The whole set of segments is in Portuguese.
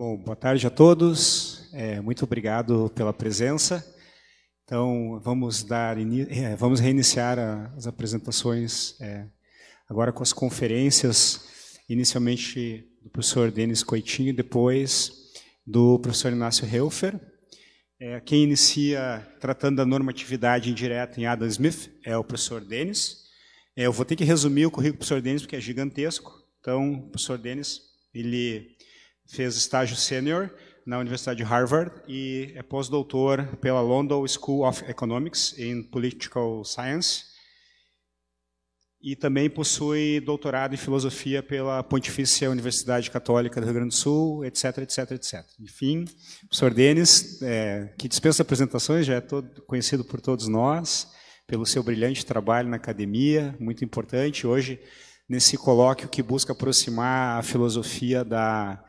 Bom, boa tarde a todos. É, muito obrigado pela presença. Então, vamos dar é, vamos reiniciar a, as apresentações é, agora com as conferências, inicialmente do professor Denis Coitinho, depois do professor Inácio Helfer. É, quem inicia tratando da normatividade indireta em Adam Smith é o professor Denis. É, eu vou ter que resumir o currículo do professor Denis porque é gigantesco. Então, o professor Denis, ele fez estágio sênior na Universidade de Harvard e é pós-doutor pela London School of Economics in Political Science e também possui doutorado em filosofia pela Pontifícia Universidade Católica do Rio Grande do Sul, etc, etc, etc. Enfim, o professor Denis, é, que dispensa apresentações, já é todo, conhecido por todos nós, pelo seu brilhante trabalho na academia, muito importante hoje nesse colóquio que busca aproximar a filosofia da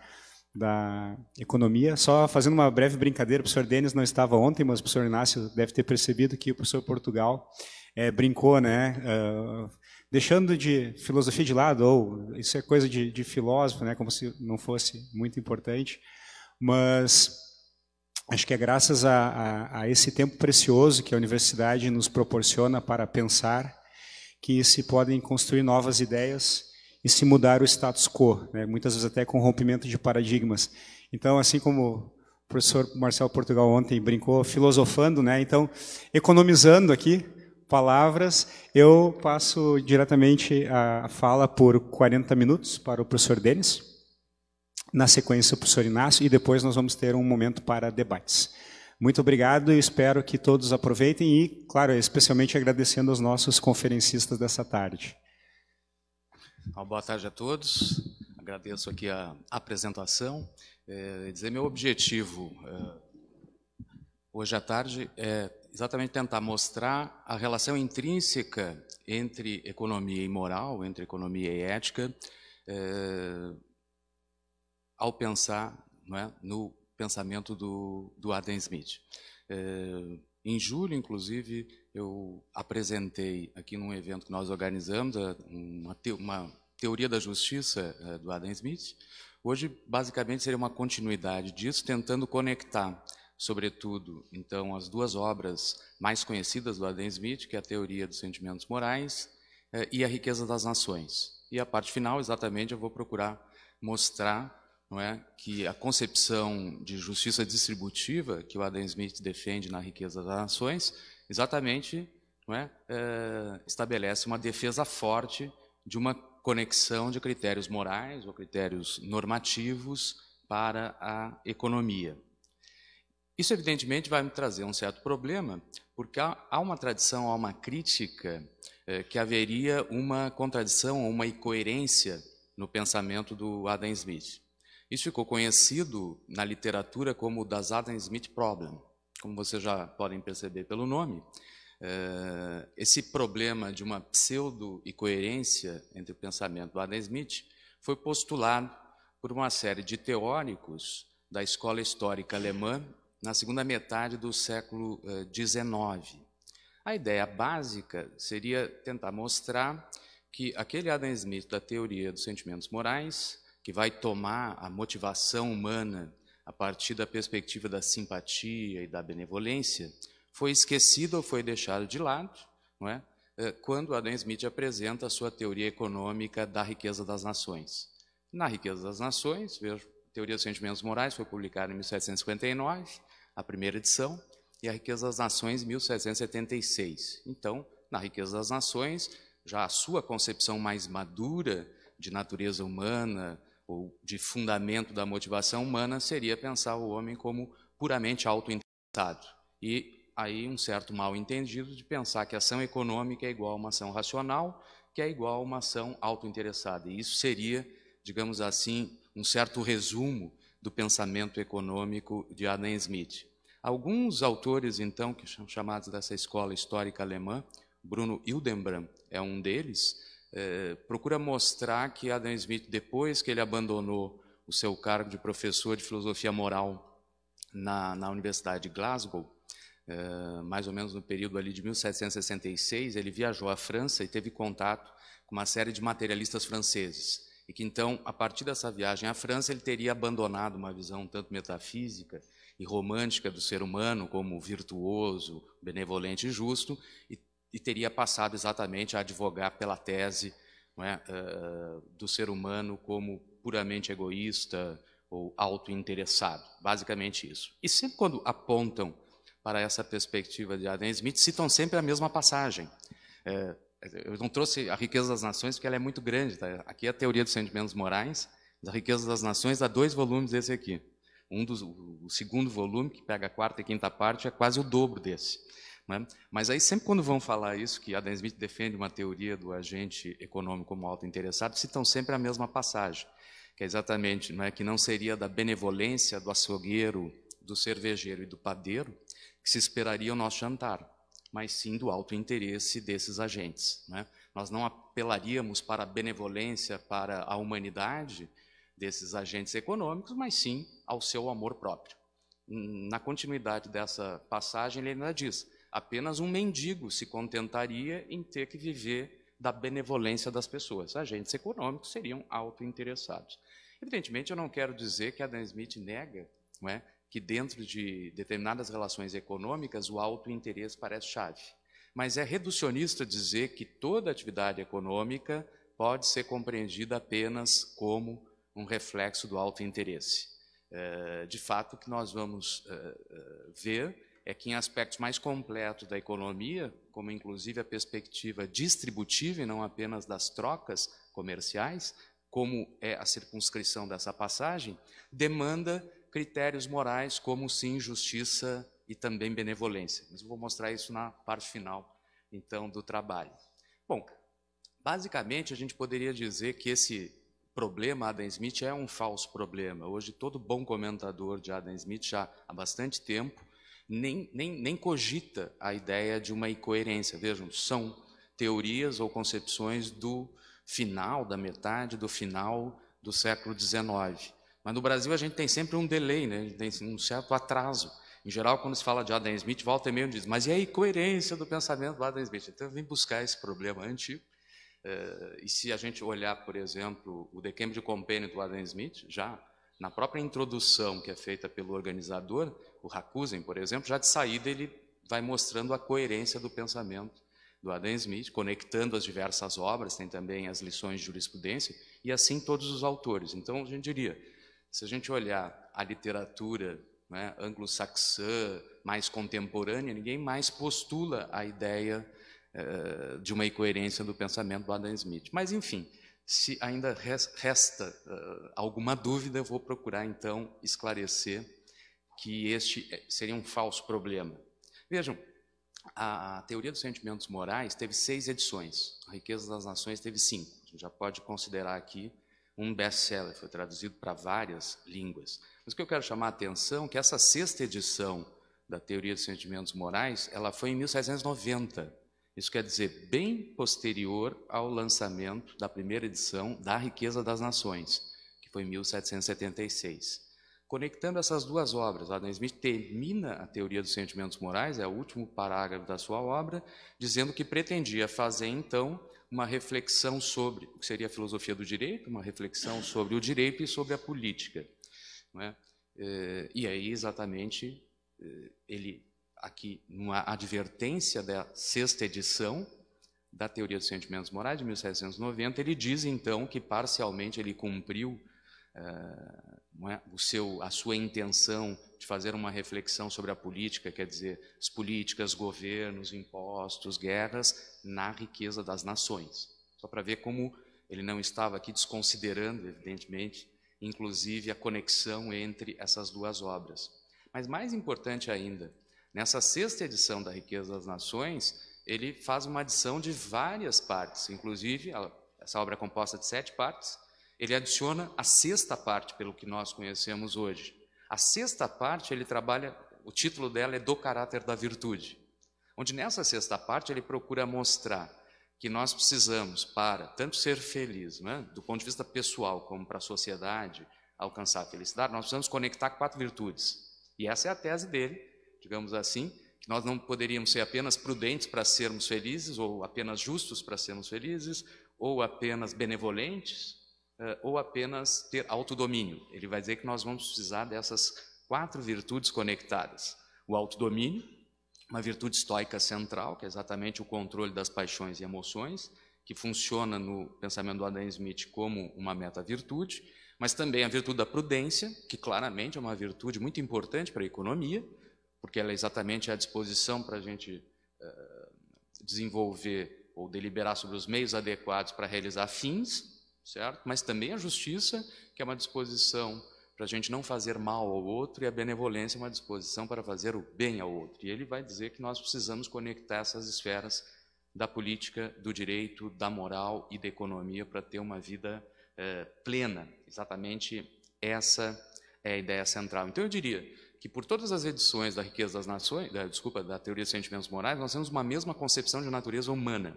da economia. Só fazendo uma breve brincadeira, o professor Denis não estava ontem, mas o professor Inácio deve ter percebido que o professor Portugal é, brincou, né? Uh, deixando de filosofia de lado, ou isso é coisa de, de, filósofo, né? Como se não fosse muito importante. Mas acho que é graças a, a, a esse tempo precioso que a universidade nos proporciona para pensar que se podem construir novas ideias e se mudar o status quo, né? muitas vezes até com rompimento de paradigmas. Então, assim como o professor Marcelo Portugal ontem brincou, filosofando, né? então, economizando aqui palavras, eu passo diretamente a fala por 40 minutos para o professor Denis, na sequência o professor Inácio, e depois nós vamos ter um momento para debates. Muito obrigado e espero que todos aproveitem e, claro, especialmente agradecendo aos nossos conferencistas dessa tarde. Uma então, boa tarde a todos. Agradeço aqui a apresentação. É, dizer meu objetivo é, hoje à tarde é exatamente tentar mostrar a relação intrínseca entre economia e moral, entre economia e ética, é, ao pensar é, no pensamento do, do Adam Smith. É, em julho, inclusive, eu apresentei aqui num evento que nós organizamos, eh, uma, te uma teoria da justiça uh, do Adam Smith. Hoje, basicamente, seria uma continuidade disso, tentando conectar, sobretudo, então, as duas obras mais conhecidas do Adam Smith, que é a teoria dos sentimentos morais uh, e a riqueza das nações. E a parte final, exatamente, eu vou procurar mostrar é? que a concepção de justiça distributiva que o Adam Smith defende na Riqueza das Nações exatamente é, é, estabelece uma defesa forte de uma conexão de critérios morais ou critérios normativos para a economia. Isso, evidentemente, vai me trazer um certo problema, porque há uma tradição, há uma crítica é, que haveria uma contradição, uma incoerência no pensamento do Adam Smith. Isso ficou conhecido na literatura como das Adam Smith Problem, como vocês já podem perceber pelo nome, eh, esse problema de uma pseudo-incoerência entre o pensamento do Adam Smith foi postulado por uma série de teóricos da escola histórica alemã na segunda metade do século XIX. Eh, a ideia básica seria tentar mostrar que aquele Adam Smith da teoria dos sentimentos morais, que vai tomar a motivação humana a partir da perspectiva da simpatia e da benevolência, foi esquecido ou foi deixado de lado, não é? Eh, quando Adam Smith apresenta a sua teoria econômica da riqueza das nações. Na riqueza das nações, vejo, Teoria dos Sentimentos Morais foi publicada em 1759, a primeira edição, e a Riqueza das Nações, 1776. Então, na Riqueza das Nações, já a sua concepção mais madura de natureza humana, ou de fundamento da motivação humana seria pensar o homem como puramente auto-interessado. E aí um certo mal-entendido de pensar que ação econômica é igual a uma ação racional, que é igual a uma ação auto-interessada. E isso seria, digamos assim, um certo resumo do pensamento econômico de Adam Smith. Alguns autores, então, que são chamados dessa escola histórica alemã, Bruno Hildenbrand é um deles, eh, procura mostrar que Adam Smith, depois que ele abandonou o seu cargo de professor de filosofia moral na, na Universidade de Glasgow, eh, mais ou menos no período ali de 1766, ele viajou à França e teve contato com uma série de materialistas franceses. E que então, a partir dessa viagem à França, ele teria abandonado uma visão tanto metafísica e romântica do ser humano como virtuoso, benevolente e justo, e e teria passado exatamente a advogar pela tese é, uh, do ser humano como puramente egoísta ou auto-interessado. Basicamente isso. E sempre quando apontam para essa perspectiva de Adam Smith, citam sempre a mesma passagem. É, eu não trouxe a riqueza das nações porque ela é muito grande. Tá? Aqui é a teoria dos sentimentos morais, da riqueza das nações, dá dois volumes desse aqui. Um dos, o segundo volume, que pega a quarta e quinta parte, é quase o dobro desse. Né? Mas aí, sempre quando vão falar isso, que Adam Smith defende uma teoria do agente econômico como auto-interessado, citam sempre a mesma passagem, que é exatamente não é, que não seria da benevolência do açougueiro, do cervejeiro e do padeiro que se esperaria o nosso jantar, mas sim do auto-interesse desses agentes. Né? Nós não apelaríamos para a benevolência, para a humanidade desses agentes econômicos, mas sim ao seu amor próprio hum, na continuidade dessa passagem, ele ainda diz: Apenas um mendigo se contentaria em ter que viver da benevolência das pessoas. Agentes econômicos seriam autointeressados. Evidentemente, eu não quero dizer que Adam Smith nega não é, que dentro de determinadas relações econômicas o autointeresse parece chave. Mas é reducionista dizer que toda atividade econômica pode ser compreendida apenas como um reflexo do autointeresse. interesse eh, de fato, o que nós vamos eh, eh, ver é que em aspectos mais completos da economia, como inclusive a perspectiva distributiva e não apenas das trocas comerciais, como é a circunscrição dessa passagem, demanda critérios morais como sim justiça e também benevolência. Mas eu vou mostrar isso na parte final, então, do trabalho. Bom, basicamente a gente poderia dizer que esse problema Adam Smith é um falso problema. Hoje todo bom comentador de Adam Smith já há bastante tempo nem, nem, nem cogita a ideia de uma incoerência. Vejam, são teorias ou concepções do final, da metade do final do século XIX. Mas no Brasil a gente tem sempre um delay, né? a gente tem assim, um certo atraso. Em geral, quando se fala de Adam Smith, volta e meio diz, mas e a incoerência do pensamento do Adam Smith? Então, eu vim buscar esse problema antigo. Eh, e se a gente olhar, por exemplo, o The Cambridge Companion do Adam Smith, já na própria introdução que é feita pelo organizador, o Hakusen, por exemplo, já de saída ele vai mostrando a coerência do pensamento do Adam Smith, conectando as diversas obras, tem também as lições de jurisprudência, e assim todos os autores. Então, a gente diria, se a gente olhar a literatura né, anglo-saxã, mais contemporânea, ninguém mais postula a ideia eh, de uma incoerência do pensamento do Adam Smith. Mas, enfim, se ainda resta uh, alguma dúvida, eu vou procurar, então, esclarecer que este eh, seria um falso problema. Vejam, a teoria dos sentimentos morais teve seis edições, a riqueza das nações teve cinco. A gente já pode considerar aqui um best-seller, foi traduzido para várias línguas. Mas o que eu quero chamar a atenção é que essa sexta edição da teoria dos sentimentos morais, ela foi em 1790. Isso quer dizer bem posterior ao lançamento da primeira edição da Riqueza das Nações, que foi em 1776. Conectando essas duas obras, Adam Smith termina a teoria dos sentimentos morais, é o último parágrafo da sua obra, dizendo que pretendia fazer então uma reflexão sobre o que seria a filosofia do direito, uma reflexão sobre o direito e sobre a política. É? é? E aí, exatamente, é, ele, aqui, numa advertência da sexta edição da Teoria dos Sentimentos Morais, de 1790, ele diz então que parcialmente ele cumpriu. É, é? o seu, a sua intenção de fazer uma reflexão sobre a política, quer dizer, as políticas, governos, impostos, guerras, na riqueza das nações. Só para ver como ele não estava aqui desconsiderando, evidentemente, inclusive a conexão entre essas duas obras. Mas mais importante ainda, nessa sexta edição da Riqueza das Nações, ele faz uma adição de várias partes, inclusive essa obra é composta de sete partes, ele adiciona a sexta parte, pelo que nós conhecemos hoje. A sexta parte, ele trabalha, o título dela é Do Caráter da Virtude, onde nessa sexta parte ele procura mostrar que nós precisamos para tanto ser feliz, né, do ponto de vista pessoal, como para a sociedade, alcançar a felicidade, nós precisamos conectar quatro virtudes. E essa é a tese dele, digamos assim, que nós não poderíamos ser apenas prudentes para sermos felizes, ou apenas justos para sermos felizes, ou apenas benevolentes, eh, ou apenas ter autodomínio. Ele vai dizer que nós vamos precisar dessas quatro virtudes conectadas: o autodomínio, uma virtude estoica central, que é exatamente o controle das paixões e emoções, que funciona no pensamento do Adam Smith como uma meta-virtude, mas também a virtude da prudência, que claramente é uma virtude muito importante para a economia, porque ela é exatamente a disposição para a gente uh, desenvolver ou deliberar sobre os meios adequados para realizar fins, certo? Mas também a justiça, que é uma disposição para a gente não fazer mal ao outro, e a benevolência é uma disposição para fazer o bem ao outro. E ele vai dizer que nós precisamos conectar essas esferas da política, do direito, da moral e da economia para ter uma vida eh, plena. Exatamente essa é a ideia central. Então eu diria que por todas as edições da riqueza das nações, da, desculpa, da teoria dos sentimentos morais, nós temos uma mesma concepção de natureza humana.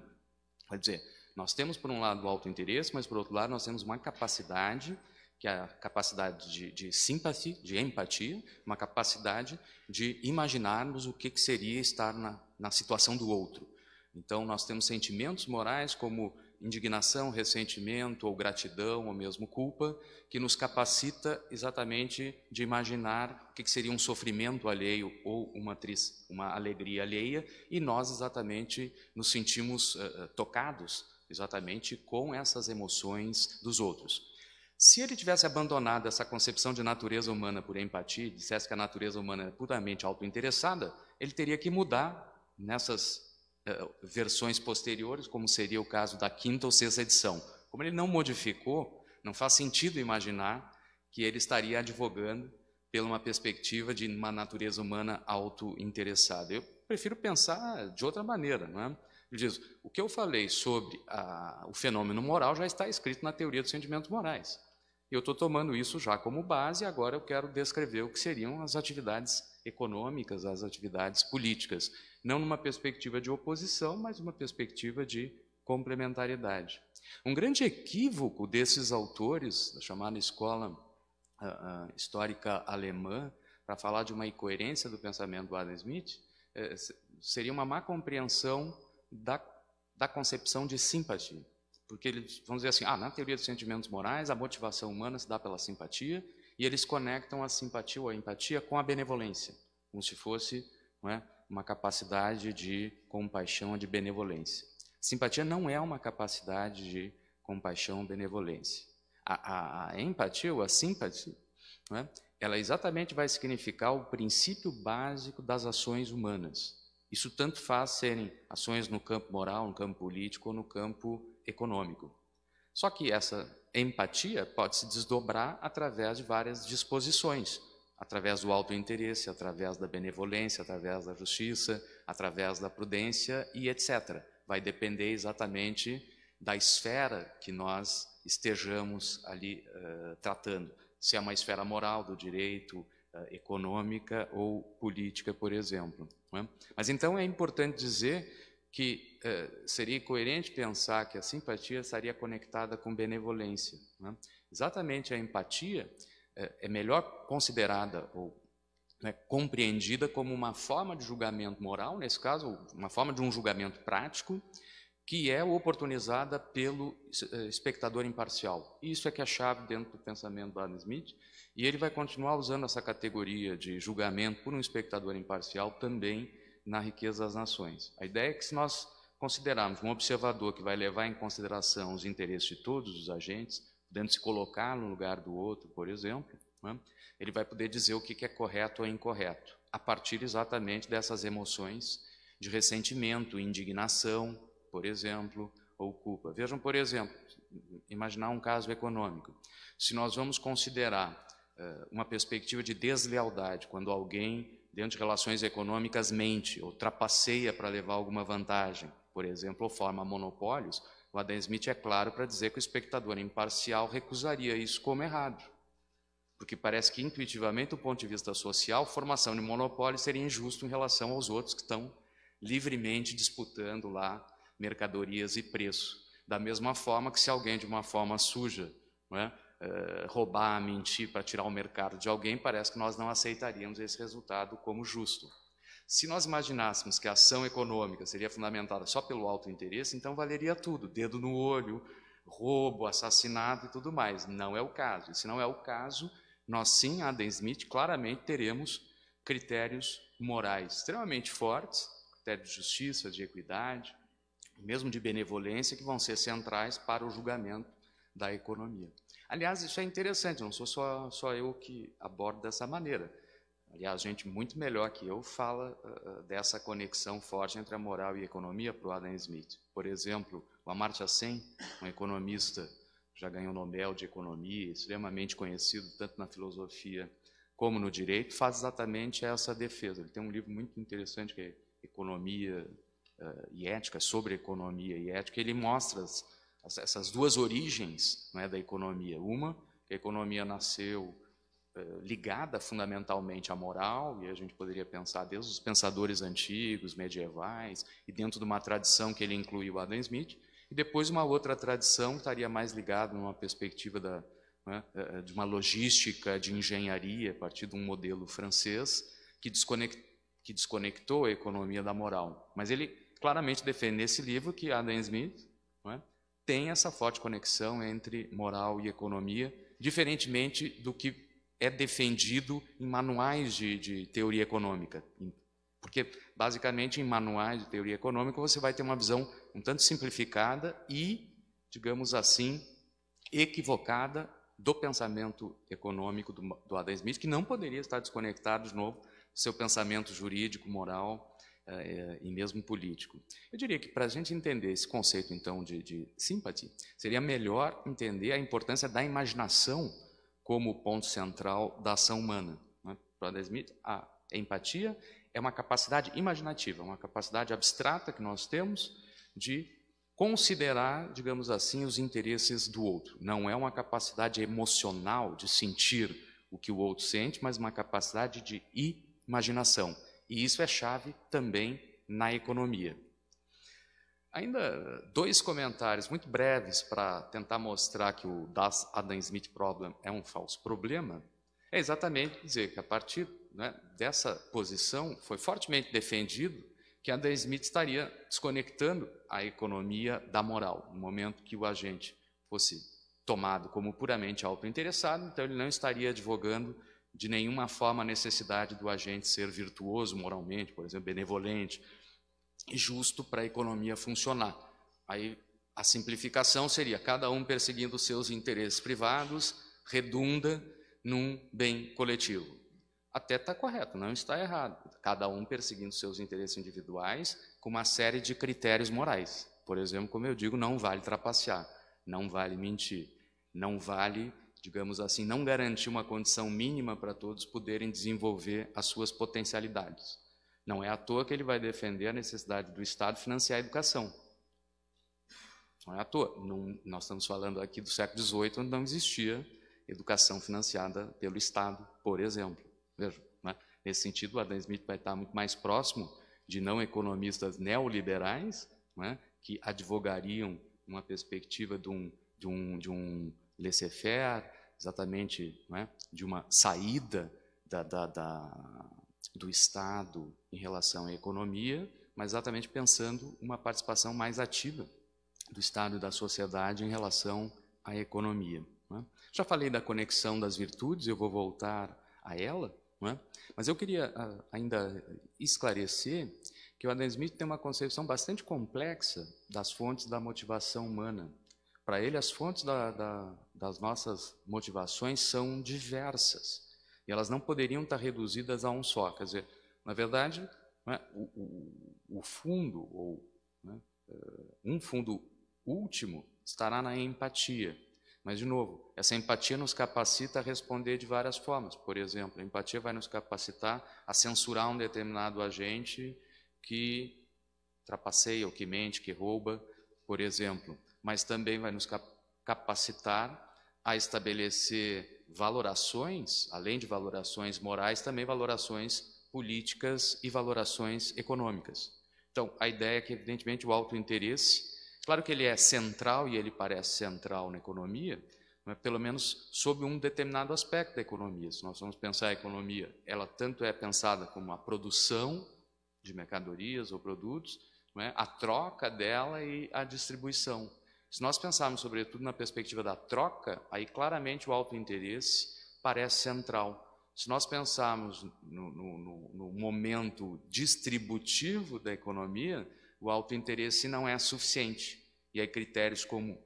Quer dizer, nós temos, por um lado, o auto-interesse, mas, por outro lado, nós temos uma capacidade, que é a capacidade de, de simpatia, de empatia, uma capacidade de imaginarmos o que, que seria estar na, na situação do outro. Então, nós temos sentimentos morais como indignação, ressentimento ou gratidão, ou mesmo culpa, que nos capacita exatamente de imaginar o que seria um sofrimento alheio ou uma, uma alegria alheia, e nós exatamente nos sentimos uh, tocados exatamente com essas emoções dos outros. Se ele tivesse abandonado essa concepção de natureza humana por empatia, dissesse que a natureza humana é puramente autointeressada, ele teria que mudar nessas eh, versões posteriores, como seria o caso da quinta ou sexta edição. Como ele não modificou, não faz sentido imaginar que ele estaria advogando pela uma perspectiva de uma natureza humana autointeressada. Eu prefiro pensar de outra maneira, não é? Ele diz: o que eu falei sobre a, o fenômeno moral já está escrito na teoria dos sentimentos morais. Eu estou tomando isso já como base e agora eu quero descrever o que seriam as atividades econômicas, as atividades políticas. Não numa perspectiva de oposição, mas uma perspectiva de complementariedade. Um grande equívoco desses autores, da chamada escola uh, uh, histórica alemã, para falar de uma incoerência do pensamento do Adam Smith, eh, seria uma má compreensão da, da concepção de simpatia. Porque eles vão dizer assim, ah, na teoria dos sentimentos morais, a motivação humana se dá pela simpatia, e eles conectam a simpatia ou a empatia com a benevolência, como se fosse é, uma capacidade de compaixão, de benevolência. Simpatia não é uma capacidade de compaixão, benevolência. A, a, a empatia ou a simpatia, é, ela exatamente vai significar o princípio básico das ações humanas. Isso tanto faz serem ações no campo moral, no campo político ou no campo econômico. Só que essa empatia pode se desdobrar através de várias disposições, através do autointeresse, através da benevolência, através da justiça, através da prudência e etc. Vai depender exatamente da esfera que nós estejamos ali uh, tratando, se é uma esfera moral do direito, uh, econômica ou política, por exemplo. É? Mas então é importante dizer que eh, seria coerente pensar que a simpatia estaria conectada com benevolência. É? Exatamente a empatia eh, é melhor considerada ou né, compreendida como uma forma de julgamento moral, nesse caso, uma forma de um julgamento prático, que é oportunizada pelo eh, espectador imparcial. Isso é que é a chave dentro do pensamento do Adam Smith, e ele vai continuar usando essa categoria de julgamento por um espectador imparcial também na riqueza das nações. A ideia é que se nós considerarmos um observador que vai levar em consideração os interesses de todos os agentes, podendo se colocar no lugar do outro, por exemplo, né, ele vai poder dizer o que é correto ou incorreto, a partir exatamente dessas emoções de ressentimento, indignação, por exemplo, ou culpa. Vejam, por exemplo, imaginar um caso econômico. Se nós vamos considerar eh, uma perspectiva de deslealdade, quando alguém, dentro de relações econômicas, mente ou trapaceia para levar alguma vantagem, por exemplo, ou forma monopólios, o Adam Smith é claro para dizer que o espectador imparcial recusaria isso como errado. Porque parece que, intuitivamente, do ponto de vista social, formação de monopólio seria injusto em relação aos outros que estão livremente disputando lá mercadorias e preço. Da mesma forma que se alguém, de uma forma suja, não é, eh, roubar, mentir para tirar o mercado de alguém, parece que nós não aceitaríamos esse resultado como justo. Se nós imaginássemos que a ação econômica seria fundamentada só pelo alto interesse, então valeria tudo, dedo no olho, roubo, assassinato e tudo mais. Não é o caso. E se não é o caso, nós sim, Adam Smith, claramente teremos critérios morais extremamente fortes, critérios de justiça, de equidade, mesmo de benevolência, que vão ser centrais para o julgamento da economia. Aliás, isso é interessante, não sou só, só eu que abordo dessa maneira. Aliás, gente muito melhor que eu fala uh, dessa conexão forte entre a moral e a economia para o Adam Smith. Por exemplo, o Amartya Sen, um economista, já ganhou o Nobel de Economia, extremamente conhecido tanto na filosofia como no direito, faz exatamente essa defesa. Ele tem um livro muito interessante que é Economia uh, e Ética, é sobre economia e ética, ele mostra as essas duas origens né, da economia. Uma, que a economia nasceu eh, ligada fundamentalmente à moral, e a gente poderia pensar desde os pensadores antigos, medievais, e dentro de uma tradição que ele incluiu Adam Smith, e depois uma outra tradição estaria mais ligada numa perspectiva da, né, de uma logística de engenharia, a partir de um modelo francês, que desconectou, que desconectou a economia da moral. Mas ele claramente defende nesse livro que Adam Smith, é, tem essa forte conexão entre moral e economia, diferentemente do que é defendido em manuais de, de teoria econômica. Porque, basicamente, em manuais de teoria econômica, você vai ter uma visão um tanto simplificada e, digamos assim, equivocada do pensamento econômico do, do Adam Smith, que não poderia estar desconectado, de novo, do seu pensamento jurídico, moral, eh, eh, e mesmo político. Eu diria que para a gente entender esse conceito, então, de, de simpatia, seria melhor entender a importância da imaginação como ponto central da ação humana. Né? Para Adam Smith, a empatia é uma capacidade imaginativa, uma capacidade abstrata que nós temos de considerar, digamos assim, os interesses do outro. Não é uma capacidade emocional de sentir o que o outro sente, mas uma capacidade de imaginação, e isso é chave também na economia. Ainda dois comentários muito breves para tentar mostrar que o Das Adam Smith Problem é um falso problema. É exatamente dizer que a partir né, dessa posição foi fortemente defendido que Adam Smith estaria desconectando a economia da moral, no momento que o agente fosse tomado como puramente auto-interessado, então ele não estaria advogando de nenhuma forma a necessidade do agente ser virtuoso moralmente, por exemplo, benevolente e justo para a economia funcionar. Aí a simplificação seria cada um perseguindo seus interesses privados, redunda num bem coletivo. Até está correto, não está errado. Cada um perseguindo seus interesses individuais com uma série de critérios morais. Por exemplo, como eu digo, não vale trapacear, não vale mentir, não vale digamos assim, não garantir uma condição mínima para todos poderem desenvolver as suas potencialidades. Não é à toa que ele vai defender a necessidade do Estado financiar a educação. Não é à toa. Não, nós estamos falando aqui do século XVIII, onde não existia educação financiada pelo Estado, por exemplo. Veja, né? nesse sentido, o Adam Smith vai estar muito mais próximo de não economistas neoliberais, né? que advogariam uma perspectiva de um, de um, de um laissez-faire, exatamente é? de uma saída da, da, da, do Estado em relação à economia, mas exatamente pensando uma participação mais ativa do Estado e da sociedade em relação à economia. É? Já falei da conexão das virtudes, eu vou voltar a ela, é? mas eu queria ah, ainda esclarecer que o Adam Smith tem uma concepção bastante complexa das fontes da motivação humana. Para ele, as fontes da, da, das nossas motivações são diversas e elas não poderiam estar reduzidas a um só. Quer dizer, na verdade, é, o, o, o, fundo, ou né, eh, um fundo último, estará na empatia. Mas, de novo, essa empatia nos capacita a responder de várias formas. Por exemplo, a empatia vai nos capacitar a censurar um determinado agente que trapaceia, ou que mente, que rouba, por exemplo. Mas também vai nos capacitar a estabelecer valorações, além de valorações morais, também valorações políticas e valorações econômicas. Então, a ideia é que, evidentemente, o autointeresse, claro que ele é central e ele parece central na economia, mas pelo menos sob um determinado aspecto da economia. Se nós vamos pensar a economia, ela tanto é pensada como a produção de mercadorias ou produtos, é? a troca dela e a distribuição. Se nós pensarmos, sobretudo, na perspectiva da troca, aí claramente o autointeresse parece central. Se nós pensarmos no, no, no momento distributivo da economia, o autointeresse não é suficiente. E aí critérios como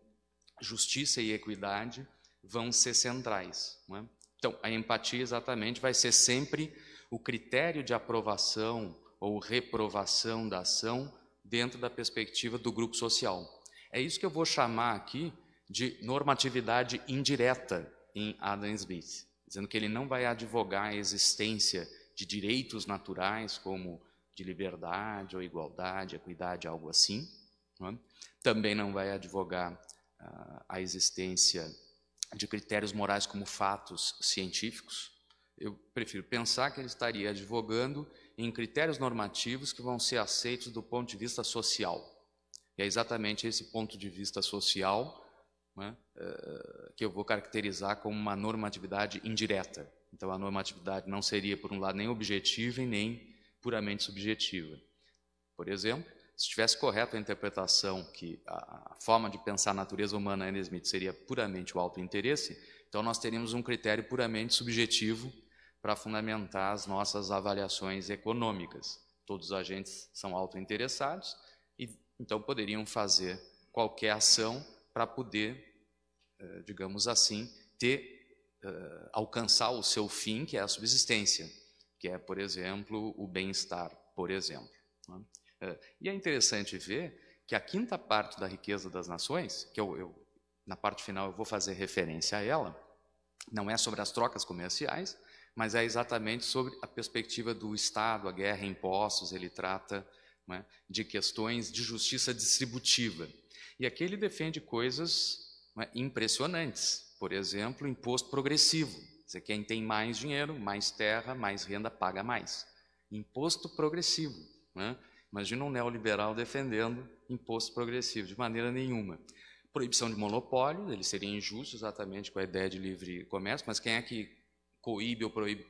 justiça e equidade vão ser centrais. É? Então, a empatia exatamente vai ser sempre o critério de aprovação ou reprovação da ação dentro da perspectiva do grupo social. É isso que eu vou chamar aqui de normatividade indireta em Adam Smith, dizendo que ele não vai advogar a existência de direitos naturais como de liberdade ou igualdade, equidade, algo assim. Não é? Também não vai advogar ah, a existência de critérios morais como fatos científicos. Eu prefiro pensar que ele estaria advogando em critérios normativos que vão ser aceitos do ponto de vista social. E é exatamente esse ponto de vista social né, eh, que eu vou caracterizar como uma normatividade indireta. Então, a normatividade não seria, por um lado, nem objetiva e nem puramente subjetiva. Por exemplo, se estivesse correta a interpretação que a, forma de pensar a natureza humana, é Anne Smith, seria puramente o autointeresse, então nós teríamos um critério puramente subjetivo para fundamentar as nossas avaliações econômicas. Todos os agentes são autointeressados, então poderiam fazer qualquer ação para poder, eh, digamos assim, ter eh, alcançar o seu fim, que é a subsistência, que é, por exemplo, o bem-estar, por exemplo. Né? Eh, e é interessante ver que a quinta parte da riqueza das nações, que eu, eu na parte final eu vou fazer referência a ela, não é sobre as trocas comerciais, mas é exatamente sobre a perspectiva do Estado, a guerra, impostos, ele trata né, de questões de justiça distributiva. E aqui ele defende coisas né, impressionantes, por exemplo, imposto progressivo. Você quem tem mais dinheiro, mais terra, mais renda, paga mais. Imposto progressivo. Né? Imagina um neoliberal defendendo imposto progressivo, de maneira nenhuma. Proibição de monopólio, ele seria injusto exatamente com a ideia de livre comércio, mas quem é que coíbe ou proíbe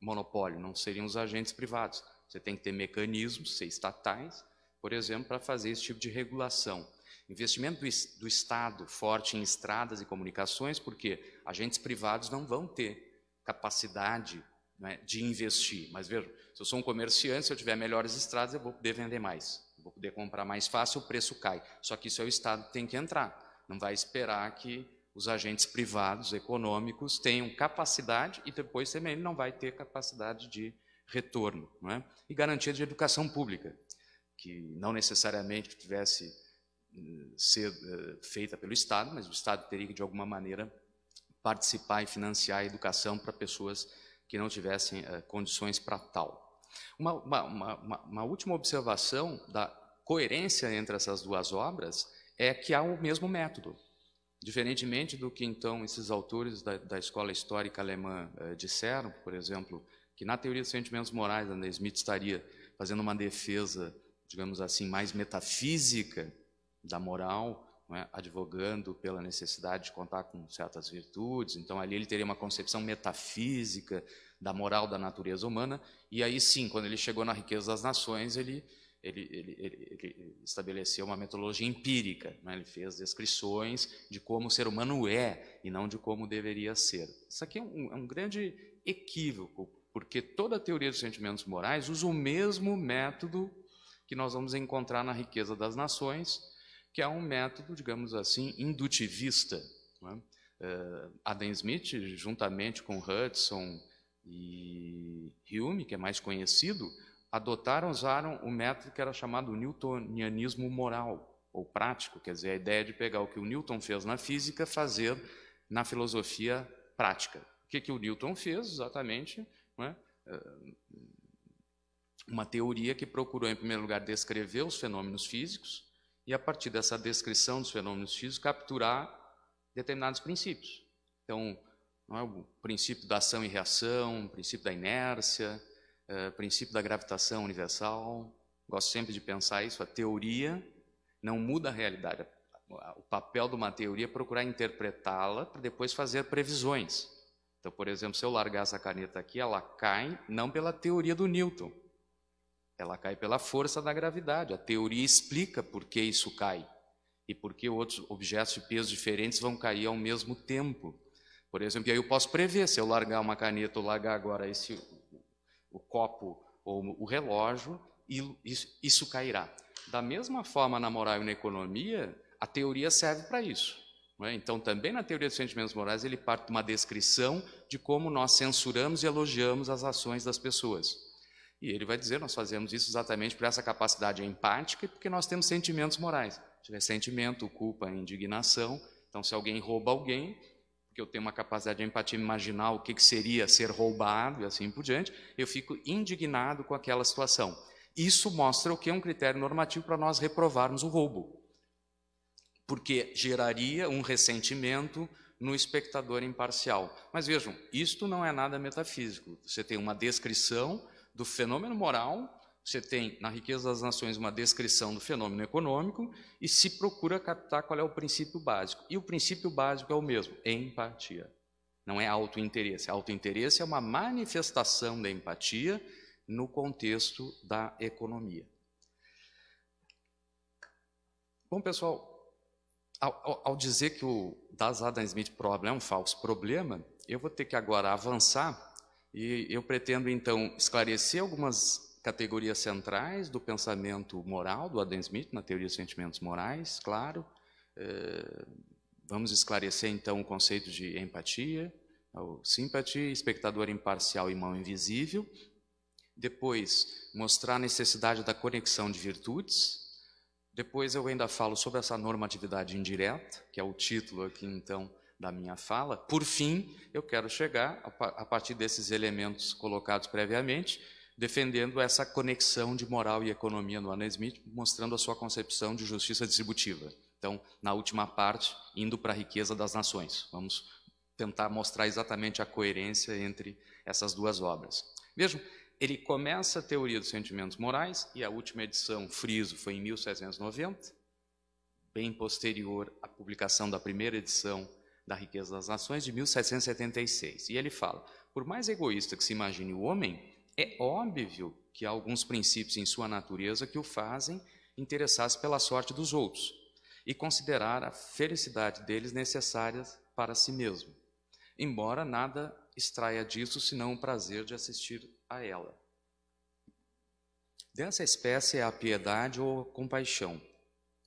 monopólio? Não seriam os agentes privados. Você tem que ter mecanismos estatais, por exemplo, para fazer esse tipo de regulação. Investimento do, do Estado forte em estradas e comunicações, porque agentes privados não vão ter capacidade né, de investir. Mas veja, se eu sou um comerciante, se eu tiver melhores estradas, eu vou poder vender mais, eu vou poder comprar mais fácil, o preço cai. Só que isso é o Estado que tem que entrar. Não vai esperar que os agentes privados econômicos tenham capacidade e depois também ele não vai ter capacidade de retorno, é? e garantia de educação pública, que não necessariamente tivesse eh, ser eh, feita pelo Estado, mas o Estado teria que, de alguma maneira, participar e financiar a educação para pessoas que não tivessem eh, condições para tal. Uma, uma, uma, uma, última observação da coerência entre essas duas obras é que há o mesmo método. Diferentemente do que, então, esses autores da, da escola histórica alemã disseram, por exemplo, que na teoria dos sentimentos morais, André Smith estaria fazendo uma defesa, digamos assim, mais metafísica da moral, é? advogando pela necessidade de contar com certas virtudes. Então, ali ele teria uma concepção metafísica da moral da natureza humana. E aí sim, quando ele chegou na riqueza das nações, ele, ele, ele, ele estabeleceu uma metodologia empírica. É? Ele fez descrições de como o ser humano é e não de como deveria ser. Isso aqui é um, é um grande equívoco porque toda a teoria dos sentimentos morais usa o mesmo método que nós vamos encontrar na riqueza das nações, que é um método, digamos assim, indutivista. Né? Uh, Adam Smith, juntamente com Hudson e Hume, que é mais conhecido, adotaram, usaram o método que era chamado newtonianismo moral, ou prático, quer dizer, a ideia de pegar o que o Newton fez na física, fazer na filosofia prática. O que, que o Newton fez, exatamente? é? uma teoria que procurou, em primeiro lugar, descrever os fenômenos físicos e, a partir dessa descrição dos fenômenos físicos, capturar determinados princípios. Então, não é o princípio da ação e reação, o princípio da inércia, é, o princípio da gravitação universal. Gosto sempre de pensar isso. A teoria não muda a realidade. O papel de uma teoria é procurar interpretá-la para depois fazer previsões. Então, por exemplo, se eu largar essa caneta aqui, ela cai não pela teoria do Newton, ela cai pela força da gravidade. A teoria explica por que isso cai e por que outros objetos de peso diferentes vão cair ao mesmo tempo. Por exemplo, e aí eu posso prever, se eu largar uma caneta ou largar agora esse, o copo ou o relógio, isso, isso cairá. Da mesma forma, na moral e na economia, a teoria serve para isso. É? Então, também na teoria dos sentimentos morais, ele parte de uma descrição de como nós censuramos e elogiamos as ações das pessoas. E ele vai dizer: nós fazemos isso exatamente por essa capacidade empática e porque nós temos sentimentos morais. Se sentimento, culpa, indignação. Então, se alguém rouba alguém, porque eu tenho uma capacidade de empatia imaginar o que, que seria ser roubado e assim por diante, eu fico indignado com aquela situação. Isso mostra o que é um critério normativo para nós reprovarmos o roubo porque geraria um ressentimento no espectador imparcial. Mas vejam, isto não é nada metafísico. Você tem uma descrição do fenômeno moral, você tem na Riqueza das Nações uma descrição do fenômeno econômico e se procura captar qual é o princípio básico. E o princípio básico é o mesmo: empatia. Não é autointeresse. Autointeresse é uma manifestação da empatia no contexto da economia. Bom, pessoal, ao, ao dizer que o Das Adam Smith Problem é um falso problema, eu vou ter que agora avançar e eu pretendo então esclarecer algumas categorias centrais do pensamento moral do Adam Smith, na teoria dos sentimentos morais, claro. É, vamos esclarecer então o conceito de empatia, é simpatia, espectador imparcial e mão invisível. Depois, mostrar a necessidade da conexão de virtudes, depois eu ainda falo sobre essa normatividade indireta, que é o título aqui então da minha fala. Por fim, eu quero chegar a partir desses elementos colocados previamente, defendendo essa conexão de moral e economia no Adam Smith, mostrando a sua concepção de justiça distributiva. Então, na última parte, indo para a riqueza das nações. Vamos tentar mostrar exatamente a coerência entre essas duas obras. Vejam, ele começa a teoria dos sentimentos morais, e a última edição, friso, foi em 1790, bem posterior à publicação da primeira edição da Riqueza das Nações, de 1776. E ele fala: por mais egoísta que se imagine o homem, é óbvio que há alguns princípios em sua natureza que o fazem interessar-se pela sorte dos outros e considerar a felicidade deles necessária para si mesmo, embora nada extraia disso senão o prazer de assistir a ela. Dessa espécie é a piedade ou a compaixão,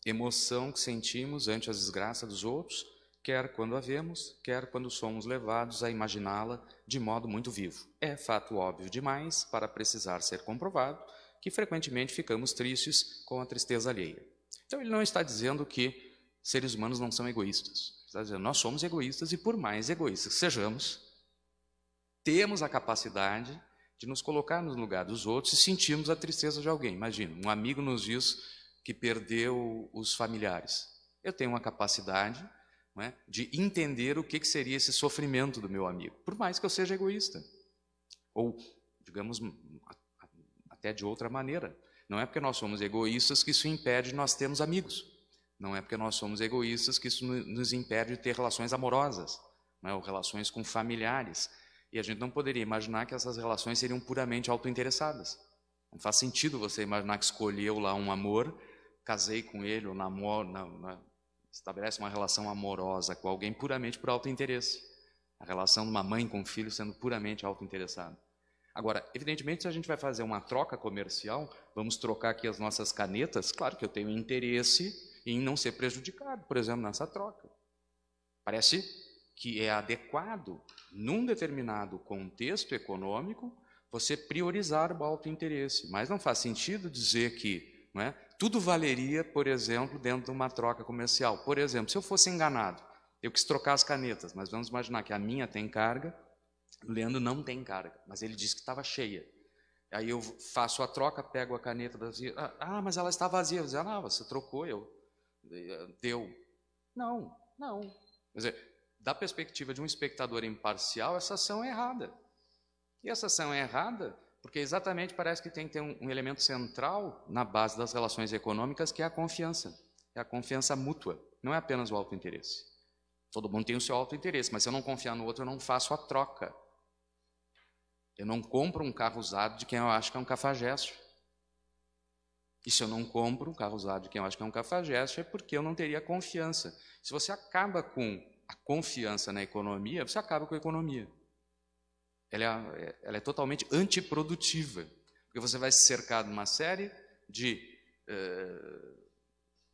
emoção que sentimos ante as desgraças dos outros, quer quando a vemos, quer quando somos levados a imaginá-la de modo muito vivo. É fato óbvio demais para precisar ser comprovado que frequentemente ficamos tristes com a tristeza alheia. Então ele não está dizendo que seres humanos não são egoístas. Está dizendo, nós somos egoístas e por mais egoístas que sejamos, temos a capacidade de nos colocar no lugar dos outros e sentirmos a tristeza de alguém. Imagina, um amigo nos diz que perdeu os familiares. Eu tenho uma capacidade é, de entender o que, que seria esse sofrimento do meu amigo, por mais que eu seja egoísta. Ou, digamos, hum, até de outra maneira. Não é porque nós somos egoístas que isso impede nós termos amigos. Não é porque nós somos egoístas que isso nos impede de ter relações amorosas, é? ou relações com familiares. E a gente não poderia imaginar que essas relações seriam puramente autointeressadas. Não faz sentido você imaginar que escolheu lá um amor, casei com ele, ou namoro, estabelece uma relação amorosa com alguém puramente por autointeresse. A relação de uma mãe com um filho sendo puramente autointeressada. Agora, evidentemente, se a gente vai fazer uma troca comercial, vamos trocar aqui as nossas canetas, claro que eu tenho interesse em não ser prejudicado, por exemplo, nessa troca. Parece que é adequado, num determinado contexto econômico, você priorizar o alto interesse. Mas não faz sentido dizer que é, tudo valeria, por exemplo, dentro de uma troca comercial. Por exemplo, se eu fosse enganado, eu quis trocar as canetas, mas vamos imaginar que a minha tem carga, o Leandro não tem carga, mas ele disse que estava cheia. Aí eu faço a troca, pego a caneta vazia. Ah, ah mas ela está vazia. Eu disse, ah, você trocou, eu. Eh, deu. Não, não. Quer dizer, da perspectiva de um espectador imparcial, essa ação é errada. E essa ação é errada porque exatamente parece que tem que ter um, um elemento central na base das relações econômicas, que é a confiança. É a confiança mútua, não é apenas o autointeresse. Todo mundo tem o seu autointeresse, mas se eu não confiar no outro, eu não faço a troca. Eu não compro um carro usado de quem eu acho que é um cafajeste. E se eu não compro um carro usado de quem eu acho que é um cafajeste, é porque eu não teria confiança. Se você acaba com a confiança na economia, você acaba com a economia. Ela é, é, ela é totalmente antiprodutiva, porque você vai se cercar de uma série de, eh,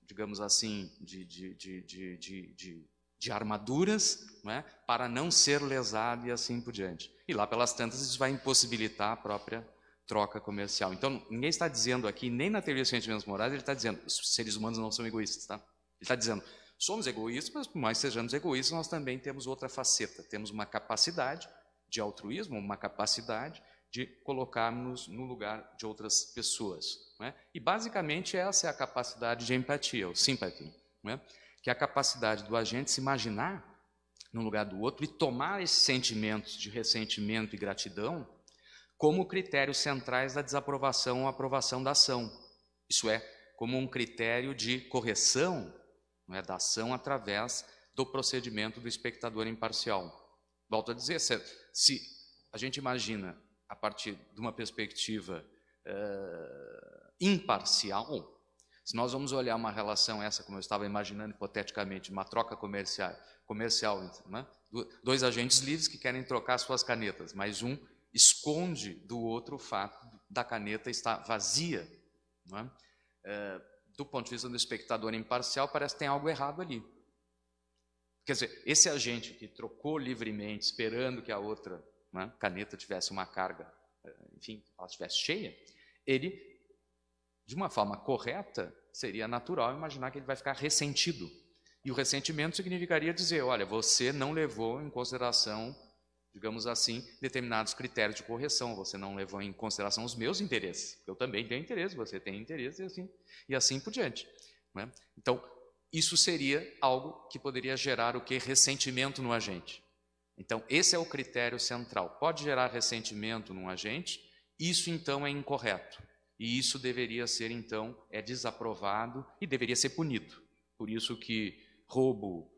digamos assim, de, de, de, de armaduras não é? para não ser lesado e assim por diante. E lá pelas tantas isso vai impossibilitar a própria troca comercial. Então, ninguém está dizendo aqui, nem na teoria dos sentimentos morais, ele está dizendo, os seres humanos não são egoístas, tá? Ele está dizendo, Somos egoístas, mas por mais que sejamos egoístas, nós também temos outra faceta. Temos uma capacidade de altruísmo, uma capacidade de colocarmos no lugar de outras pessoas. Né? E basicamente essa é a capacidade de empatia, ou simpatia, né? que é a capacidade do agente se imaginar no lugar do outro e tomar esses sentimentos de ressentimento e gratidão como critérios centrais da desaprovação ou aprovação da ação. Isso é, como um critério de correção não é da ação através do procedimento do espectador imparcial. Volto a dizer, se, se a gente imagina a partir de uma perspectiva uh, imparcial, se nós vamos olhar uma relação essa, como eu estava imaginando hipoteticamente, uma troca comercial, comercial né? dois agentes livres que querem trocar suas canetas, mas um esconde do outro o fato da caneta estar vazia. Né? Uh, do ponto de vista do espectador imparcial, parece que tem algo errado ali. Quer dizer, esse agente que trocou livremente, esperando que a outra né, caneta tivesse uma carga, eh, enfim, ela estivesse cheia, ele, de uma forma correta, seria natural imaginar que ele vai ficar ressentido. E o ressentimento significaria dizer: olha, você não levou em consideração digamos assim, determinados critérios de correção. Você não levou em consideração os meus interesses. Eu também tenho interesse, você tem interesse e assim, e assim por diante. Né? Então, isso seria algo que poderia gerar o que? Ressentimento no agente. Então, esse é o critério central. Pode gerar ressentimento num agente, isso então é incorreto. E isso deveria ser, então, é desaprovado e deveria ser punido. Por isso que roubo,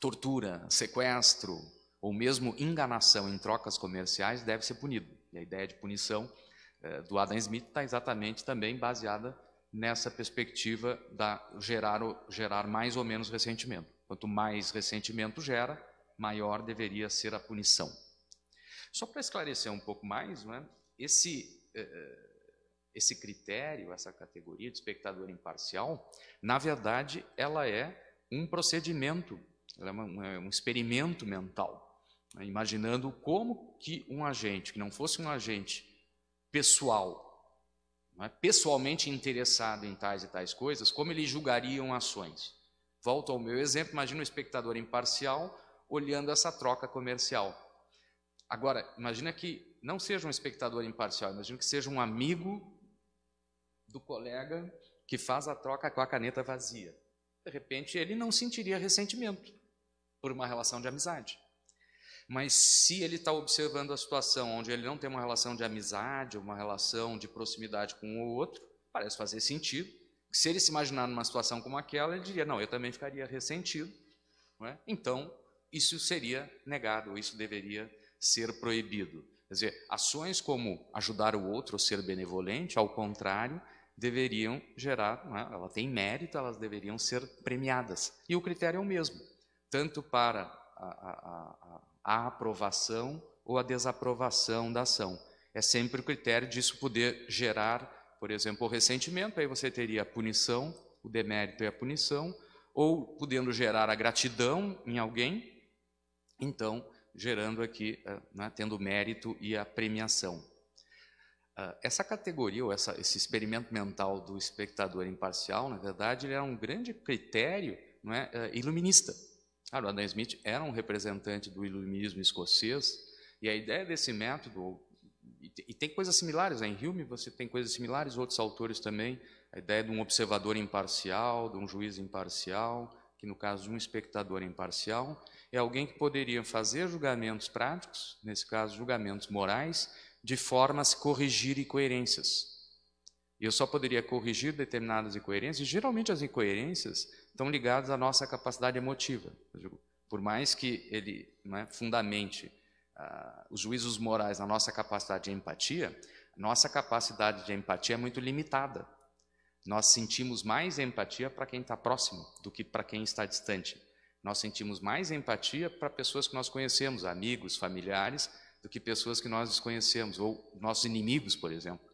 tortura, sequestro, ou mesmo enganação em trocas comerciais deve ser punido. E a ideia de punição eh, do Adam Smith está exatamente também baseada nessa perspectiva da gerar, gerar mais ou menos ressentimento. Quanto mais ressentimento gera, maior deveria ser a punição. Só para esclarecer um pouco mais, né, esse, eh, eh, esse critério, essa categoria de espectador imparcial, na verdade, ela é um procedimento, ela é uma, um experimento mental né, imaginando como que um agente, que não fosse um agente pessoal, é, pessoalmente interessado em tais e tais coisas, como ele julgariam ações. Volto ao meu exemplo, imagina um espectador imparcial olhando essa troca comercial. Agora, imagina que não seja um espectador imparcial, imagina que seja um amigo do colega que faz a troca com a caneta vazia. De repente, ele não sentiria ressentimento por uma relação de amizade. Mas se ele está observando a situação onde ele não tem uma relação de amizade, uma relação de proximidade com o outro, parece fazer sentido. Se ele se imaginar numa situação como aquela, ele diria: não, eu também ficaria ressentido. É? Então, isso seria negado, isso deveria ser proibido. Quer dizer, ações como ajudar o outro ou ser benevolente, ao contrário, deveriam gerar, é? ela tem mérito, elas deveriam ser premiadas. E o critério é o mesmo, tanto para a, a, a a aprovação ou a desaprovação da ação. É sempre o critério disso poder gerar, por exemplo, o ressentimento, aí você teria a punição, o demérito e a punição, ou podendo gerar a gratidão em alguém, então gerando aqui, eh, né, tendo mérito e a premiação. Ah, essa categoria, ou essa, esse experimento mental do espectador imparcial, na verdade, ele é um grande critério é eh, iluminista Claro, ah, Adam Smith era um representante do iluminismo escocês, e a ideia desse método, e tem coisas similares, né? em Hume você tem coisas similares, outros autores também, a ideia de um observador imparcial, de um juiz imparcial, que no caso de um espectador imparcial, é alguém que poderia fazer julgamentos práticos, nesse caso julgamentos morais, de forma a se corrigir incoerências. Eu só poderia corrigir determinadas incoerências, e geralmente as incoerências estão ligados à nossa capacidade emotiva. Por mais que ele né, fundamente uh, os juízos morais na nossa capacidade de empatia, nossa capacidade de empatia é muito limitada. Nós sentimos mais empatia para quem está próximo do que para quem está distante. Nós sentimos mais empatia para pessoas que nós conhecemos, amigos, familiares, do que pessoas que nós desconhecemos, ou nossos inimigos, por exemplo.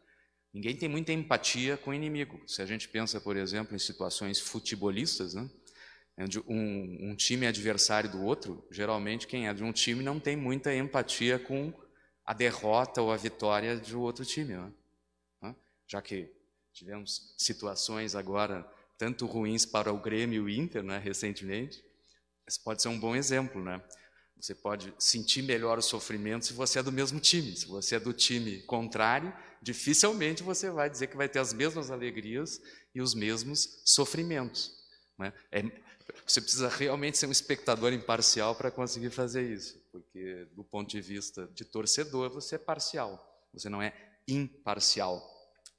Ninguém tem muita empatia com o inimigo. Se a gente pensa, por exemplo, em situações futebolistas, né? onde um, um, time é adversário do outro, geralmente quem é de um time não tem muita empatia com a derrota ou a vitória de outro time. Né? Já que tivemos situações agora tanto ruins para o Grêmio e o Inter né, recentemente, esse pode ser um bom exemplo. Né? Você pode sentir melhor o sofrimento se você é do mesmo time. Se você é do time contrário, dificilmente você vai dizer que vai ter as mesmas alegrias e os mesmos sofrimentos. Né? É, você precisa realmente ser um espectador imparcial para conseguir fazer isso, porque do ponto de vista de torcedor você é parcial, você não é imparcial.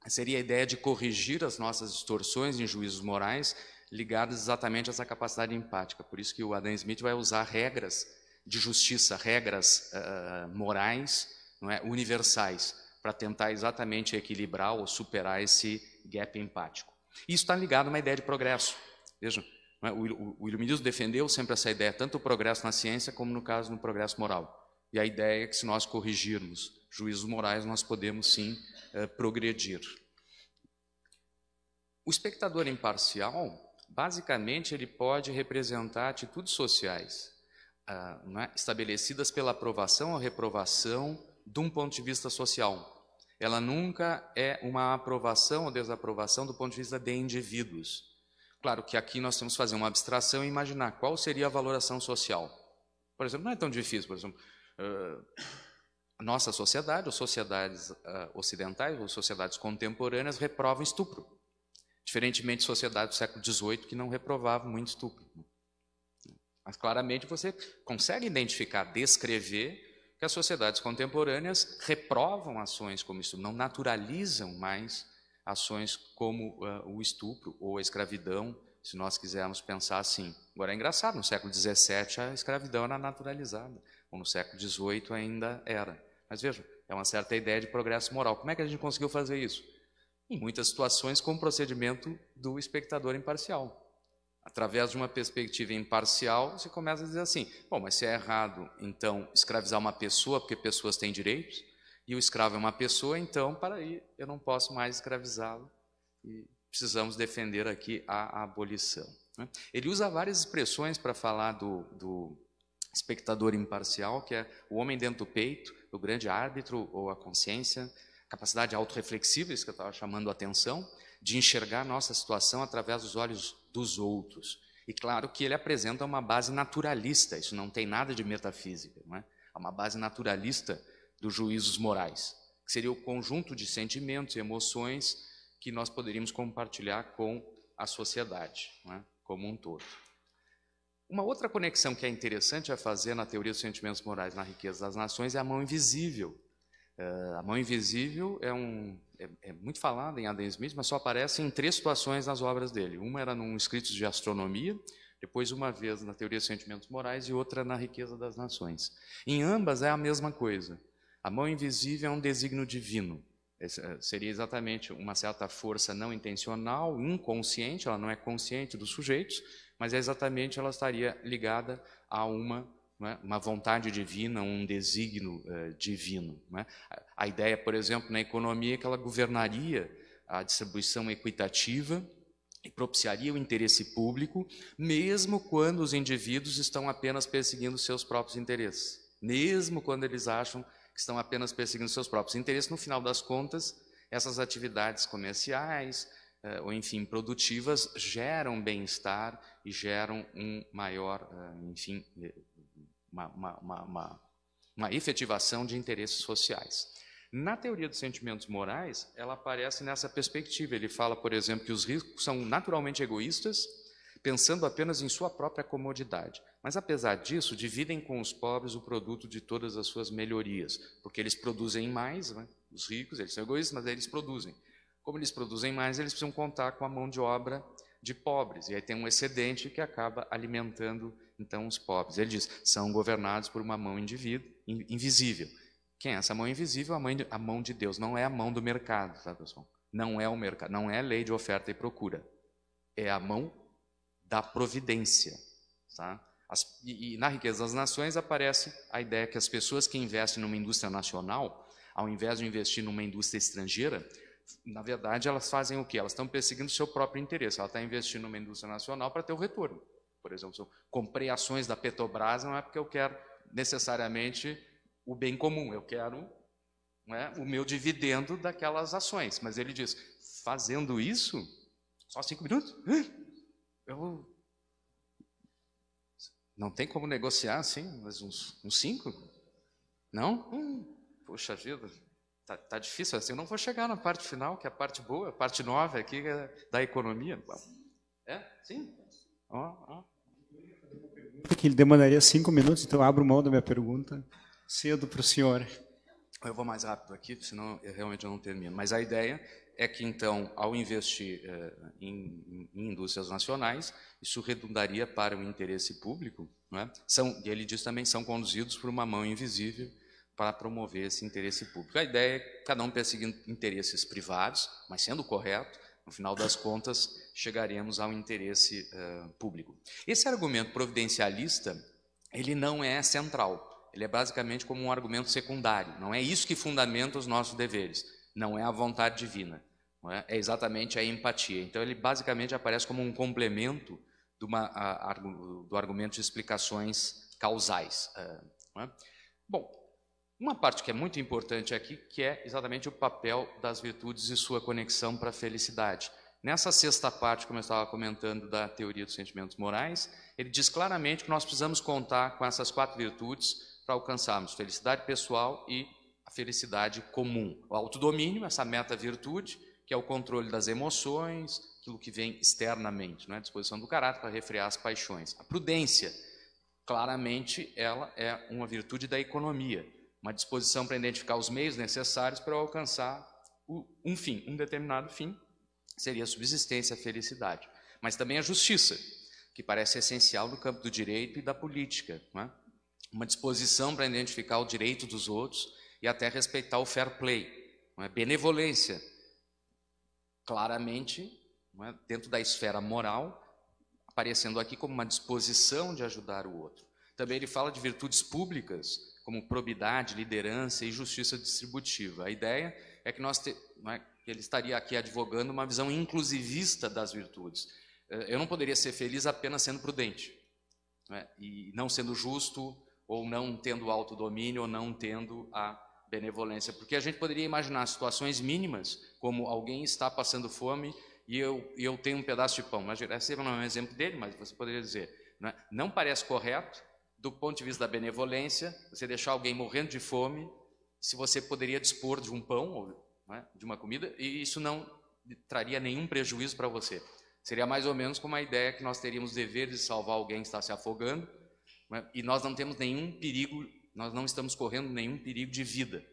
Seria a ideia de corrigir as nossas distorções em juízos morais ligadas exatamente a essa capacidade empática. Por isso que o Adam Smith vai usar regras de justiça, regras uh, morais é, universais, para tentar exatamente equilibrar ou superar esse gap empático. Isso está ligado a uma ideia de progresso. Vejam, é, o, o iluminismo defendeu sempre essa ideia, tanto o progresso na ciência como, no caso, no progresso moral. E a ideia é que, se nós corrigirmos juízos morais, nós podemos sim eh, progredir. O espectador imparcial, basicamente, ele pode representar atitudes sociais ah, é? estabelecidas pela aprovação ou reprovação de um ponto de vista social. Ela nunca é uma aprovação ou desaprovação do ponto de vista de indivíduos. Claro que aqui nós temos que fazer uma abstração e imaginar qual seria a valoração social. Por exemplo, não é tão difícil, por exemplo, uh, nossa sociedade, ou sociedades uh, ocidentais, ou sociedades contemporâneas, reprovam estupro. Diferentemente de sociedades do século XVIII, que não reprovavam muito estupro. Mas claramente você consegue identificar, descrever que as sociedades contemporâneas reprovam ações como isso, não naturalizam mais ações como uh, o estupro ou a escravidão, se nós quisermos pensar assim. Agora é engraçado, no século XVII a escravidão era naturalizada, ou no século XVIII ainda era. Mas vejam, é uma certa ideia de progresso moral. Como é que a gente conseguiu fazer isso? Em muitas situações com o procedimento do espectador imparcial através de uma perspectiva imparcial, você começa a dizer assim: bom, mas se é errado, então, escravizar uma pessoa, porque pessoas têm direitos, e o escravo é uma pessoa, então, para aí, eu não posso mais escravizá-lo. E precisamos defender aqui a abolição. Né? Ele usa várias expressões para falar do, do espectador imparcial, que é o homem dentro do peito, o grande árbitro ou a consciência, capacidade autorreflexiva, isso que eu estava chamando a atenção, de enxergar nossa situação através dos olhos dos outros. E claro que ele apresenta uma base naturalista, isso não tem nada de metafísica, não é? é uma base naturalista dos juízos morais, que seria o conjunto de sentimentos e emoções que nós poderíamos compartilhar com a sociedade, é? como um todo. Uma outra conexão que é interessante a fazer na teoria dos sentimentos morais na riqueza das nações é a mão invisível. Uh, a mão invisível é um é, é, muito falada em Adam Smith, mas só aparece em três situações nas obras dele. Uma era num escrito de astronomia, depois uma vez na teoria dos sentimentos morais e outra na riqueza das nações. Em ambas é a mesma coisa. A mão invisível é um designo divino. Eh, seria exatamente uma certa força não intencional, inconsciente, ela não é consciente dos sujeitos, mas é exatamente ela estaria ligada a uma né, uma vontade divina, um desígnio eh, divino. Né. A ideia, por exemplo, na economia é que ela governaria a distribuição equitativa e propiciaria o interesse público, mesmo quando os indivíduos estão apenas perseguindo seus próprios interesses, mesmo quando eles acham que estão apenas perseguindo seus próprios interesses, no final das contas, essas atividades comerciais, eh, ou enfim, produtivas geram bem-estar e geram um maior, eh, enfim, uma, uma, uma, uma efetivação de interesses sociais. Na teoria dos sentimentos morais, ela aparece nessa perspectiva. Ele fala, por exemplo, que os ricos são naturalmente egoístas, pensando apenas em sua própria comodidade. Mas, apesar disso, dividem com os pobres o produto de todas as suas melhorias, porque eles produzem mais, né? os ricos, eles são egoístas, mas eles produzem. Como eles produzem mais, eles precisam contar com a mão de obra de pobres. E aí tem um excedente que acaba alimentando então os pobres. Ele diz: são governados por uma mão indivíduo, invisível. Quem é essa mão invisível? A, mãe, a mão de Deus. Não é a mão do mercado, tá, pessoal? Não é o mercado, não é a lei de oferta e procura. É a mão da providência, tá? As, e, e na riqueza das nações aparece a ideia que as pessoas que investem numa indústria nacional, ao invés de investir numa indústria estrangeira, na verdade, elas fazem o quê? Elas estão perseguindo o seu próprio interesse. Ela está investindo numa indústria nacional para ter o retorno. Por exemplo, se eu comprei ações da Petrobras, não é porque eu quero necessariamente o bem comum, eu quero é, o meu dividendo daquelas ações. Mas ele diz: fazendo isso, só cinco minutos? Eu. Não tem como negociar assim, mas uns, uns cinco? Não? Hum, poxa vida, Tá, tá, difícil assim, eu não vou chegar na parte final, que é a parte boa, a parte nova aqui é da economia. É? Sim? Ó, ó. Oh. Que ele demandaria cinco minutos, então abro mão da minha pergunta cedo para o senhor. Eu vou mais rápido aqui, senão eu realmente não termino. Mas a ideia é que, então, ao investir eh, em, em, indústrias nacionais, isso redundaria para o interesse público. Não é? são, e ele diz também são conduzidos por uma mão invisível para promover esse interesse público. A ideia é cada um perseguindo interesses privados, mas sendo correto, no final das contas, chegaremos ao interesse uh, público. Esse argumento providencialista, ele não é central. Ele é basicamente como um argumento secundário. Não é isso que fundamenta os nossos deveres. Não é a vontade divina. É? é? exatamente a empatia. Então, ele basicamente aparece como um complemento uma, a, a, do argumento de explicações causais. Uh, é? Bom, uma parte que é muito importante aqui, que é exatamente o papel das virtudes e sua conexão para a felicidade. Nessa sexta parte, como eu estava comentando, da teoria dos sentimentos morais, ele diz claramente que nós precisamos contar com essas quatro virtudes para alcançarmos felicidade pessoal e a felicidade comum. O autodomínio, essa meta-virtude, que é o controle das emoções, aquilo que vem externamente, né? a disposição do caráter para refrear as paixões. A prudência, claramente, ela é uma virtude da economia uma disposição para identificar os meios necessários para alcançar um fim, um determinado fim, seria a subsistência, a felicidade. Mas também a justiça, que parece essencial no campo do direito e da política. É? Uma disposição para identificar o direito dos outros e até respeitar o fair play. É? Benevolência, claramente, é? dentro da esfera moral, aparecendo aqui como uma disposição de ajudar o outro. Também ele fala de virtudes públicas, como probidade, liderança e justiça distributiva. A ideia é que nós te, é, que ele estaria aqui advogando uma visão inclusivista das virtudes. Eh, eu não poderia ser feliz apenas sendo prudente, não é? e não sendo justo, ou não tendo autodomínio, ou não tendo a benevolência, porque a gente poderia imaginar situações mínimas, como alguém está passando fome e eu, eu tenho um pedaço de pão. Mas esse não é um exemplo dele, mas você poderia dizer, não, é? não parece correto, do ponto de vista da benevolência, você deixar alguém morrendo de fome, se você poderia dispor de um pão ou né, de uma comida, e isso não traria nenhum prejuízo para você. Seria mais ou menos como a ideia que nós teríamos dever de salvar alguém que está se afogando, né, e nós não temos nenhum perigo, nós não estamos correndo nenhum perigo de vida.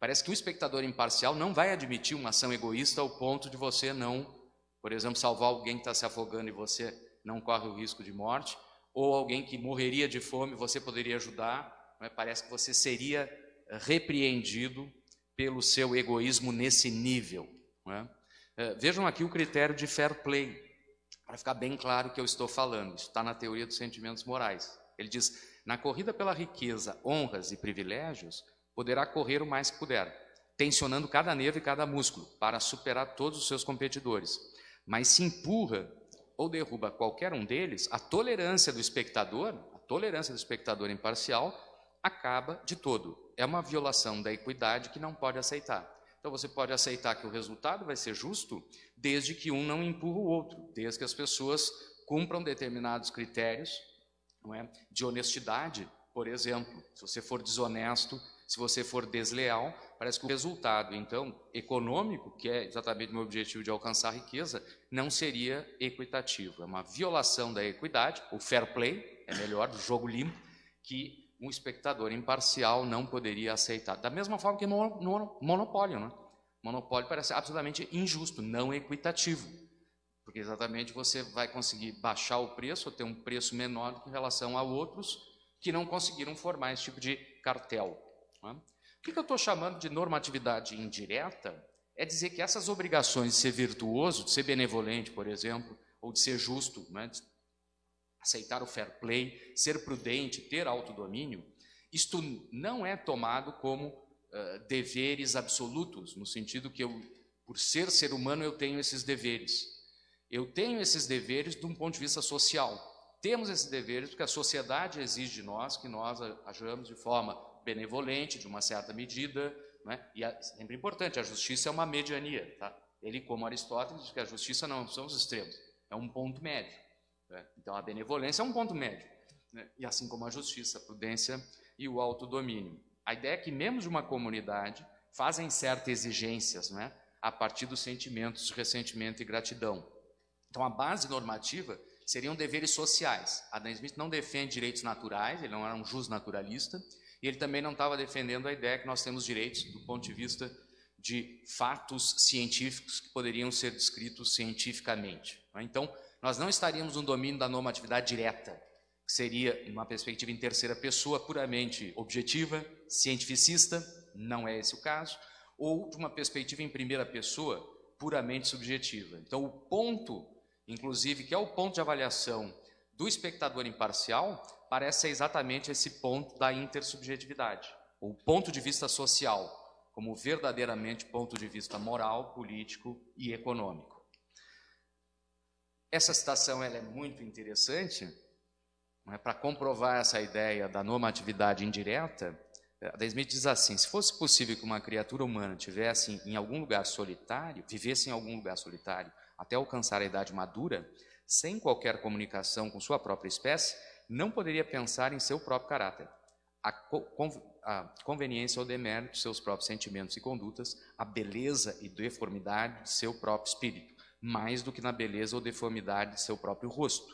Parece que um espectador imparcial não vai admitir uma ação egoísta ao ponto de você não, por exemplo, salvar alguém que está se afogando e você não corre o risco de morte, ou alguém que morreria de fome, você poderia ajudar, mas é? parece que você seria repreendido pelo seu egoísmo nesse nível. É? Eh, vejam aqui o critério de fair play, para ficar bem claro o que eu estou falando, isso está na teoria dos sentimentos morais. Ele diz: na corrida pela riqueza, honras e privilégios, poderá correr o mais que puder, tensionando cada nervo e cada músculo para superar todos os seus competidores, mas se empurra ou derruba qualquer um deles, a tolerância do espectador, a tolerância do espectador imparcial, acaba de todo. É uma violação da equidade que não pode aceitar. Então você pode aceitar que o resultado vai ser justo, desde que um não empurra o outro, desde que as pessoas cumpram determinados critérios é? de honestidade, por exemplo. Se você for desonesto, se você for desleal, Parece que o resultado, então, econômico, que é exatamente o meu objetivo de alcançar riqueza, não seria equitativo. É uma violação da equidade, o fair play, é melhor, do jogo limpo, que um espectador imparcial não poderia aceitar. Da mesma forma que mono, monopólio, né? Monopólio parece absolutamente injusto, não equitativo, porque exatamente você vai conseguir baixar o preço ou ter um preço menor em relação a outros que não conseguiram formar esse tipo de cartel. Né? que, que eu estou chamando de normatividade indireta é dizer que essas obrigações de ser virtuoso, de ser benevolente, por exemplo, ou de ser justo, né, de aceitar o fair play, ser prudente, ter autodomínio, isto não é tomado como uh, deveres absolutos, no sentido que eu, por ser ser humano, eu tenho esses deveres. Eu tenho esses deveres de um ponto de vista social. Temos esses deveres porque a sociedade exige de nós que nós ajamos de forma benevolente, de uma certa medida. Né? E é sempre importante, a justiça é uma mediania. Tá? Ele, como Aristóteles, diz que a justiça não são os extremos, é um ponto médio. Né? Então, a benevolência é um ponto médio. Né? E assim como a justiça, a prudência e o autodomínio. A ideia é que membros de uma comunidade fazem certas exigências né? a partir dos sentimentos de ressentimento e gratidão. Então, a base normativa seriam deveres sociais. Adam Smith não defende direitos naturais, ele não era um jus naturalista, e ele também não estava defendendo a ideia que nós temos direitos do ponto de vista de fatos científicos que poderiam ser descritos cientificamente. Então, nós não estaríamos no domínio da normatividade direta, que seria uma perspectiva em terceira pessoa puramente objetiva, cientificista, não é esse o caso, ou de uma perspectiva em primeira pessoa puramente subjetiva. Então, o ponto, inclusive, que é o ponto de avaliação do espectador imparcial parece ser exatamente esse ponto da intersubjetividade, o ponto de vista social, como verdadeiramente ponto de vista moral, político e econômico. Essa citação ela é muito interessante é? para comprovar essa ideia da normatividade indireta. Eh, a diz assim: se fosse possível que uma criatura humana tivesse em algum lugar solitário, vivesse em algum lugar solitário até alcançar a idade madura, sem qualquer comunicação com sua própria espécie, não poderia pensar em seu próprio caráter. A, a conveniência ou demérito de seus próprios sentimentos e condutas, a beleza e deformidade de seu próprio espírito, mais do que na beleza ou deformidade de seu próprio rosto.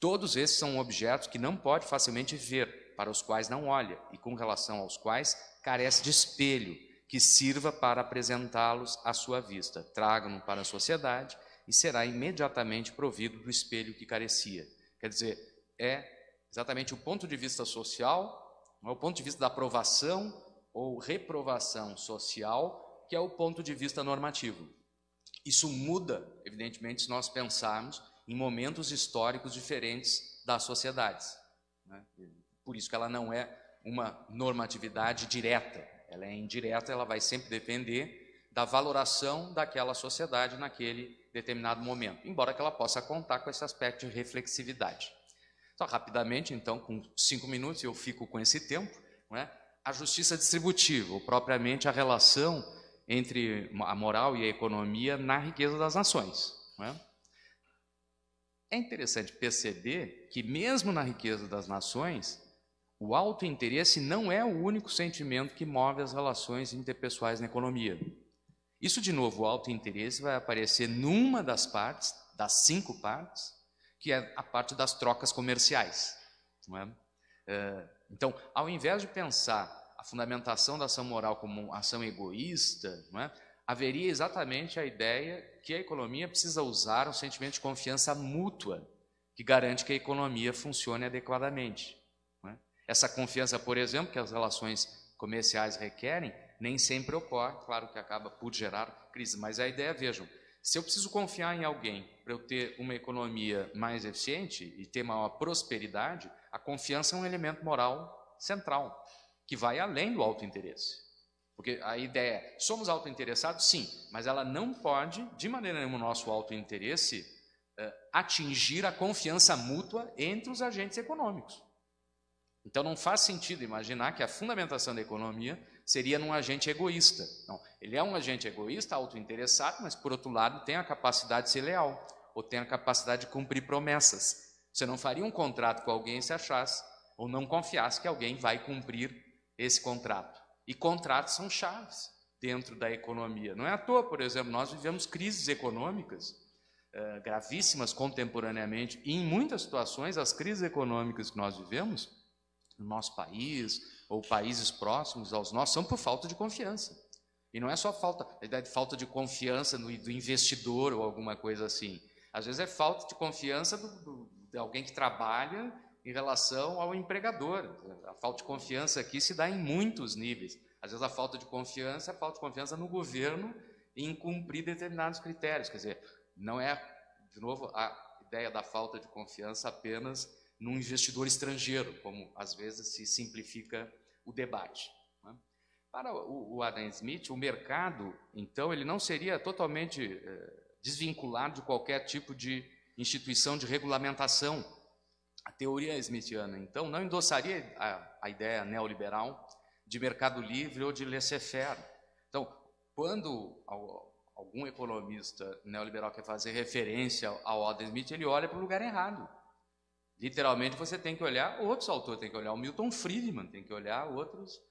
Todos esses são objetos que não pode facilmente ver, para os quais não olha e com relação aos quais carece de espelho que sirva para apresentá-los à sua vista. Tragam-no para a sociedade e será imediatamente provido do espelho que carecia. Quer dizer, é exatamente o ponto de vista social, é o ponto de vista da aprovação ou reprovação social, que é o ponto de vista normativo. Isso muda, evidentemente, se nós pensarmos em momentos históricos diferentes das sociedades. Né? Por isso que ela não é uma normatividade direta, ela é indireta, ela vai sempre depender da valoração daquela sociedade naquele determinado momento, embora que ela possa contar com esse aspecto de reflexividade. Só rapidamente, então, com cinco minutos, eu fico com esse tempo, é? a justiça distributiva, ou propriamente a relação entre a moral e a economia na riqueza das nações. É? é interessante perceber que, mesmo na riqueza das nações, o alto interesse não é o único sentimento que move as relações interpessoais na economia. Isso, de novo, o alto interesse vai aparecer numa das partes, das cinco partes, que é a parte das trocas comerciais. É? é? Então, ao invés de pensar a fundamentação da ação moral como uma ação egoísta, é? haveria exatamente a ideia que a economia precisa usar um sentimento de confiança mútua que garante que a economia funcione adequadamente. É? Essa confiança, por exemplo, que as relações comerciais requerem, nem sempre ocorre, claro que acaba por gerar crise, mas a ideia, vejam, se eu preciso confiar em alguém para eu ter uma economia mais eficiente e ter maior prosperidade, a confiança é um elemento moral central, que vai além do autointeresse. Porque a ideia é, somos autointeressados? Sim, mas ela não pode, de maneira nenhuma, o nosso autointeresse eh, atingir a confiança mútua entre os agentes econômicos. Então não faz sentido imaginar que a fundamentação da economia seria num agente egoísta. Então, ele é um agente egoísta, autointeressado, mas por outro lado tem a capacidade de ser leal, ou tem a capacidade de cumprir promessas. Você não faria um contrato com alguém se achasse ou não confiasse que alguém vai cumprir esse contrato. E contratos são chaves dentro da economia. Não é à toa, por exemplo, nós vivemos crises econômicas eh, gravíssimas contemporaneamente, e em muitas situações, as crises econômicas que nós vivemos no nosso país, ou países próximos aos nossos são por falta de confiança. E não é só falta, é falta de confiança no, do investidor ou alguma coisa assim. Às vezes é falta de confiança do, do, de alguém que trabalha em relação ao empregador. A falta de confiança aqui se dá em muitos níveis. Às vezes a falta de confiança é falta de confiança no governo em cumprir determinados critérios. Quer dizer, não é, de novo, a ideia da falta de confiança apenas num investidor estrangeiro, como às vezes se simplifica o debate. Né? Para o Adam Smith, o mercado, então, ele não seria totalmente eh, desvinculado de qualquer tipo de instituição de regulamentação. A teoria smithiana, então, não endossaria a ideia neoliberal de mercado livre ou de laissez-faire. Então, quando algum economista neoliberal quer fazer referência ao Adam Smith, ele olha para o lugar errado. Literalmente você tem que olhar outros autores, tem que olhar o Milton Friedman, tem que olhar outros uh,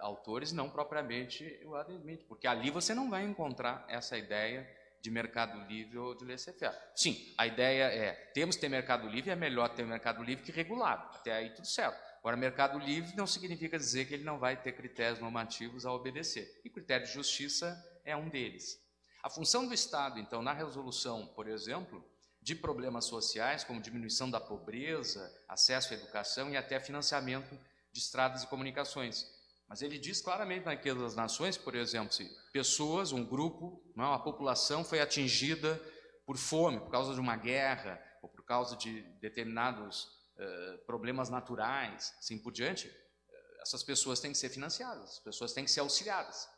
autores, não propriamente o Adam Smith, porque ali você não vai encontrar essa ideia de mercado livre ou de laissez-faire. Sim, a ideia é, temos que ter mercado livre, é melhor ter mercado livre que regulado, até aí tudo certo. Agora, mercado livre não significa dizer que ele não vai ter critérios normativos a obedecer, e critério de justiça é um deles. A função do Estado, então, na resolução, por exemplo, de problemas sociais, como diminuição da pobreza, acesso à educação e até financiamento de estradas e comunicações. Mas ele diz claramente naquelas nações, por exemplo, se pessoas, um grupo, não é, uma população foi atingida por fome, por causa de uma guerra, ou por causa de determinados uh, problemas naturais, assim por diante, eh, essas pessoas têm que ser financiadas, as pessoas têm que ser auxiliadas.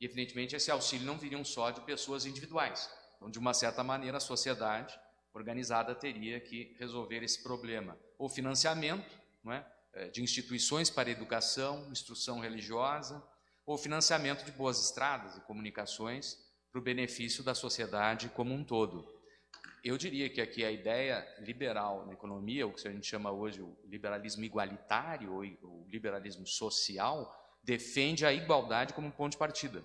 E, evidentemente, esse auxílio não viria só de pessoas individuais. Então, de uma certa maneira, a sociedade organizada teria que resolver esse problema. Ou financiamento não é? Eh, de instituições para educação, instrução religiosa, ou financiamento de boas estradas e comunicações para o benefício da sociedade como um todo. Eu diria que aqui a ideia liberal na economia, o que a gente chama hoje o liberalismo igualitário ou o liberalismo social, defende a igualdade como ponto de partida.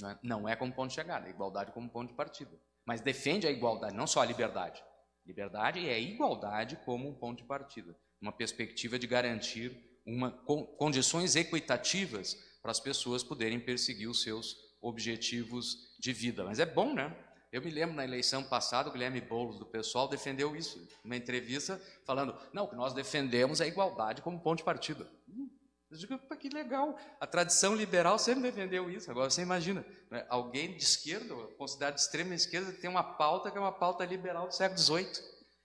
Não é, não é como ponto de chegada, é igualdade como ponto de partida mas defende a igualdade, não só a liberdade. Liberdade é igualdade como um ponto de partida, uma perspectiva de garantir uma, condições equitativas para as pessoas poderem perseguir os seus objetivos de vida. Mas é bom, né? Eu me lembro na eleição passada, o Guilherme Boulos, do pessoal, defendeu isso, numa entrevista, falando: não, o que nós defendemos é a igualdade como ponto de partida. Hum, eu digo, que legal, a tradição liberal sempre defendeu isso. Agora você imagina, né? alguém de esquerda, considerado de extrema esquerda, tem uma pauta que é uma pauta liberal do século XVIII.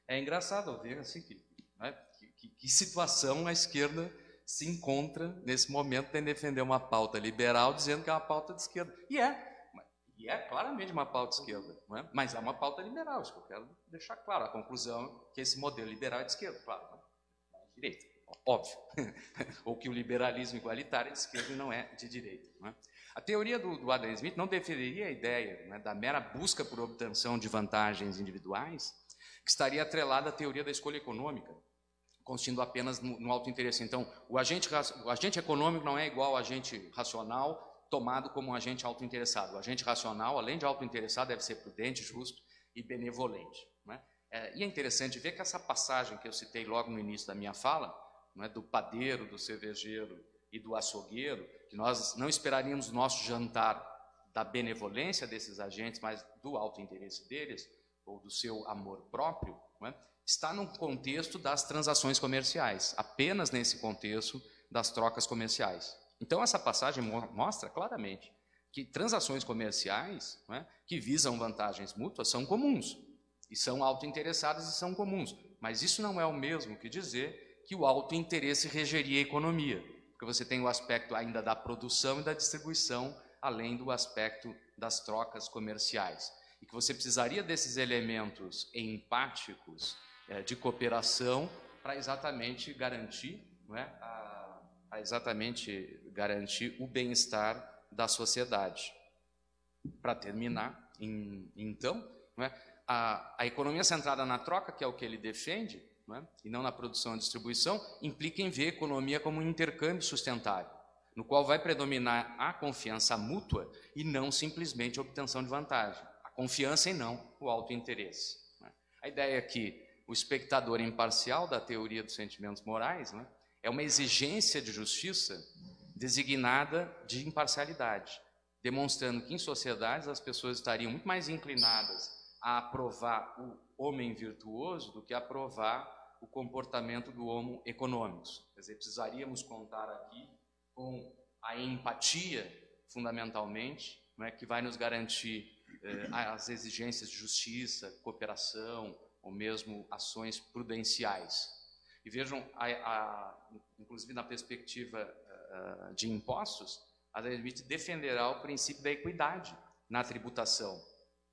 É engraçado ver assim que, né? que, que, que, situação a esquerda se encontra nesse momento de defender uma pauta liberal dizendo que é uma pauta de esquerda. E é, e é claramente uma pauta de esquerda, é? mas é uma pauta liberal, isso que eu quero deixar claro. A conclusão é que esse modelo liberal é de esquerda, claro, não é de direita óbvio, ou que o liberalismo igualitário de esquerda não é de direita. É? A teoria do, do, Adam Smith não defenderia a ideia é, da mera busca por obtenção de vantagens individuais, que estaria atrelada à teoria da escolha econômica, consistindo apenas no, no auto-interesse. Então, o agente, o agente econômico não é igual ao agente racional tomado como um agente auto-interessado. O agente racional, além de auto-interessado, deve ser prudente, justo e benevolente. É? é? e é interessante ver que essa passagem que eu citei logo no início da minha fala, é? do padeiro, do cervejeiro e do açougueiro, que nós não esperaríamos nosso jantar da benevolência desses agentes, mas do alto interesse deles, ou do seu amor próprio, é? está no contexto das transações comerciais, apenas nesse contexto das trocas comerciais. Então, essa passagem mostra claramente que transações comerciais é? que visam vantagens mútuas são comuns, e são autointeressadas e são comuns, mas isso não é o mesmo que dizer que o alto interesse regeria a economia, porque você tem o aspecto ainda da produção e da distribuição, além do aspecto das trocas comerciais. E que você precisaria desses elementos empáticos é, de cooperação para exatamente garantir, não é, exatamente garantir o bem-estar da sociedade. Para terminar, em, então, é, a, a economia centrada na troca, que é o que ele defende, não é? e não na produção e distribuição, implica em ver a economia como um intercâmbio sustentável, no qual vai predominar a confiança mútua e não simplesmente a obtenção de vantagem. A confiança e não o autointeresse. interesse. Né? A ideia é que o espectador imparcial da teoria dos sentimentos morais né, é uma exigência de justiça designada de imparcialidade, demonstrando que em sociedades as pessoas estariam muito mais inclinadas a aprovar o homem virtuoso do que aprovar o comportamento do Homo economicus. Quer dizer, precisaríamos contar aqui com a empatia, fundamentalmente, né, que vai nos garantir eh, as exigências de justiça, cooperação, ou mesmo ações prudenciais. E vejam, a, a, inclusive na perspectiva uh, de impostos, a lei Smith defenderá o princípio da equidade na tributação.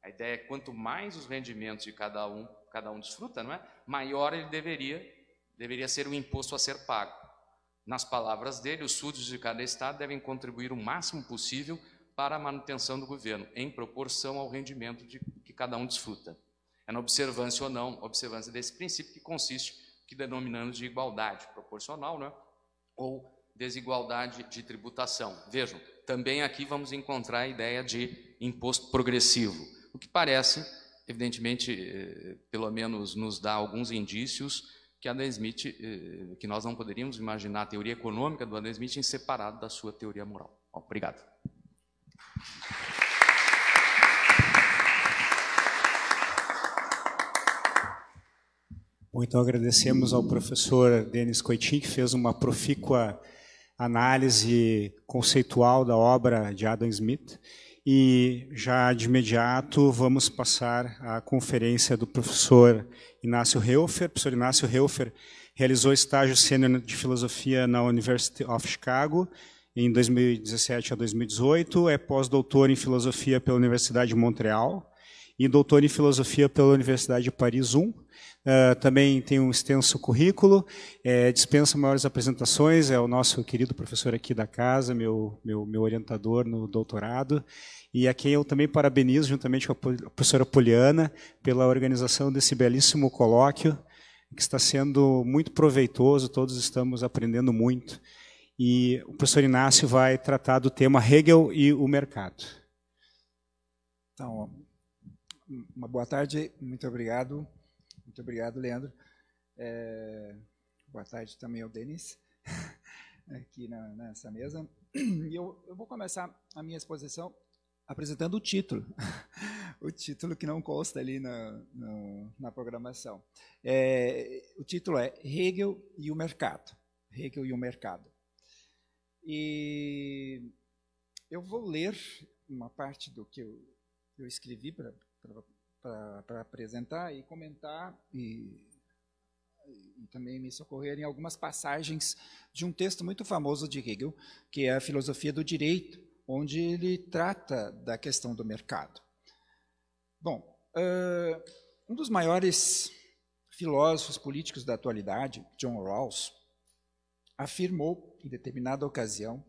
A ideia é quanto mais os rendimentos de cada um, cada um desfruta, não é? Maior ele deveria, deveria ser o imposto a ser pago. Nas palavras dele, os súditos de cada estado devem contribuir o máximo possível para a manutenção do governo, em proporção ao rendimento de, que cada um desfruta. É na observância ou não, observância desse princípio que consiste, que denominamos de igualdade proporcional, é? ou desigualdade de tributação. Vejam, também aqui vamos encontrar a ideia de imposto progressivo, o que parece evidentemente, eh, pelo menos nos dá alguns indícios que Adam Smith, eh, que nós não poderíamos imaginar a teoria econômica do Adam Smith em separado da sua teoria moral. Obrigado. Muito então agradecemos ao professor Denis Coitin, que fez uma profícua análise conceitual da obra de Adam Smith. E já de imediato vamos passar à conferência do professor Inácio Helfer. O professor Inácio Helfer realizou estágio sênior de filosofia na University of Chicago em 2017 a 2018, é pós-doutor em filosofia pela Universidade de Montreal e doutor em filosofia pela Universidade de Paris I Uh, também tem um extenso currículo, é, dispensa maiores apresentações, é o nosso querido professor aqui da casa, meu, meu, meu orientador no doutorado, e a quem eu também parabenizo, juntamente com a professora Poliana, pela organização desse belíssimo colóquio, que está sendo muito proveitoso, todos estamos aprendendo muito. E o professor Inácio vai tratar do tema Hegel e o mercado. Então, uma boa tarde, muito obrigado. Muito obrigado, Leandro. É, boa tarde também ao Denis, aqui na, nessa mesa. E eu, eu vou começar a minha exposição apresentando o título, o título que não consta ali na, na, na programação. É, o título é Hegel e o Mercado. Hegel e o Mercado. E eu vou ler uma parte do que eu, eu escrevi para para apresentar e comentar e, e também me socorrer em algumas passagens de um texto muito famoso de Hegel, que é a Filosofia do Direito, onde ele trata da questão do mercado. Bom, um dos maiores filósofos políticos da atualidade, John Rawls, afirmou em determinada ocasião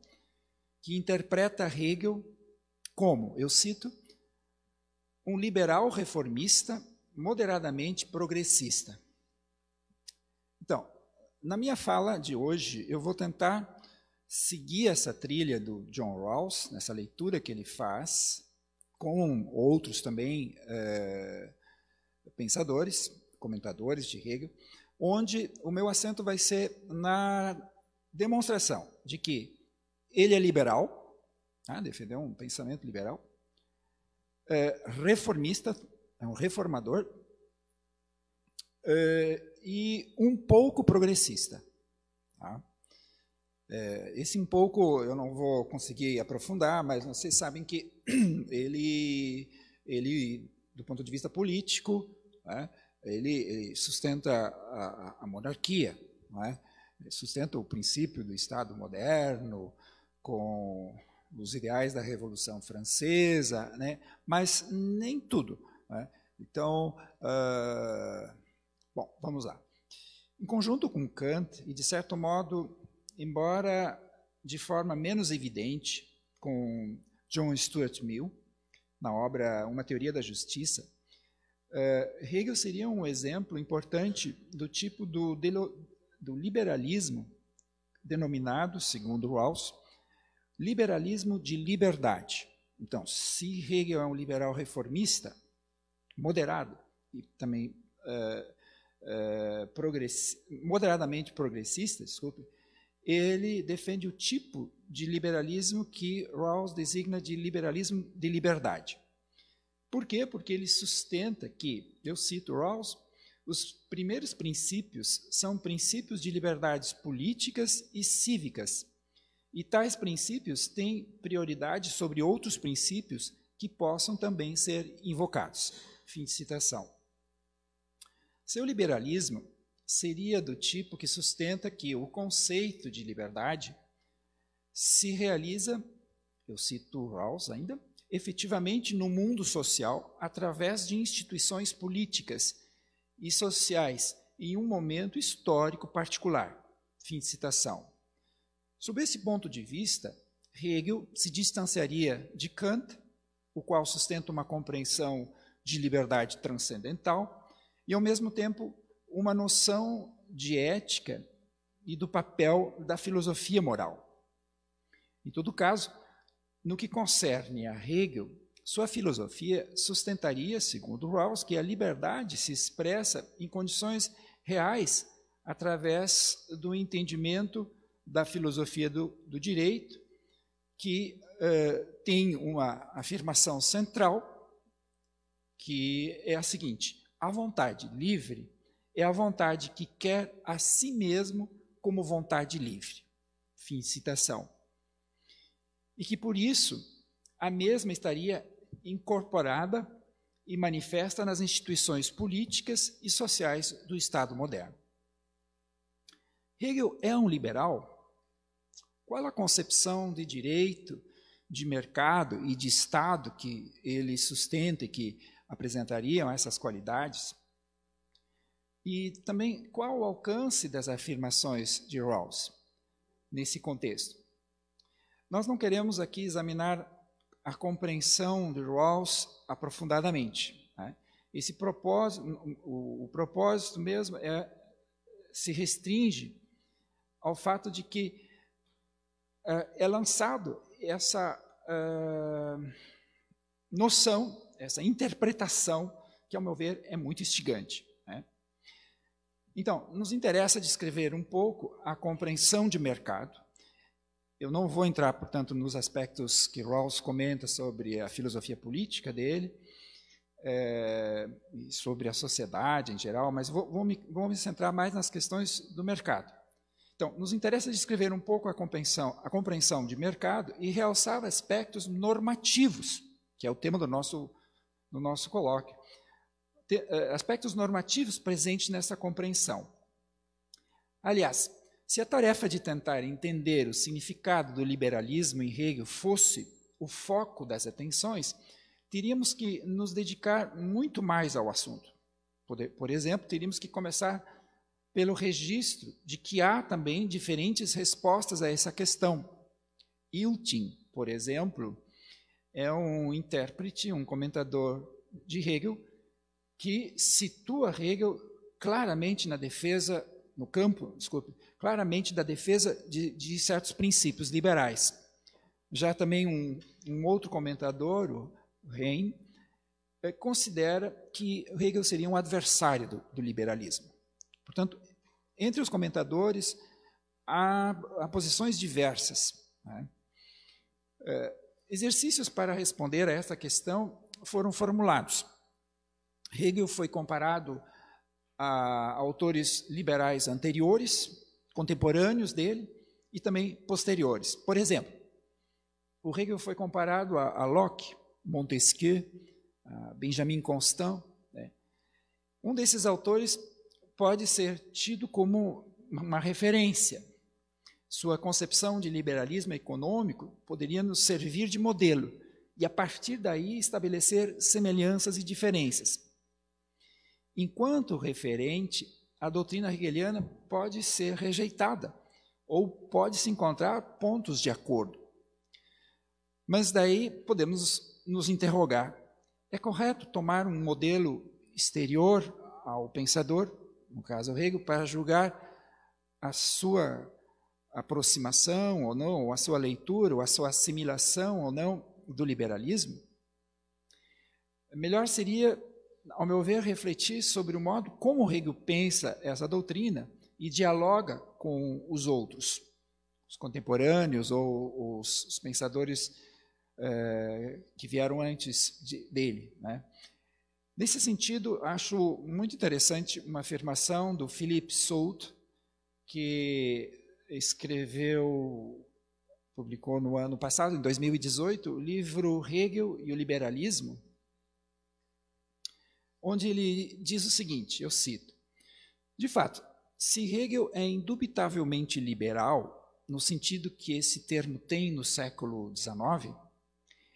que interpreta Hegel como, eu cito, um liberal reformista moderadamente progressista. Então, na minha fala de hoje, eu vou tentar seguir essa trilha do John Rawls, nessa leitura que ele faz, com outros também é, pensadores, comentadores de Hegel, onde o meu acento vai ser na demonstração de que ele é liberal, tá? defendeu um pensamento liberal, é, reformista, é um reformador, é, e um pouco progressista. Tá? É, esse um pouco eu não vou conseguir aprofundar, mas vocês sabem que ele, ele do ponto de vista político, né, ele, ele, sustenta a, a, a monarquia, né, sustenta o princípio do Estado moderno com os ideais da Revolução Francesa, né? mas nem tudo. Né? Então, uh, bom, vamos lá. Em conjunto com Kant, e de certo modo, embora de forma menos evidente, com John Stuart Mill, na obra Uma Teoria da Justiça, uh, Hegel seria um exemplo importante do tipo do, do liberalismo denominado, segundo Rawls, liberalismo de liberdade. Então, se Hegel é um liberal reformista, moderado e também uh, uh, moderadamente progressista, desculpe, ele defende o tipo de liberalismo que Rawls designa de liberalismo de liberdade. Por quê? Porque ele sustenta que, eu cito Rawls, os primeiros princípios são princípios de liberdades políticas e cívicas, e tais princípios têm prioridade sobre outros princípios que possam também ser invocados. Fim de citação. Seu liberalismo seria do tipo que sustenta que o conceito de liberdade se realiza, eu cito Rawls ainda, efetivamente no mundo social através de instituições políticas e sociais em um momento histórico particular. Fim de citação. Sob esse ponto de vista, Hegel se distanciaria de Kant, o qual sustenta uma compreensão de liberdade transcendental e, ao mesmo tempo, uma noção de ética e do papel da filosofia moral. Em todo caso, no que concerne a Hegel, sua filosofia sustentaria, segundo Rawls, que a liberdade se expressa em condições reais através do entendimento da filosofia do, do direito, que uh, tem uma afirmação central, que é a seguinte: a vontade livre é a vontade que quer a si mesmo como vontade livre. Fim citação. E que por isso a mesma estaria incorporada e manifesta nas instituições políticas e sociais do Estado moderno. Hegel é um liberal qual a concepção de direito, de mercado e de Estado que ele sustenta e que apresentariam essas qualidades? E também qual o alcance das afirmações de Rawls nesse contexto? Nós não queremos aqui examinar a compreensão de Rawls aprofundadamente. Né? Esse propósito, o, o propósito mesmo é, se restringe ao fato de que ah, é lançado essa uh, noção, essa interpretação, que, ao meu ver, é muito instigante. Né? Então, nos interessa descrever um pouco a compreensão de mercado. Eu não vou entrar, portanto, nos aspectos que Rawls comenta sobre a filosofia política dele, é, sobre a sociedade em geral, mas vou, vou, me, vou me centrar mais nas questões do mercado. Então, nos interessa descrever um pouco a compreensão, a compreensão de mercado e realçar aspectos normativos, que é o tema do nosso, do nosso colóquio. Eh, aspectos normativos presentes nessa compreensão. Aliás, se a tarefa de tentar entender o significado do liberalismo em Hegel fosse o foco das atenções, teríamos que nos dedicar muito mais ao assunto. Por, exemplo, teríamos que começar pelo registro de que há também diferentes respostas a essa questão. Ilting, por exemplo, é um intérprete, um comentador de Hegel, que situa Hegel claramente na defesa, no campo, desculpe, claramente da defesa de, de certos princípios liberais. Já também um, um outro comentador, o Hein, é, considera que Hegel seria um adversário do, do liberalismo. Portanto, entre os comentadores há, há posições diversas. Né? É, exercícios para responder a essa questão foram formulados. Hegel foi comparado a autores liberais anteriores, contemporâneos dele e também posteriores. Por exemplo, o Hegel foi comparado a, a Locke, Montesquieu, a Benjamin Constant. Né? Um desses autores pode ser tido como uma referência. Sua concepção de liberalismo econômico poderia nos servir de modelo e, a partir daí, estabelecer semelhanças e diferenças. Enquanto referente, a doutrina hegeliana pode ser rejeitada ou pode se encontrar pontos de acordo. Mas daí podemos nos interrogar: é correto tomar um modelo exterior ao pensador? no caso o rei, para julgar a sua aproximação ou não, ou a sua leitura, ou a sua assimilação ou não do liberalismo, melhor seria, ao meu ver, refletir sobre o modo como o Hegel pensa essa doutrina e dialoga com os outros, os contemporâneos ou os, pensadores eh, que vieram antes de, dele. Né? Nesse sentido, acho muito interessante uma afirmação do Philip Soult, que escreveu, publicou no ano passado, em 2018, o livro Hegel e o Liberalismo, onde ele diz o seguinte, eu cito, de fato, se Hegel é indubitavelmente liberal, no sentido que esse termo tem no século XIX,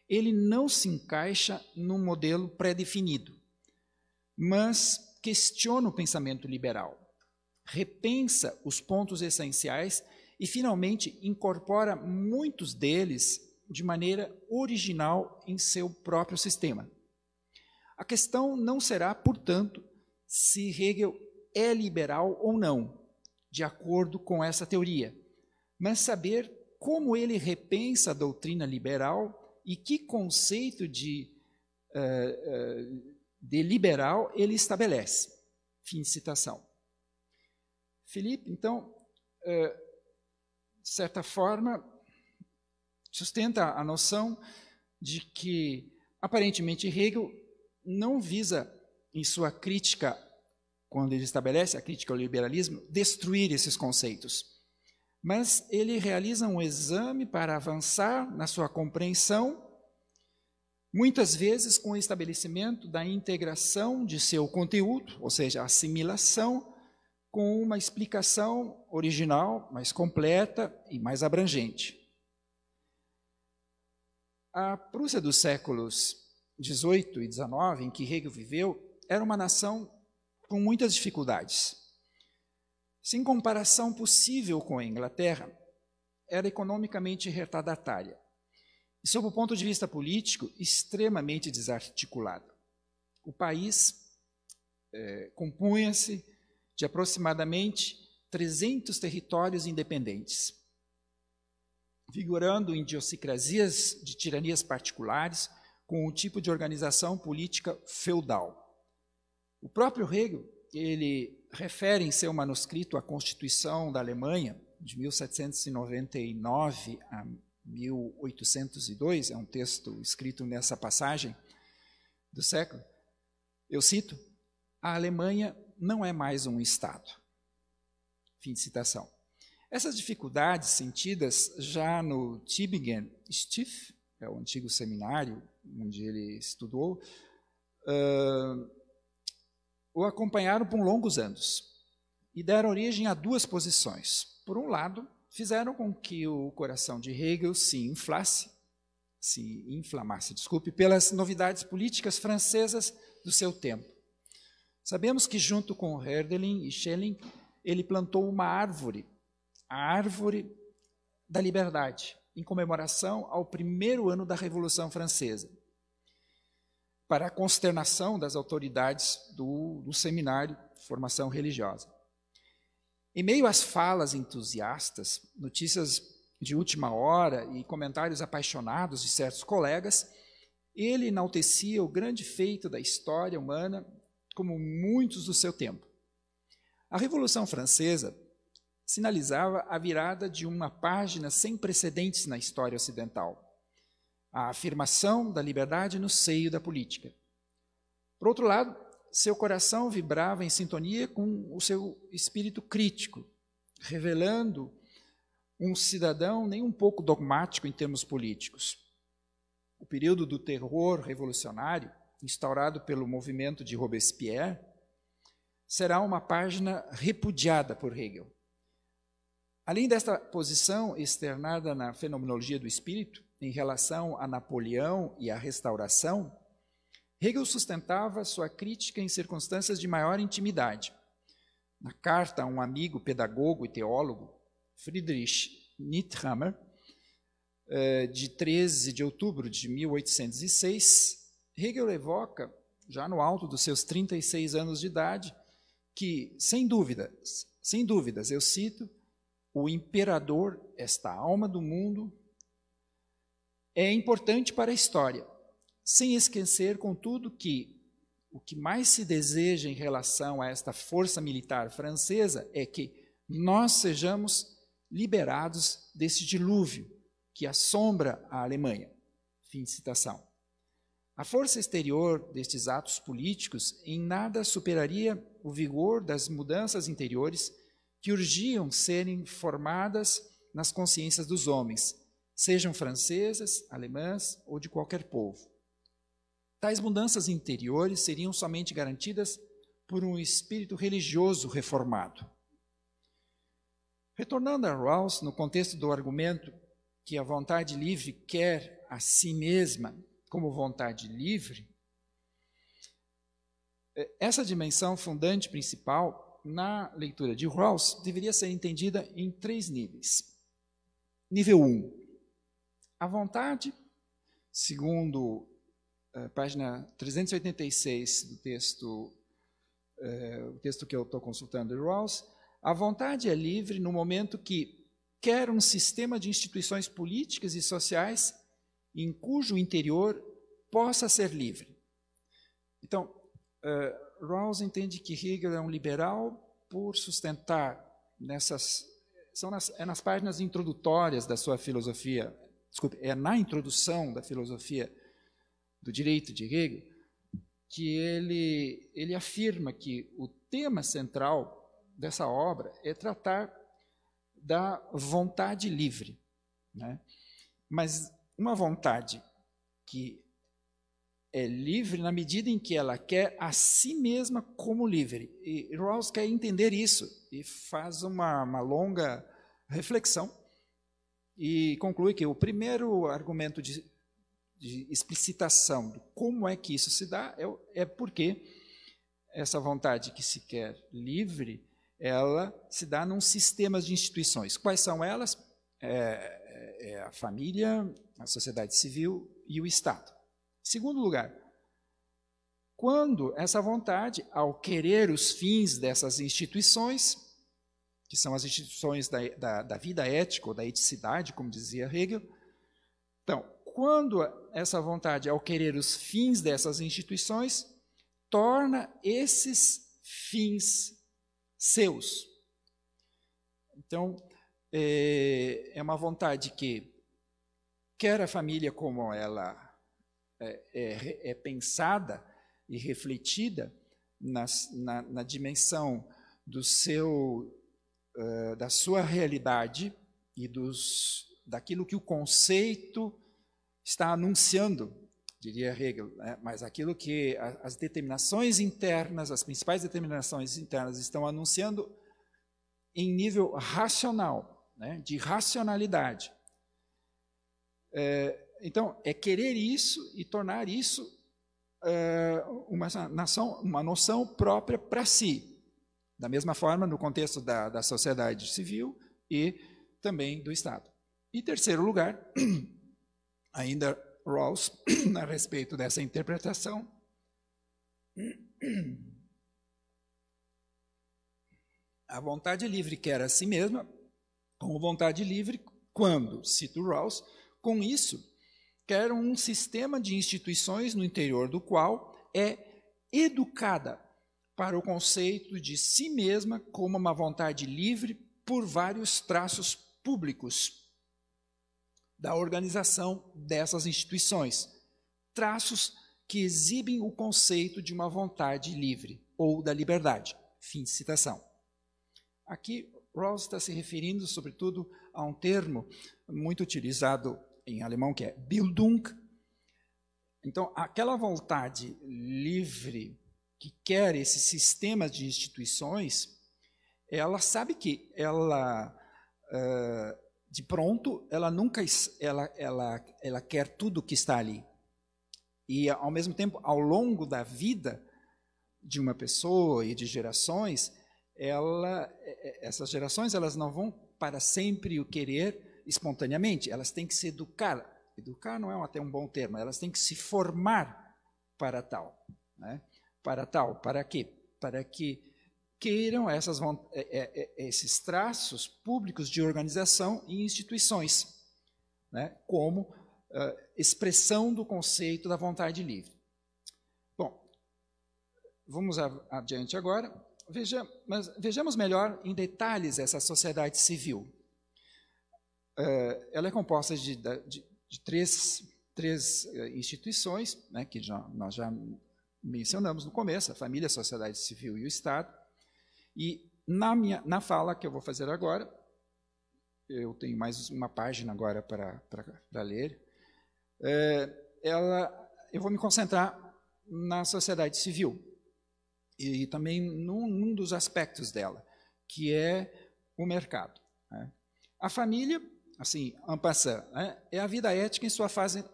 ele não se encaixa num modelo pré-definido mas questiona o pensamento liberal, repensa os pontos essenciais e, finalmente, incorpora muitos deles de maneira original em seu próprio sistema. A questão não será, portanto, se Hegel é liberal ou não, de acordo com essa teoria, mas saber como ele repensa a doutrina liberal e que conceito de, uh, uh, de liberal ele estabelece. Fim de citação. Felipe, então, eh, de certa forma, sustenta a noção de que, aparentemente, Hegel não visa, em sua crítica, quando ele estabelece a crítica ao liberalismo, destruir esses conceitos. Mas ele realiza um exame para avançar na sua compreensão Muitas vezes, com o estabelecimento da integração de seu conteúdo, ou seja, assimilação, com uma explicação original, mais completa e mais abrangente. A Prússia dos séculos XVIII e XIX, em que Hegel viveu, era uma nação com muitas dificuldades. Sem comparação possível com a Inglaterra, era economicamente retardatária e, sob o ponto de vista político, extremamente desarticulado. O país é, compunha-se de aproximadamente 300 territórios independentes, figurando em idiosincrasias de tiranias particulares com um tipo de organização política feudal. O próprio Hegel, ele refere em seu manuscrito à Constituição da Alemanha, de 1799 a 1802, é um texto escrito nessa passagem do século, eu cito: a Alemanha não é mais um Estado. Fim de citação. Essas dificuldades sentidas já no Tübingen Stift, é o antigo seminário onde ele estudou, uh, o acompanharam por longos anos e deram origem a duas posições. Por um lado, fizeram com que o coração de Hegel se inflasse, se inflamasse, desculpe, pelas novidades políticas francesas do seu tempo. Sabemos que junto com Herderlin e Schelling, ele plantou uma árvore, a árvore da liberdade, em comemoração ao primeiro ano da Revolução Francesa. Para a consternação das autoridades do, do seminário de formação religiosa. Em meio às falas entusiastas, notícias de última hora e comentários apaixonados de certos colegas, ele enaltecia o grande feito da história humana como muitos do seu tempo. A Revolução Francesa sinalizava a virada de uma página sem precedentes na história ocidental a afirmação da liberdade no seio da política. Por outro lado, seu coração vibrava em sintonia com o seu espírito crítico, revelando um cidadão nem um pouco dogmático em termos políticos. O período do terror revolucionário, instaurado pelo movimento de Robespierre, será uma página repudiada por Hegel. Além desta posição externada na fenomenologia do espírito, em relação a Napoleão e à restauração, Hegel sustentava sua crítica em circunstâncias de maior intimidade. Na carta a um amigo pedagogo e teólogo, Friedrich Niethammer, eh, de 13 de outubro de 1806, Hegel evoca, já no alto dos seus 36 anos de idade, que, sem dúvidas, sem dúvidas, eu cito, o imperador, esta alma do mundo, é importante para a história sem esquecer, contudo, que o que mais se deseja em relação a esta força militar francesa é que nós sejamos liberados desse dilúvio que assombra a Alemanha. Fim de citação. A força exterior destes atos políticos em nada superaria o vigor das mudanças interiores que urgiam serem formadas nas consciências dos homens, sejam francesas, alemãs ou de qualquer povo. Tais mudanças interiores seriam somente garantidas por um espírito religioso reformado. Retornando a Rawls, no contexto do argumento que a vontade livre quer a si mesma como vontade livre, eh, essa dimensão fundante principal na leitura de Rawls deveria ser entendida em três níveis. Nível 1. Um, a vontade, segundo eh, página 386 do texto, é, o texto que eu estou consultando de Rawls, a vontade é livre no momento que quer um sistema de instituições políticas e sociais em cujo interior possa ser livre. Então, uh, Rawls entende que Hegel é um liberal por sustentar nessas são nas, é nas páginas introdutórias da sua filosofia, desculpe, é na introdução da filosofia do direito de Hegel, que ele, ele afirma que o tema central dessa obra é tratar da vontade livre. Né? Mas uma vontade que é livre na medida em que ela quer a si mesma como livre. E Rawls quer entender isso e faz uma, uma longa reflexão e conclui que o primeiro argumento de de explicitação de como é que isso se dá, é, é porque essa vontade que se quer livre, ela se dá num sistema de instituições. Quais são elas? É, é, é a família, a sociedade civil e o Estado. Segundo lugar, quando essa vontade, ao querer os fins dessas instituições, que são as instituições da, da, da vida ética ou da eticidade, como dizia Hegel, quando essa vontade, ao querer os fins dessas instituições, torna esses fins seus. Então, é, é uma vontade que quer a família como ela é, é, é pensada e refletida na, na, na dimensão do seu uh, da sua realidade e dos daquilo que o conceito está anunciando, diria Hegel, né? mas aquilo que as determinações internas, as principais determinações internas estão anunciando em nível racional, né? de racionalidade. É, então, é querer isso e tornar isso é, uma, nação, uma noção própria para si. Da mesma forma, no contexto da, da sociedade civil e também do Estado. Em terceiro lugar, ainda Rawls a respeito dessa interpretação. A vontade livre quer a si mesma, como vontade livre, quando, cito Rawls, com isso, quer um sistema de instituições no interior do qual é educada para o conceito de si mesma como uma vontade livre por vários traços públicos, da organização dessas instituições. Traços que exibem o conceito de uma vontade livre ou da liberdade. Fim de citação. Aqui, Rawls está se referindo, sobretudo, a um termo muito utilizado em alemão que é Bildung. Então, aquela vontade livre que quer esse sistema de instituições, ela sabe que ela uh, de pronto, ela nunca ela, ela, ela quer tudo que está ali. E ao mesmo tempo, ao longo da vida de uma pessoa e de gerações, ela, é, é, essas gerações elas não vão para sempre o querer espontaneamente, elas têm que se educar. Educar não é até um bom termo, elas têm que se formar para tal. Né? Para tal, para quê? Para que queiram essas, é, é, é, esses traços públicos de organização e instituições, né, como uh, expressão do conceito da vontade livre. Bom, vamos adiante agora. Veja, vejamos melhor em detalhes essa sociedade civil. Uh, ela é composta de, de, de três, três instituições, né, que já, nós já mencionamos no começo, a família, a sociedade civil e o Estado. E na, minha, na fala que eu vou fazer agora, eu tenho mais uma página agora para ler, é, ela, eu vou me concentrar na sociedade civil e, e também num, num, dos aspectos dela, que é o mercado. Né? A família, assim, en passant, né, é a vida ética em sua fase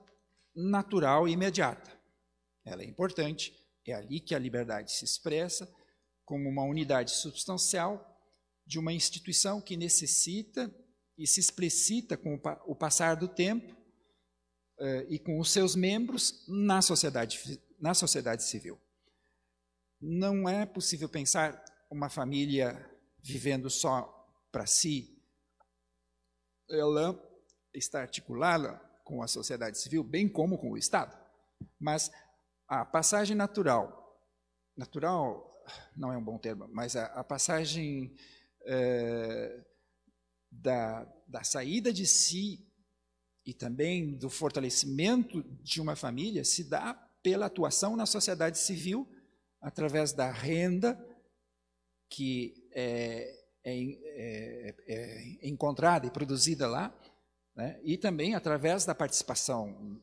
natural e imediata. Ela é importante, é ali que a liberdade se expressa, como uma unidade substancial de uma instituição que necessita e se explicita com o passar do tempo eh, e com os seus membros na sociedade, na sociedade civil. Não é possível pensar uma família vivendo só para si. Ela está articulada com a sociedade civil, bem como com o Estado. Mas a passagem natural, natural não é um bom termo, mas a, a passagem é, da, da saída de si e também do fortalecimento de uma família se dá pela atuação na sociedade civil através da renda que é, é, é, é, é encontrada e produzida lá, né? e também através da participação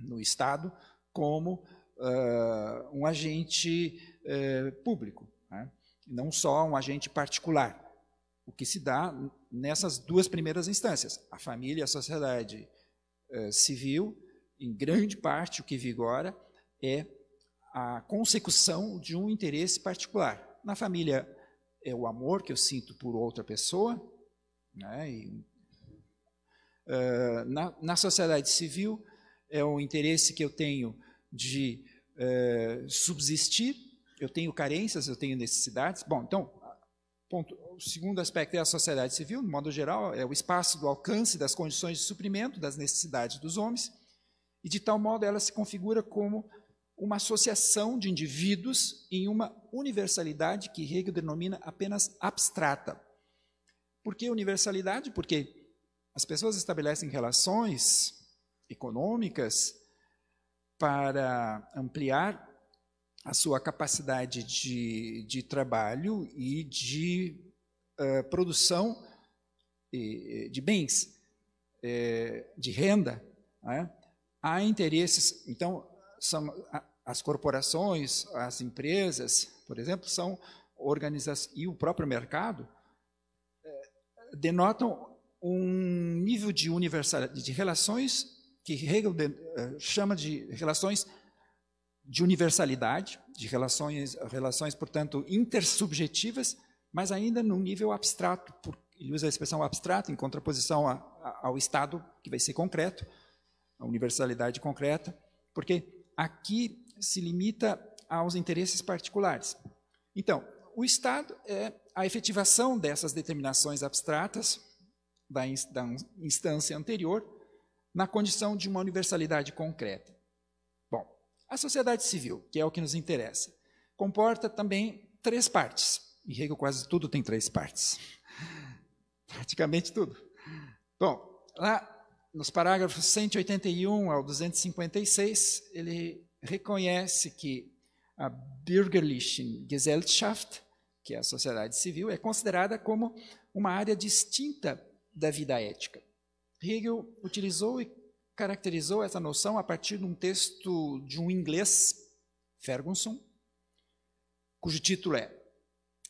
no Estado como uh, um agente eh, público, né? não só um agente particular. O que se dá nessas duas primeiras instâncias, a família e a sociedade eh, civil, em grande parte o que vigora é a consecução de um interesse particular. Na família é o amor que eu sinto por outra pessoa, né? e, uh, na, na, sociedade civil é o interesse que eu tenho de uh, subsistir eu tenho carências, eu tenho necessidades. Bom, então, ponto, o segundo aspecto é a sociedade civil, no modo geral, é o espaço do alcance das condições de suprimento das necessidades dos homens, e de tal modo ela se configura como uma associação de indivíduos em uma universalidade que Hegel denomina apenas abstrata. Por que universalidade? Porque as pessoas estabelecem relações econômicas para ampliar a sua capacidade de, de trabalho e de uh, produção eh, de bens, eh, de renda. Né? Há interesses, então, são, as corporações, as empresas, por exemplo, são organizações, e o próprio mercado, denotam um nível de universalidade, de relações que Hegel chama de relações de universalidade, de relações, relações, portanto, intersubjetivas, mas ainda num nível abstrato. ele usa a expressão abstrato em contraposição a, a, ao estado, que vai ser concreto, a universalidade concreta, porque aqui se limita aos interesses particulares. Então, o Estado é a efetivação dessas determinações abstratas da, instância anterior na condição de uma universalidade concreta. A sociedade civil, que é o que nos interessa, comporta também três partes. Em Hegel, quase tudo tem três partes. Praticamente tudo. Bom, lá nos parágrafos 181 ao 256, ele reconhece que a Bürgerlichen Gesellschaft, que é a sociedade civil, é considerada como uma área distinta da vida ética. Hegel utilizou e caracterizou essa noção a partir de um texto de um inglês, Ferguson, cujo título é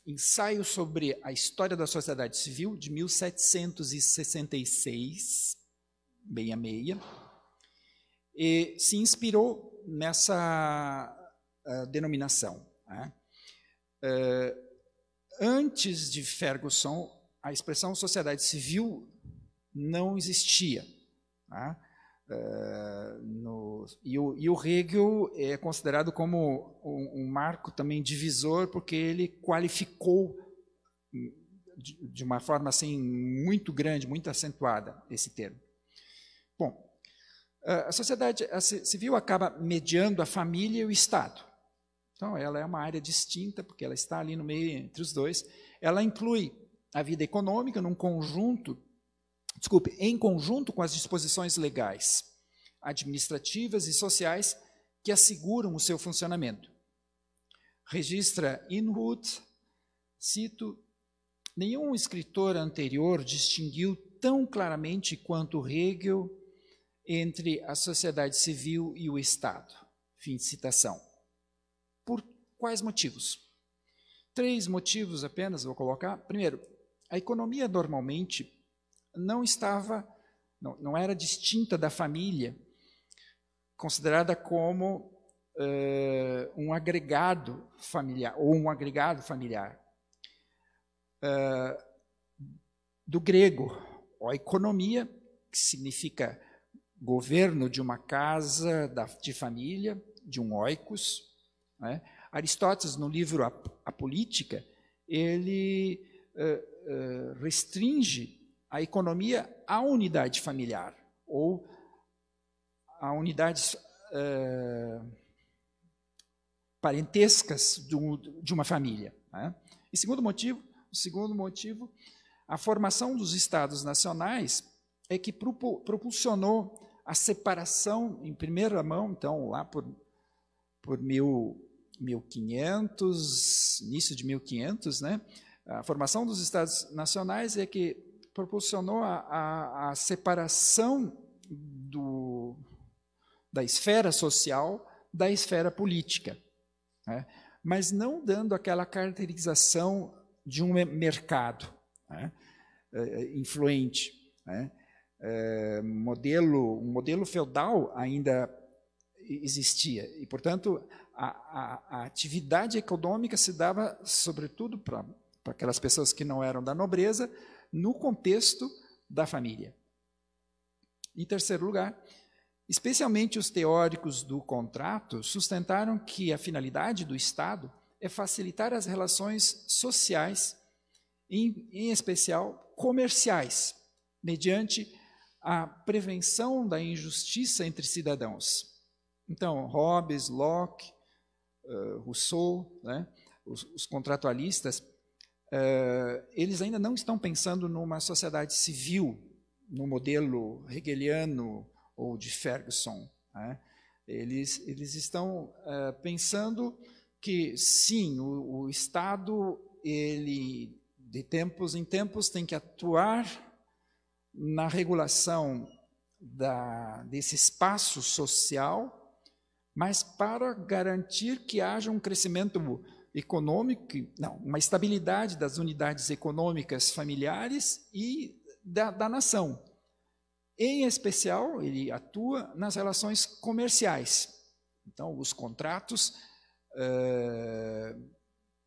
Ensaio sobre a História da Sociedade Civil, de 1766, 66, e se inspirou nessa uh, denominação. Né? Uh, antes de Ferguson, a expressão sociedade civil não existia. Tá? Uh, no, e, o, e o Hegel é considerado como um, um marco também divisor, porque ele qualificou hum, de, de, uma forma assim muito grande, muito acentuada esse termo. Bom, a sociedade civil acaba mediando a família e o Estado. Então, ela é uma área distinta, porque ela está ali no meio entre os dois. Ela inclui a vida econômica num conjunto desculpe, em conjunto com as disposições legais, administrativas e sociais que asseguram o seu funcionamento. Registra Inwood, cito, nenhum escritor anterior distinguiu tão claramente quanto Hegel entre a sociedade civil e o Estado. Fim de citação. Por quais motivos? Três motivos apenas vou colocar. Primeiro, a economia normalmente não estava, não, não era distinta da família, considerada como uh, um agregado familiar, ou um agregado familiar. Uh, do grego, a economia, que significa governo de uma casa, da, de família, de um oikos. Né? Aristóteles, no livro A, a Política, ele uh, restringe a economia à unidade familiar ou a unidades uh, parentescas de, um, de, uma família. Né? E segundo motivo, segundo motivo, a formação dos estados nacionais é que propulsionou a separação em primeira mão, então lá por por mil, 1500, início de 1500, né? A formação dos estados nacionais é que proporcionou a, a, a separação do, da esfera social da esfera política, né? mas não dando aquela caracterização de um mercado né? É, é, influente. Né? É, modelo, um modelo feudal ainda existia e, portanto, a, a, a atividade econômica se dava sobretudo para aquelas pessoas que não eram da nobreza, no contexto da família. Em terceiro lugar, especialmente os teóricos do contrato sustentaram que a finalidade do Estado é facilitar as relações sociais, em, em especial comerciais, mediante a prevenção da injustiça entre cidadãos. Então, Hobbes, Locke, eh, Rousseau, né, os, os contratualistas eh, eles ainda não estão pensando numa sociedade civil, no modelo hegeliano ou de Ferguson. Né? Eles, eles estão uh, pensando que, sim, o, o, Estado, ele, de tempos em tempos, tem que atuar na regulação da, desse espaço social, mas para garantir que haja um crescimento econômico, não, uma estabilidade das unidades econômicas familiares e da, da nação. Em especial, ele atua nas relações comerciais. Então, os contratos uh,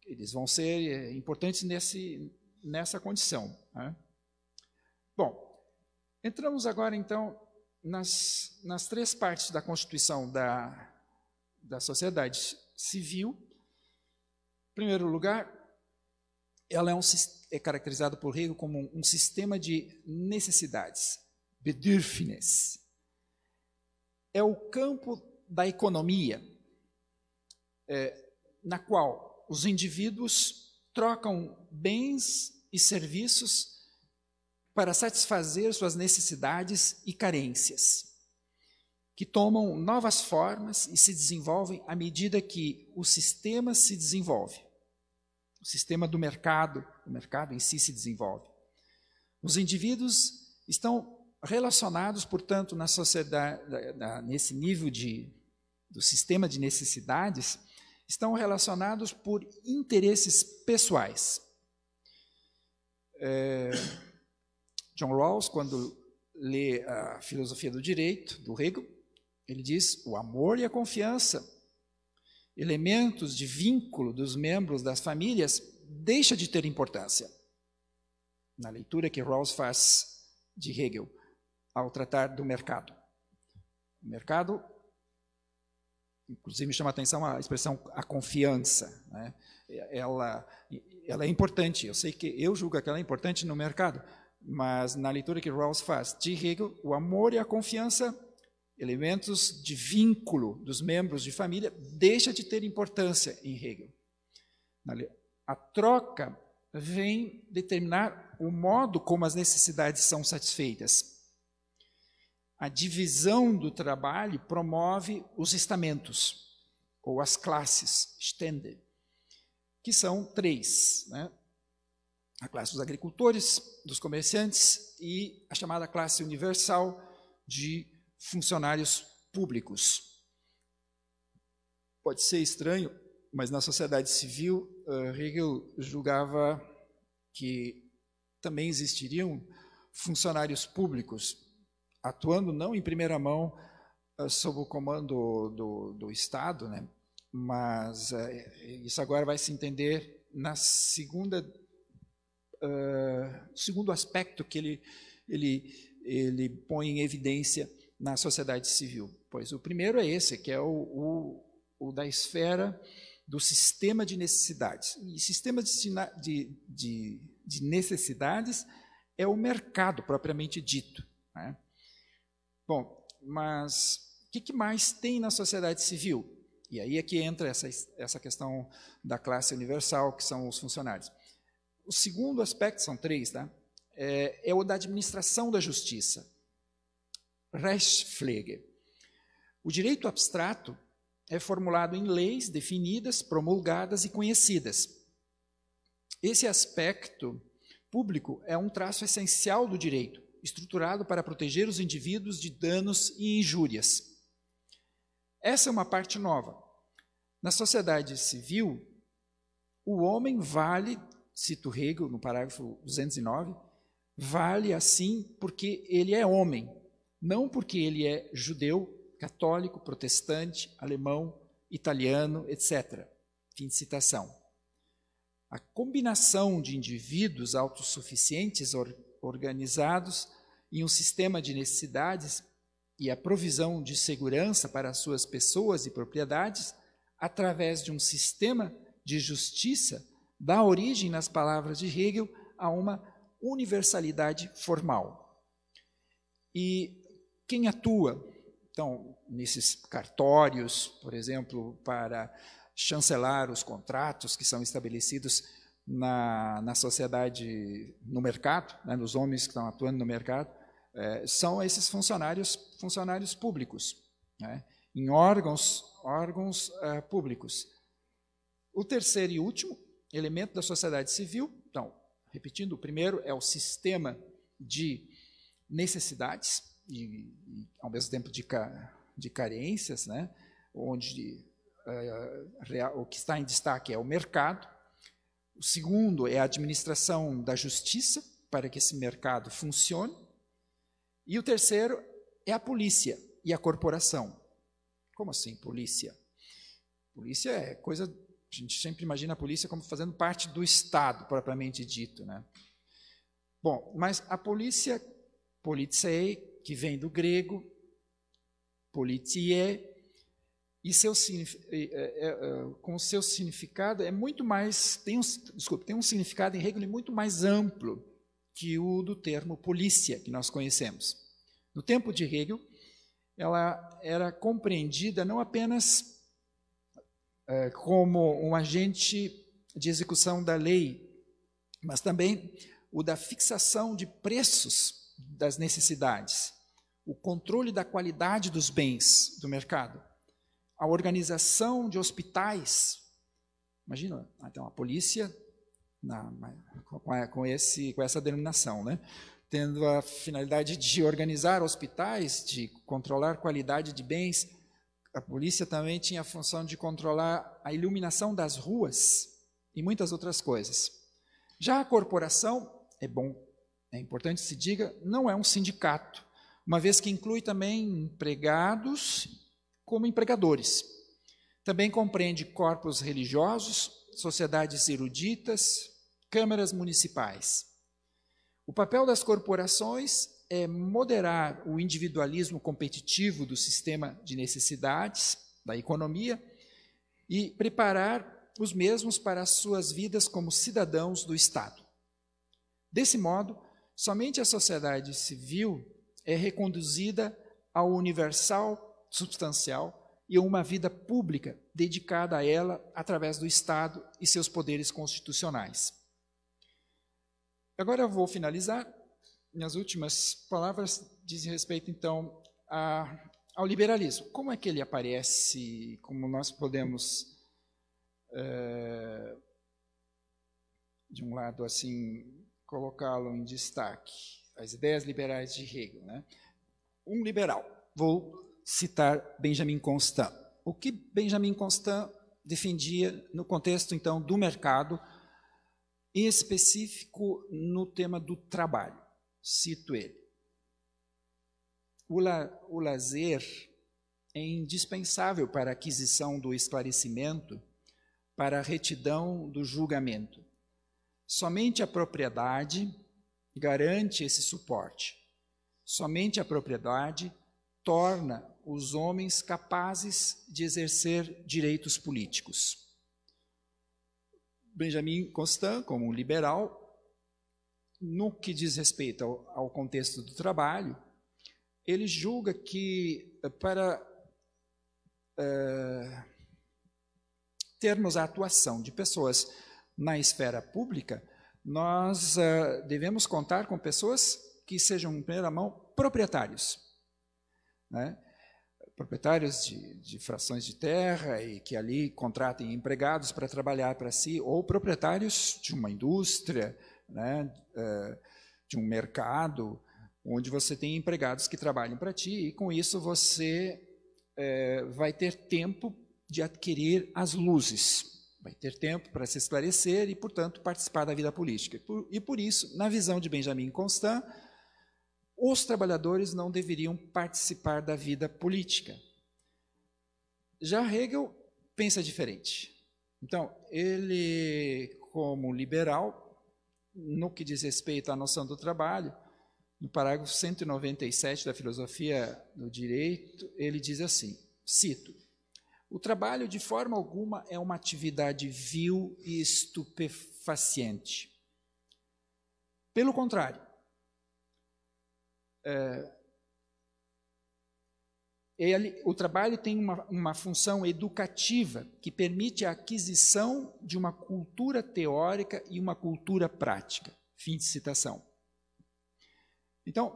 eles vão ser eh, importantes nesse, nessa condição. Né? Bom, entramos agora então nas, nas três partes da constituição da, da sociedade civil em primeiro lugar, ela é, um, é caracterizada por Hegel como um, um sistema de necessidades, bedürfnis. É o campo da economia é, na qual os indivíduos trocam bens e serviços para satisfazer suas necessidades e carências que tomam novas formas e se desenvolvem à medida que o sistema se desenvolve. O sistema do mercado, o mercado em si se desenvolve. Os indivíduos estão relacionados, portanto, na sociedade, nesse nível de, do sistema de necessidades, estão relacionados por interesses pessoais. É, John Rawls, quando lê a filosofia do direito, do Hegel, ele diz o amor e a confiança, elementos de vínculo dos membros das famílias, deixa de ter importância. Na leitura que Rawls faz de Hegel ao tratar do mercado. O mercado, inclusive me chama a atenção a expressão a confiança. Né? Ela, ela é importante, eu sei que eu julgo que ela é importante no mercado, mas na leitura que Rawls faz de Hegel, o amor e a confiança elementos de vínculo dos membros de família, deixa de ter importância em Hegel. A troca vem determinar o modo como as necessidades são satisfeitas. A divisão do trabalho promove os estamentos, ou as classes, Stände, que são três: né? a classe dos agricultores, dos comerciantes e a chamada classe universal de funcionários públicos. Pode ser estranho, mas na sociedade civil, eh, Hegel julgava que também existiriam funcionários públicos atuando não em primeira mão eh, sob o comando do, do Estado, né? mas eh, isso agora vai se entender na segunda uh, segundo aspecto que ele ele ele põe em evidência na sociedade civil? Pois o primeiro é esse, que é o, o, o da esfera do sistema de necessidades. E sistema de, de, de necessidades é o mercado propriamente dito. Né? Bom, mas o que, que mais tem na sociedade civil? E aí é que entra essa, essa questão da classe universal, que são os funcionários. O segundo aspecto, são três, tá? é, é o da administração da justiça. Rechtspflege. O direito abstrato é formulado em leis definidas, promulgadas e conhecidas. Esse aspecto público é um traço essencial do direito, estruturado para proteger os indivíduos de danos e injúrias. Essa é uma parte nova. Na sociedade civil, o homem vale, cito Hegel no parágrafo 209, vale assim porque ele é homem, não porque ele é judeu, católico, protestante, alemão, italiano, etc. Fim de citação. A combinação de indivíduos autossuficientes or organizados em um sistema de necessidades e a provisão de segurança para suas pessoas e propriedades através de um sistema de justiça dá origem, nas palavras de Hegel, a uma universalidade formal. E quem atua. Então, nesses cartórios, por exemplo, para chancelar os contratos que são estabelecidos na, na sociedade, no mercado, né, nos homens que estão atuando no mercado, é, são esses funcionários, funcionários públicos, né, em órgãos, órgãos é, públicos. O terceiro e último elemento da sociedade civil, então, repetindo, o primeiro é o sistema de necessidades, e, e ao mesmo tempo de, de carências, né? onde eh, o que está em destaque é o mercado. O segundo é a administração da justiça, para que esse mercado funcione. E o terceiro é a polícia e a corporação. Como assim, polícia? Polícia é coisa. A gente sempre imagina a polícia como fazendo parte do Estado, propriamente dito. Né? Bom, mas a polícia, polizei, que vem do grego, politie, e seu, é, é, é, com seu significado é muito mais, tem um, desculpe, tem um significado em Hegel muito mais amplo que o do termo polícia que nós conhecemos. No tempo de Hegel, ela era compreendida não apenas é, como um agente de execução da lei, mas também o da fixação de preços das necessidades, o controle da qualidade dos bens do mercado, a organização de hospitais. Imagina, ah, então a polícia na, com, esse, com essa denominação, né? tendo a finalidade de organizar hospitais, de controlar qualidade de bens. A polícia também tinha a função de controlar a iluminação das ruas e muitas outras coisas. Já a corporação, é bom é importante se diga, não é um sindicato, uma vez que inclui também empregados como empregadores. Também compreende corpos religiosos, sociedades eruditas, câmaras municipais. O papel das corporações é moderar o individualismo competitivo do sistema de necessidades da economia e preparar os mesmos para as suas vidas como cidadãos do Estado. Desse modo, Somente a sociedade civil é reconduzida ao universal substancial e a uma vida pública dedicada a ela através do Estado e seus poderes constitucionais. Agora eu vou finalizar. Minhas últimas palavras dizem respeito, então, a, ao liberalismo. Como é que ele aparece? Como nós podemos, é, de um lado, assim, colocá-lo em destaque. As ideias liberais de Hegel. Né? Um liberal. Vou citar Benjamin Constant. O que Benjamin Constant defendia no contexto, então, do mercado, em específico no tema do trabalho. Cito ele. O, la, o lazer é indispensável para a aquisição do esclarecimento, para a retidão do julgamento. Somente a propriedade garante esse suporte. Somente a propriedade torna os homens capazes de exercer direitos políticos. Benjamin Constant, como liberal, no que diz respeito ao, ao contexto do trabalho, ele julga que eh, para uh, termos a atuação de pessoas na esfera pública, nós uh, devemos contar com pessoas que sejam, em primeira mão, proprietários. Né? Proprietários de, de frações de terra e que ali contratem empregados para trabalhar para si, ou proprietários de uma indústria, né? Uh, de um mercado, onde você tem empregados que trabalham para ti, e com isso você eh, vai ter tempo de adquirir as luzes vai ter tempo para se esclarecer e, portanto, participar da vida política. Por, e por isso, na visão de Benjamin Constant, os trabalhadores não deveriam participar da vida política. Já Hegel pensa diferente. Então, ele, como liberal, no que diz respeito à noção do trabalho, no parágrafo 197 da Filosofia do Direito, ele diz assim: cito, o trabalho, de forma alguma, é uma atividade vil e estupefaciente. Pelo contrário, é, ele, o trabalho tem uma, uma função educativa que permite a aquisição de uma cultura teórica e uma cultura prática. Fim de citação. Então,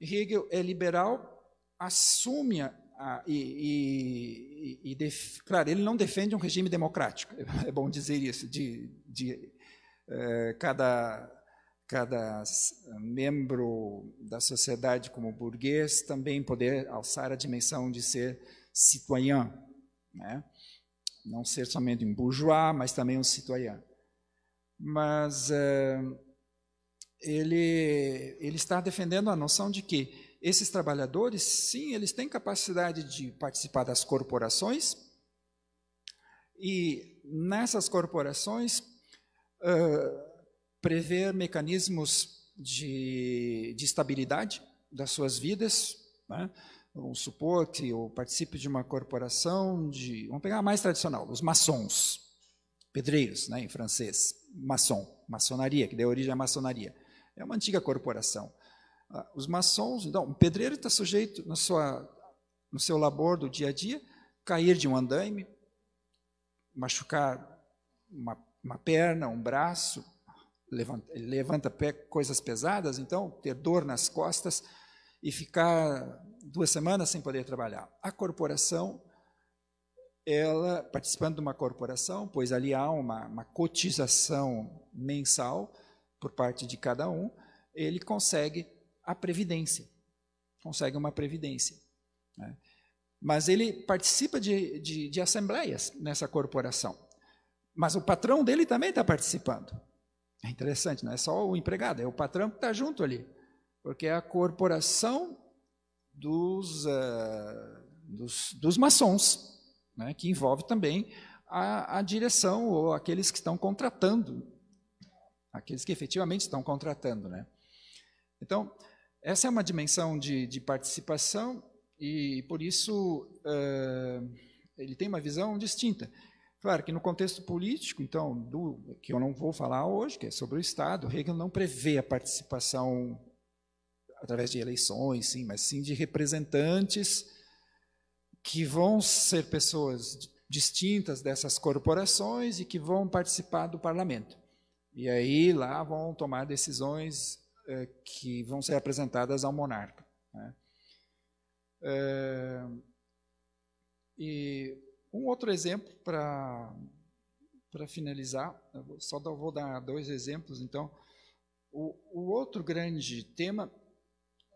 Hegel é liberal, assume ah, e, e, e def, claro, ele não defende um regime democrático, é bom dizer isso, de, de eh, cada, cada membro da sociedade como burguês também poder alçar a dimensão de ser citoyen, né? não ser somente um bourgeois, mas também um citoyen. Mas eh, ele, ele está defendendo a noção de que esses trabalhadores, sim, eles têm capacidade de participar das corporações, e nessas corporações, uh, prever mecanismos de, de estabilidade das suas vidas, né? vamos supor que eu participe de uma corporação de, vamos pegar a mais tradicional, os maçons, pedreiros, né, em francês, maçom, maçonaria, que deu origem à maçonaria. É uma antiga corporação. Ah, os maçons, então, um pedreiro está sujeito na sua, no seu labor do dia a dia, cair de um andaime, machucar uma, uma perna, um braço, levanta, levanta pé, coisas pesadas, então, ter dor nas costas e ficar duas semanas sem poder trabalhar. A corporação, ela, participando de uma corporação, pois ali há uma, uma cotização mensal por parte de cada um, ele consegue a previdência. Consegue uma previdência. Né? Mas ele participa de, de, de assembleias nessa corporação. Mas o patrão dele também está participando. É interessante, não é só o empregado, é o patrão que está junto ali. Porque é a corporação dos, uh, dos, dos, maçons, né, que envolve também a, a direção ou aqueles que estão contratando, aqueles que efetivamente estão contratando. Né? Então, essa é uma dimensão de, de participação e, por isso, uh, ele tem uma visão distinta. Claro que no contexto político, então, do, que eu não vou falar hoje, que é sobre o Estado, Hegel não prevê a participação através de eleições, sim, mas sim de representantes que vão ser pessoas distintas dessas corporações e que vão participar do parlamento. E aí lá vão tomar decisões é, que vão ser apresentadas ao monarca. Né? É, e um outro exemplo para para finalizar, só vou dar dois exemplos. Então, o, o outro grande tema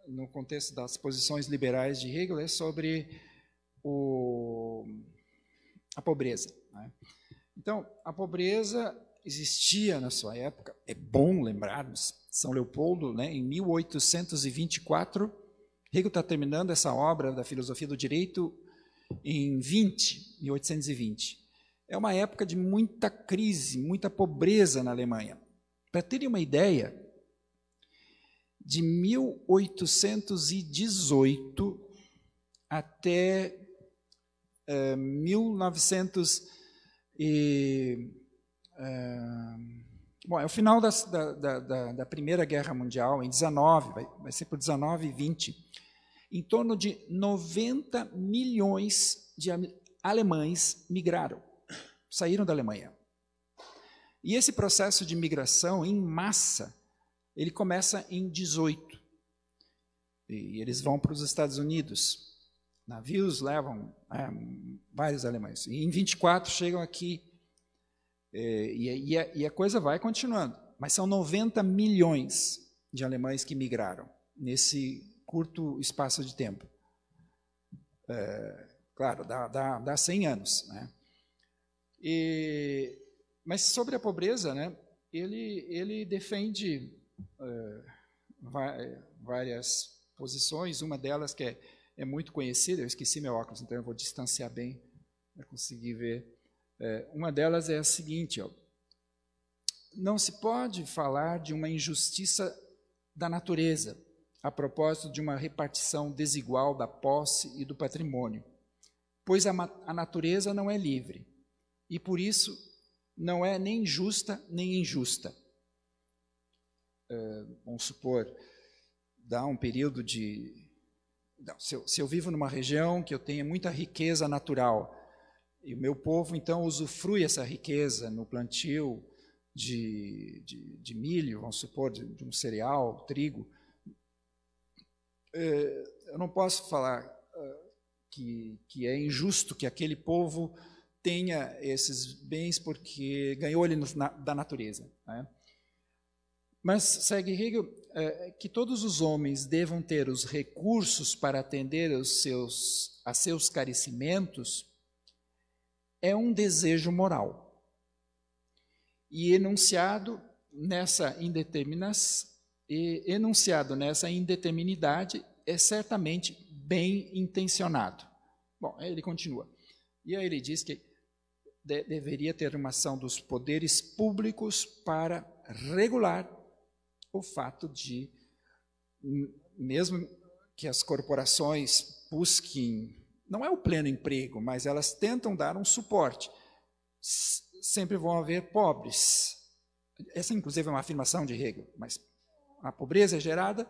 no contexto das posições liberais de Hegel é sobre o, a pobreza. Né? Então, a pobreza existia na sua época. É bom lembrarmos são Leopoldo, né, em 1824. Hegel está terminando essa obra da filosofia do direito em 20, 1820. É uma época de muita crise, muita pobreza na Alemanha. Para terem uma ideia, de 1818 até 1900 eh, e, eh, Bom, é o final da, da, da, Primeira Guerra Mundial, em 19, vai, vai ser por 19 e 20. Em torno de 90 milhões de alemães migraram, saíram da Alemanha. E esse processo de migração em massa, ele começa em 18. E eles vão para os Estados Unidos. Navios levam é, vários alemães. E em 24 chegam aqui é, e, e, a, e a coisa vai continuando. Mas são 90 milhões de alemães que migraram nesse curto espaço de tempo. É, claro, dá, dá, dá 100 anos. Né? E, mas sobre a pobreza, né, ele, ele defende é, é, várias posições, uma delas que é, é muito conhecida, eu esqueci meu óculos, então eu vou distanciar bem para conseguir ver é, uma delas é a seguinte: ó, não se pode falar de uma injustiça da natureza a propósito de uma repartição desigual da posse e do patrimônio, pois a, a natureza não é livre e por isso não é nem justa nem injusta. É, vamos supor, dá um período de. Não, se, eu, se eu vivo numa região que eu tenha muita riqueza natural, e o meu povo, então, usufrui essa riqueza no plantio de, de, de milho, vamos supor, de, de um cereal, trigo. É, eu não posso falar ah, que, que é injusto que aquele povo tenha esses bens porque ganhou ele da natureza. Né? Mas segue Hegel é, que todos os homens devam ter os recursos para atender aos seus, a seus carecimentos é um desejo moral. E enunciado nessa indeterminas e enunciado nessa indeterminidade é certamente bem intencionado. Bom, ele continua. E aí ele diz que de, deveria ter uma ação dos poderes públicos para regular o fato de, mesmo que as corporações busquem não é o pleno emprego, mas elas tentam dar um suporte. Sempre vão haver pobres. Essa, inclusive, é uma afirmação de Hegel, mas a pobreza é gerada,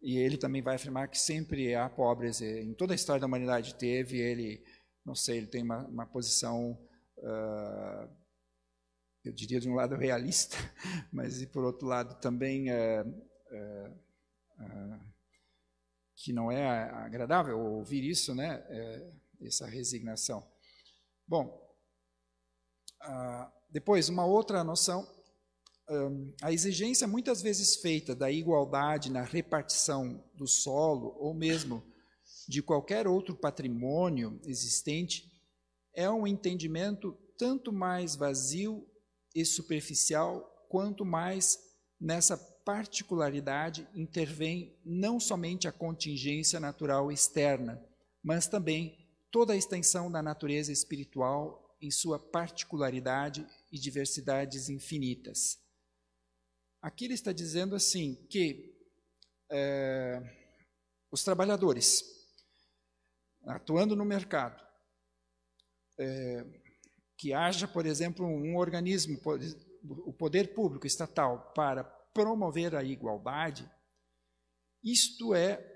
e ele também vai afirmar que sempre há pobres. Em toda a história da humanidade teve, ele, não sei, ele tem uma, uma posição, uh, eu diria, de um lado realista, mas, e por outro lado, também. Uh, uh, que não é agradável ouvir isso, né? É, essa resignação. Bom, uh, depois, uma outra noção, um, ah, a exigência muitas vezes feita da igualdade na repartição do solo ou mesmo de qualquer outro patrimônio existente é um entendimento tanto mais vazio e superficial quanto mais nessa particularidade intervém não somente a contingência natural externa, mas também toda a extensão da natureza espiritual em sua particularidade e diversidades infinitas. Aqui ele está dizendo assim que é, os trabalhadores atuando no mercado, é, que haja, por exemplo, um organismo, o poder público estatal, para promover a igualdade, isto é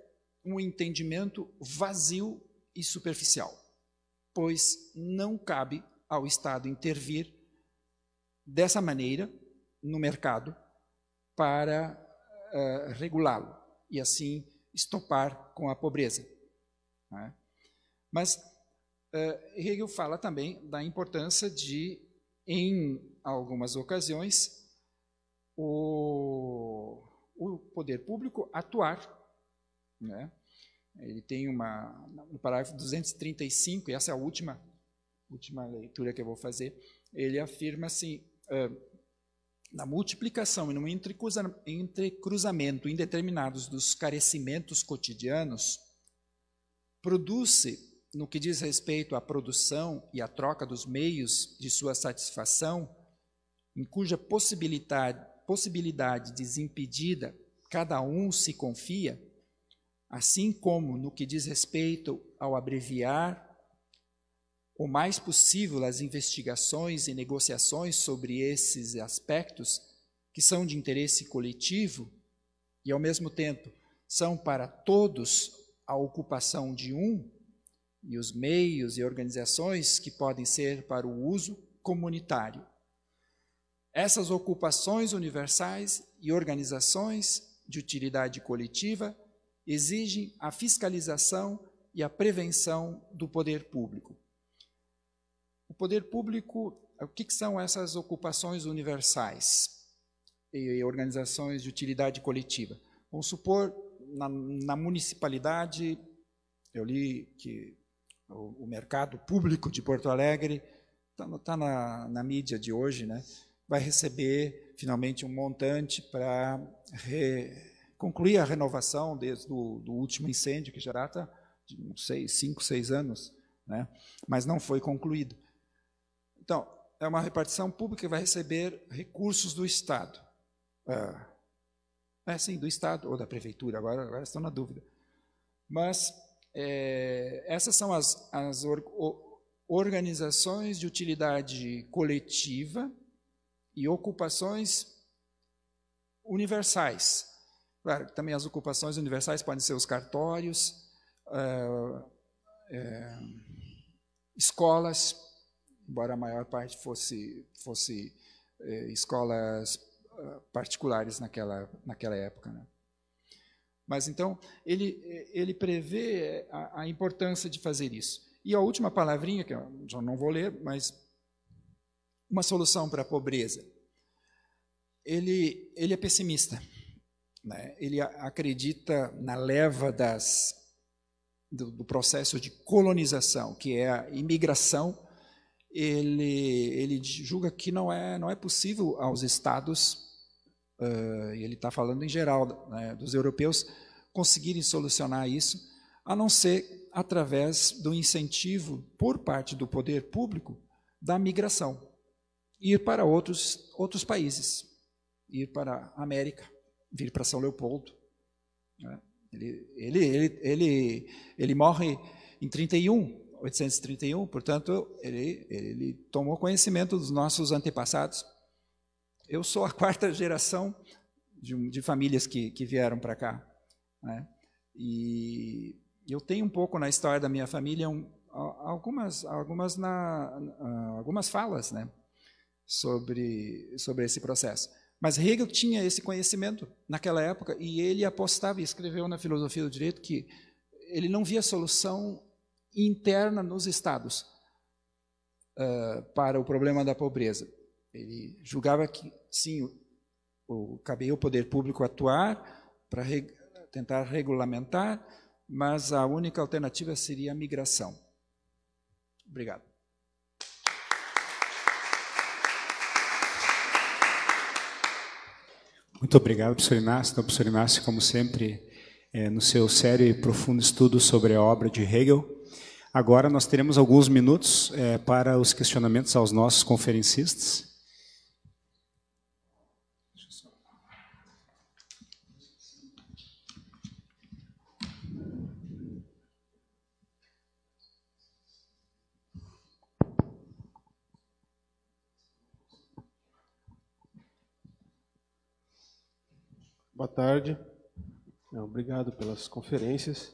um entendimento vazio e superficial, pois não cabe ao Estado intervir dessa maneira no mercado para uh, regulá-lo e assim estopar com a pobreza. Né? Mas uh, Hegel fala também da importância de, em algumas ocasiões, o, o poder público atuar. Né? Ele tem uma, no parágrafo 235, e essa é a última, última leitura que eu vou fazer, ele afirma assim, uh, na multiplicação e no entrecruzamento indeterminados dos carecimentos cotidianos, produz-se, no que diz respeito à produção e à troca dos meios de sua satisfação, em cuja possibilidade possibilidade desimpedida, cada um se confia, assim como no que diz respeito ao abreviar o mais possível as investigações e negociações sobre esses aspectos que são de interesse coletivo e, ao mesmo tempo, são para todos a ocupação de um e os meios e organizações que podem ser para o uso comunitário. Essas ocupações universais e organizações de utilidade coletiva exigem a fiscalização e a prevenção do poder público. O poder público, o que, são essas ocupações universais e organizações de utilidade coletiva? Vamos supor, na, na municipalidade, eu li que o, o mercado público de Porto Alegre está tá na, na mídia de hoje, né? vai receber finalmente um montante para concluir a renovação desde o do último incêndio, que já data de seis, cinco, seis anos, né? mas não foi concluído. Então, é uma repartição pública que vai receber recursos do Estado. Ah, é, assim, do Estado ou da Prefeitura, agora, agora estão na dúvida. Mas é, essas são as, as or, organizações de utilidade coletiva e ocupações universais. Claro, também as ocupações universais podem ser os cartórios, eh, eh, escolas, embora a maior parte fosse, fosse eh, escolas particulares naquela, naquela época. Né? Mas então, ele, ele prevê a, a importância de fazer isso. E a última palavrinha, que eu já não vou ler, mas uma solução para a pobreza. Ele, ele é pessimista. Né? Ele acredita na leva das, do, do processo de colonização, que é a imigração. Ele, ele julga que não é, não é possível aos estados Uh, ele está falando em geral né, dos europeus conseguirem solucionar isso, a não ser através do incentivo por parte do poder público da migração ir para outros, outros países, ir para a América, vir para São Leopoldo. Né? Ele, ele, ele, ele, ele morre em 31, 831, portanto, ele, ele tomou conhecimento dos nossos antepassados. Eu sou a quarta geração de, de famílias que, que vieram para cá. Né? E eu tenho um pouco na história da minha família um, algumas, algumas, na, algumas falas, né? sobre, sobre esse processo. Mas Hegel tinha esse conhecimento naquela época e ele apostava e escreveu na filosofia do direito que ele não via solução interna nos estados uh, para o problema da pobreza. Ele julgava que, sim, o, cabia o poder público atuar para tentar regulamentar, mas a única alternativa seria a migração. Obrigado. Muito obrigado, professor Inácio. Então, professor Inácio, como sempre, é, no seu sério e profundo estudo sobre a obra de Hegel. Agora nós teremos alguns minutos é, para os questionamentos aos nossos conferencistas. Boa tarde. Obrigado pelas conferências.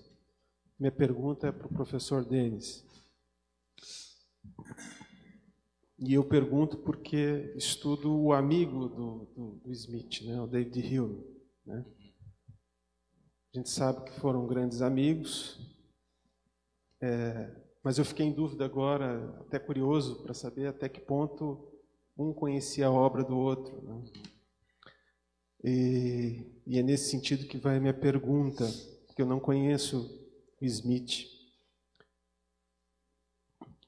Minha pergunta é para o professor Denis. E eu pergunto porque estudo o amigo do, do, do Smith, né, o David Hume. Né? A gente sabe que foram grandes amigos, é, mas eu fiquei em dúvida agora, até curioso para saber até que ponto um conhecia a obra do outro. Né? E, e é nesse sentido que vai a minha pergunta, que eu não conheço Smith.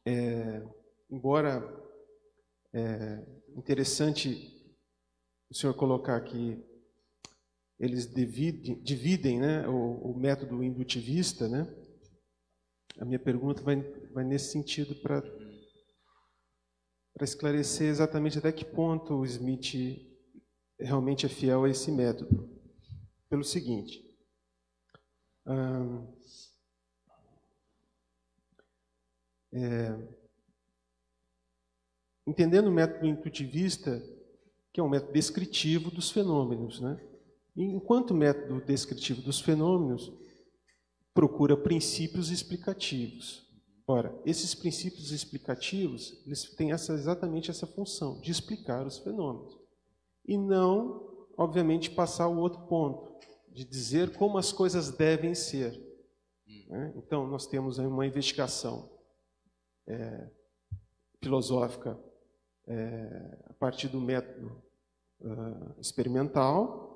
É, embora é interessante o senhor colocar que eles dividem, né, o, o, método indutivista, né? A minha pergunta vai, vai nesse sentido para esclarecer exatamente até que ponto o Smith realmente é fiel a esse método. Pelo seguinte. Hum, é, entendendo o método intuitivista, que é um método descritivo dos fenômenos, né? Enquanto o método descritivo dos fenômenos procura princípios explicativos. Ora, esses princípios explicativos, eles têm essa, exatamente essa função de explicar os fenômenos e não, obviamente, passar o outro ponto, de dizer como as coisas devem ser. Né? Então, nós temos uma investigação é, filosófica é, a partir do método uh, experimental,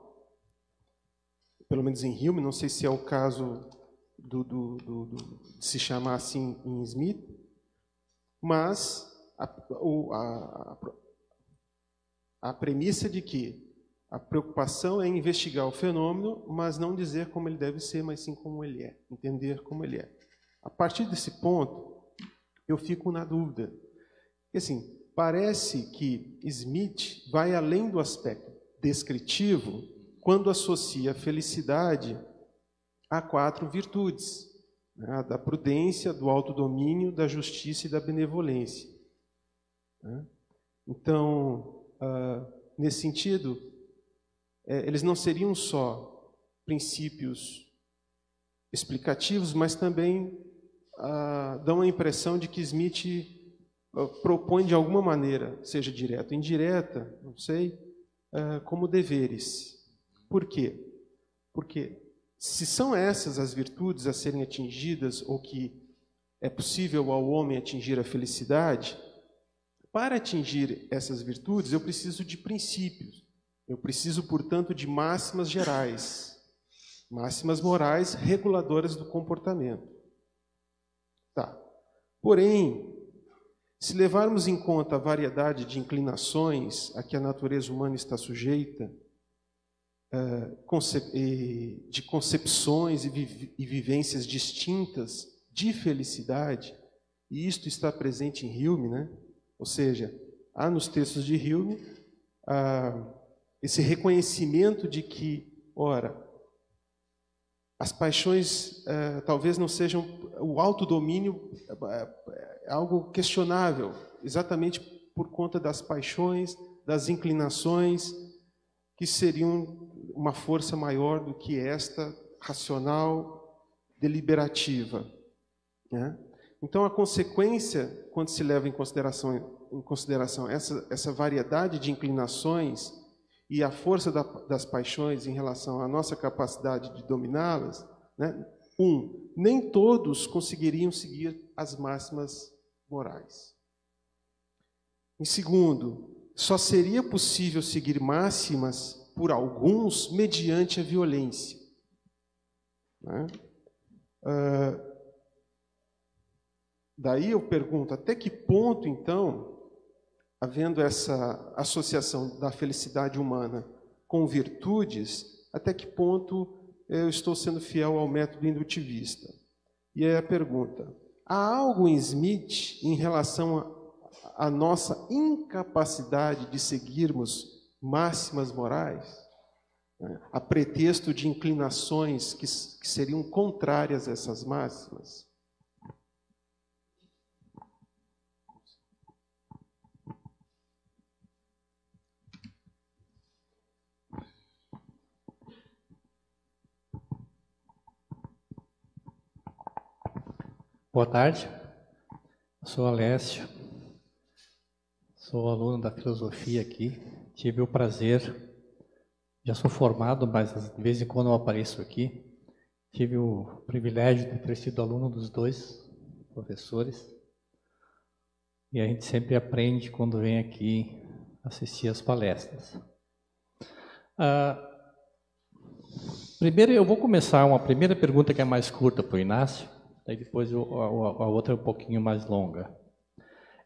pelo menos em Hume, não sei se é o caso do, do, do, de se chamar assim em Smith, mas a, o, a, a a premissa de que a preocupação é investigar o fenômeno, mas não dizer como ele deve ser, mas sim como ele é, entender como ele é. A partir desse ponto, eu fico na dúvida. Assim, parece que Smith vai além do aspecto descritivo quando associa a felicidade a quatro virtudes: né? da prudência, do autodomínio, da justiça e da benevolência. Né? Então, uh, nesse sentido, é, eles não seriam só princípios explicativos, mas também uh, dão a impressão de que Smith uh, propõe de alguma maneira, seja direta ou indireta, não sei, como deveres. Por quê? Porque se são essas as virtudes a serem atingidas ou que é possível ao homem atingir a felicidade, para atingir essas virtudes, eu preciso de princípios. Eu preciso, portanto, de máximas gerais, máximas morais reguladoras do comportamento. Tá. Porém, se levarmos em conta a variedade de inclinações a que a natureza humana está sujeita, eh, de concepções e vivências distintas de felicidade, e isto está presente em Hume, né? Ou seja, há nos textos de Hilme ah, esse reconhecimento de que, ora, as paixões ah, talvez não sejam o autodomínio ah, é algo questionável, exatamente por conta das paixões, das inclinações que seriam uma força maior do que esta racional deliberativa, né? Então, a consequência, quando se leva em consideração, em consideração essa, essa variedade de inclinações e a força da, das paixões em relação à nossa capacidade de dominá-las, né? um, nem todos conseguiriam seguir as máximas morais. Em segundo, só seria possível seguir máximas por alguns mediante a violência. Né? Uh, Daí eu pergunto: até que ponto, então, havendo essa associação da felicidade humana com virtudes, até que ponto eu estou sendo fiel ao método indutivista? E aí a pergunta: há algo em Smith em relação à nossa incapacidade de seguirmos máximas morais? a né? pretexto de inclinações que, que seriam contrárias a essas máximas? Boa tarde, sou Alessio, sou aluno da filosofia aqui. Tive o prazer, já sou formado, mas de vez em quando eu apareço aqui. Tive o privilégio de ter sido aluno dos dois professores. E a gente sempre aprende quando vem aqui assistir as palestras. Ah, primeiro, eu vou começar uma primeira pergunta que é mais curta para o Inácio daí depois a, a, a outra é um pouquinho mais longa.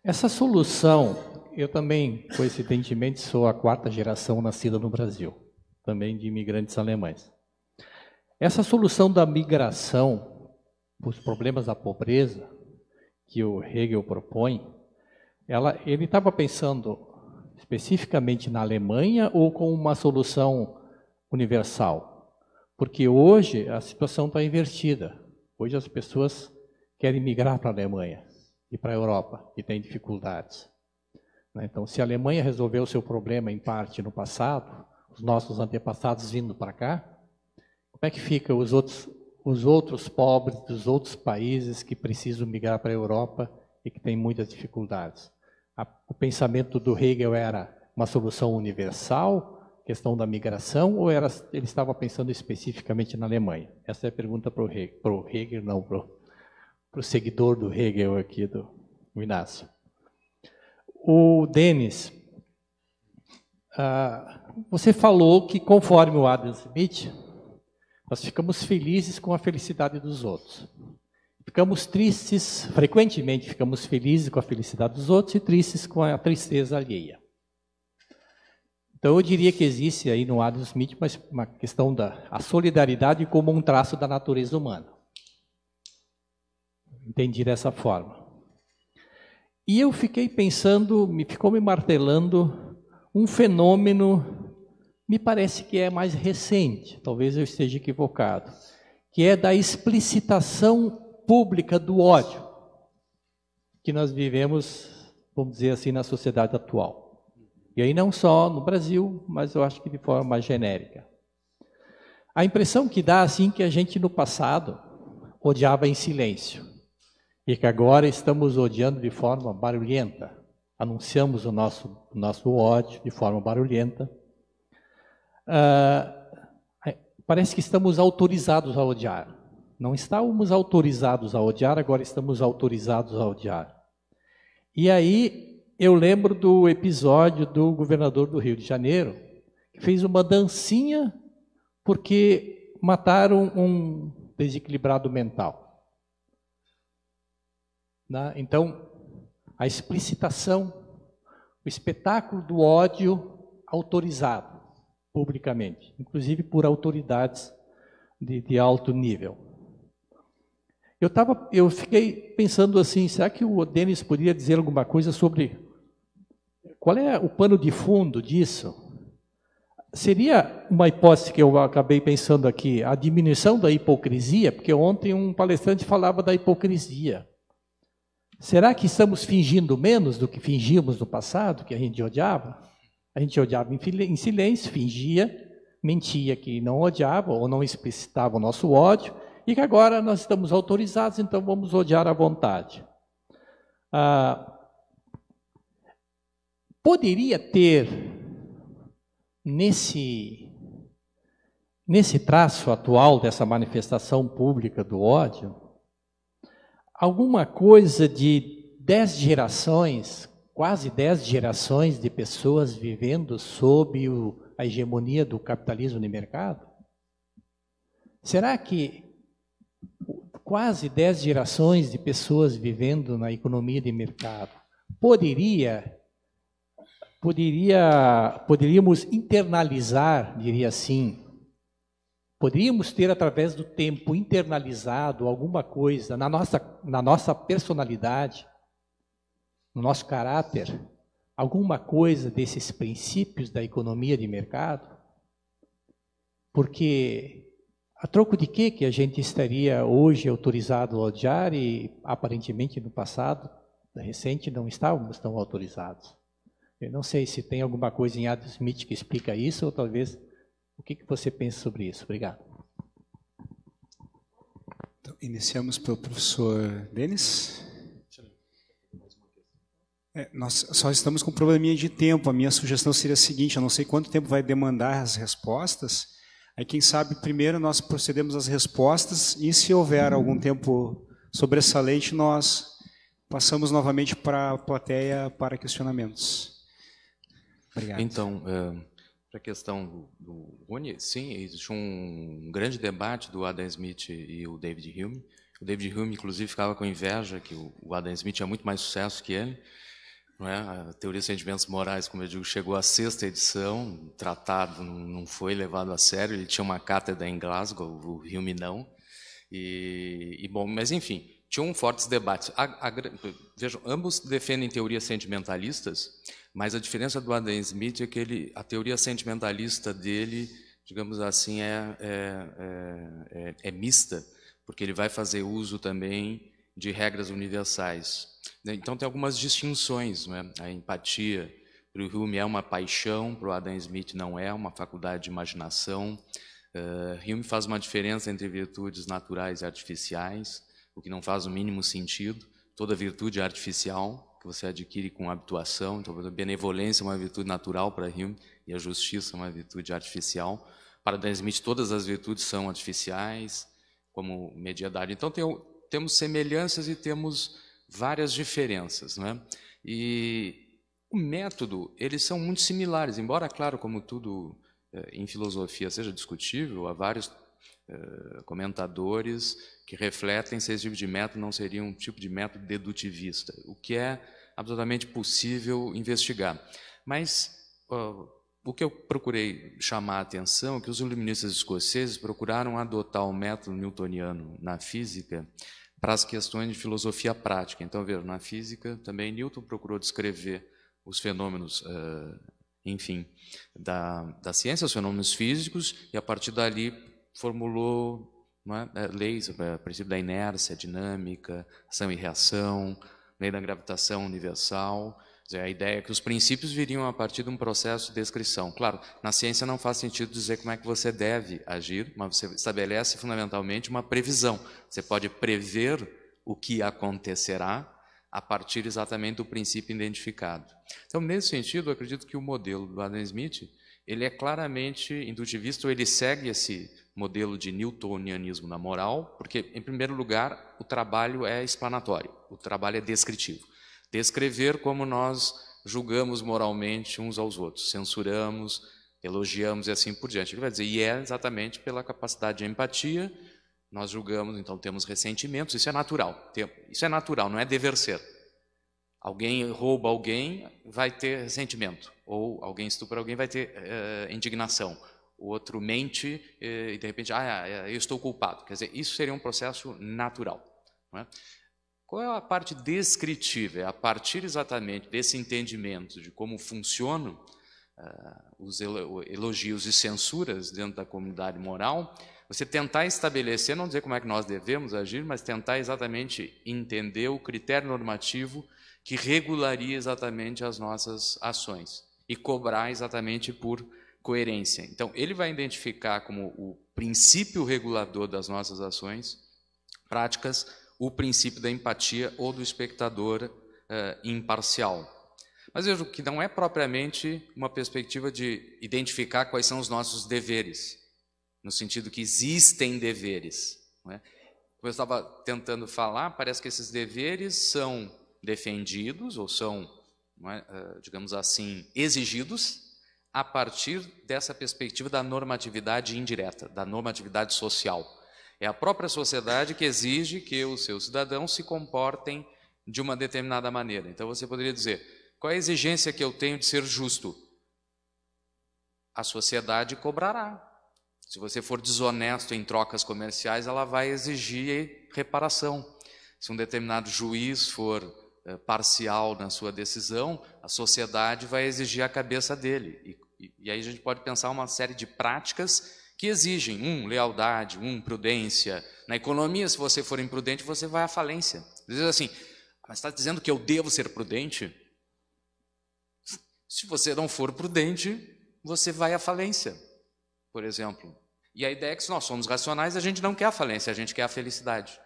Essa solução, eu também, coincidentemente, sou a quarta geração nascida no Brasil, também de imigrantes alemães. Essa solução da migração para os problemas da pobreza, que o Hegel propõe, ela, ele estava pensando especificamente na Alemanha ou com uma solução universal? Porque hoje a situação está invertida. Hoje as pessoas querem migrar para a Alemanha e para a Europa, e têm dificuldades. Né? Então, se a Alemanha resolveu o seu problema em parte no passado, os nossos antepassados vindo para cá, como é que fica os outros, os outros pobres dos outros países que precisam migrar para a Europa e que têm muitas dificuldades? o pensamento do Hegel era uma solução universal questão da migração ou era, ele estava pensando especificamente na Alemanha? Essa é a pergunta para o Hegel, pro Hegel não, para o seguidor do Hegel aqui, do, Inácio. O Denis, ah, você falou que conforme o Adam Smith, nós ficamos felizes com a felicidade dos outros. Ficamos tristes, frequentemente ficamos felizes com a felicidade dos outros e tristes com a tristeza alheia. Então eu diria que existe aí no Adam Smith uma, uma questão da a solidariedade como um traço da natureza humana. Entendi dessa forma. E eu fiquei pensando, me ficou me martelando um fenômeno me parece que é mais recente, talvez eu esteja equivocado, que é da explicitação pública do ódio que nós vivemos, vamos dizer assim, na sociedade atual. E aí não só no Brasil, mas eu acho que de forma mais genérica. A impressão que dá assim que a gente no passado odiava em silêncio e que agora estamos odiando de forma barulhenta. Anunciamos o nosso, o nosso ódio de forma barulhenta. Uh, parece que estamos autorizados a odiar. Não estávamos autorizados a odiar, agora estamos autorizados a odiar. E aí eu lembro do episódio do governador do Rio de Janeiro, que fez uma dancinha porque mataram um desequilibrado mental. Né? Então, a explicitação, o espetáculo do ódio autorizado publicamente, inclusive por autoridades de, de alto nível. Eu, tava, eu fiquei pensando assim, será que o Denis poderia dizer alguma coisa sobre qual é o pano de fundo disso? Seria uma hipótese que eu acabei pensando aqui, a diminuição da hipocrisia, porque ontem um palestrante falava da hipocrisia. Será que estamos fingindo menos do que fingimos no passado, que a gente odiava? A gente odiava em silêncio, fingia, mentia que não odiava ou não explicitava o nosso ódio, e que agora nós estamos autorizados, então vamos odiar à vontade. Ah, poderia ter nesse nesse traço atual dessa manifestação pública do ódio alguma coisa de dez gerações, quase dez gerações de pessoas vivendo sob o, a hegemonia do capitalismo de mercado? Será que quase dez gerações de pessoas vivendo na economia de mercado poderia poderia, poderíamos internalizar, diria assim, Poderíamos ter, através do tempo, internalizado alguma coisa na nossa, na nossa personalidade, no nosso caráter, alguma coisa desses princípios da economia de mercado? Porque a troco de quê que a gente estaria hoje autorizado a odiar e aparentemente no passado recente não estávamos tão autorizados? Eu não sei se tem alguma coisa em Adam Smith que explica isso, ou talvez o que, que você pensa sobre isso. Obrigado. Então, iniciamos pelo professor Denis. É, nós só estamos com um probleminha de tempo. A minha sugestão seria a seguinte: eu não sei quanto tempo vai demandar as respostas. Aí, quem sabe, primeiro nós procedemos às respostas e, se houver algum tempo sobressalente, nós passamos novamente para a plateia para questionamentos. Obrigado. Então, eh, para a questão do, Rony, sim, existe um grande debate do Adam Smith e o David Hume. O David Hume, inclusive, ficava com inveja que o, Adam Smith tinha muito mais sucesso que ele. Não é? A teoria de sentimentos morais, como eu digo, chegou à sexta edição, o tratado não foi levado a sério. Ele tinha uma cátedra em Glasgow, o Hume não. E, e bom, mas enfim, tinham fortes debates. A, a, vejam, ambos defendem teorias sentimentalistas, mas a diferença do Adam Smith é que ele, a teoria sentimentalista dele, digamos assim, é, é, é, é mista, porque ele vai fazer uso também de regras universais. Então tem algumas distinções, né? a empatia para o Hume é uma paixão, para o Adam Smith não é, uma faculdade de imaginação. Uh, Hume faz uma diferença entre virtudes naturais e artificiais, o que não faz o mínimo sentido. Toda virtude é artificial, que você adquire com habituação. Então, a benevolência é uma virtude natural para Hume e a justiça é uma virtude artificial. Para Smith, todas as virtudes são artificiais, como mediedade. Então, tem, temos semelhanças e temos várias diferenças. Não é? E o método, eles são muito similares, embora, claro, como tudo eh, em filosofia seja discutível, há vários eh, comentadores que refletem se esse tipo de método não seria um tipo de método dedutivista, o que é absolutamente possível investigar. Mas uh, o que eu procurei chamar a atenção é que os iluministas escoceses procuraram adotar o método newtoniano na física para as questões de filosofia prática. Então, veja, na física também Newton procurou descrever os fenômenos, uh, enfim, da, da ciência, os fenômenos físicos, e a partir dali formulou é, é? leis, o é, princípio da inércia dinâmica, ação e reação, lei da gravitação universal. a ideia é que os princípios viriam a partir de um processo de descrição. Claro, na ciência não faz sentido dizer como é que você deve agir, mas você estabelece fundamentalmente uma previsão. Você pode prever o que acontecerá a partir exatamente do princípio identificado. Então, nesse sentido, eu acredito que o modelo do Adam Smith ele é claramente indutivista, ou ele segue esse modelo de newtonianismo na moral, porque, em primeiro lugar, o trabalho é explanatório, o trabalho é descritivo. Descrever como nós julgamos moralmente uns aos outros, censuramos, elogiamos e assim por diante. Ele vai dizer, e é exatamente pela capacidade de empatia, nós julgamos, então temos ressentimentos, isso é natural. Isso é natural, não é dever ser. Alguém rouba alguém, vai ter ressentimento. Ou alguém estupra alguém, vai ter eh, indignação o outro mente eh, e de repente, ah, é, é, eu estou culpado. Quer dizer, isso seria um processo natural. É? Qual é a parte descritiva? É a partir exatamente desse entendimento de como funcionam uh, ah, os elogios e censuras dentro da comunidade moral, você tentar estabelecer, não dizer como é que nós devemos agir, mas tentar exatamente entender o critério normativo que regularia exatamente as nossas ações e cobrar exatamente por coerência. Então, ele vai identificar como o princípio regulador das nossas ações práticas o princípio da empatia ou do espectador eh, imparcial. Mas vejo que não é propriamente uma perspectiva de identificar quais são os nossos deveres, no sentido que existem deveres. Não é? Como eu estava tentando falar, parece que esses deveres são defendidos ou são, é, eh, digamos assim, exigidos a partir dessa perspectiva da normatividade indireta, da normatividade social. É a própria sociedade que exige que os seus cidadãos se comportem de uma determinada maneira. Então você poderia dizer: qual é a exigência que eu tenho de ser justo? A sociedade cobrará. Se você for desonesto em trocas comerciais, ela vai exigir reparação. Se um determinado juiz for eh, parcial na sua decisão, a sociedade vai exigir a cabeça dele. E, e, e, aí a gente pode pensar uma série de práticas que exigem, um, lealdade, um, prudência. Na economia, se você for imprudente, você vai à falência. Às vezes assim, ah, mas está dizendo que eu devo ser prudente? Se você não for prudente, você vai à falência, por exemplo. E a ideia é que se nós somos racionais, a gente não quer a falência, a gente quer a felicidade.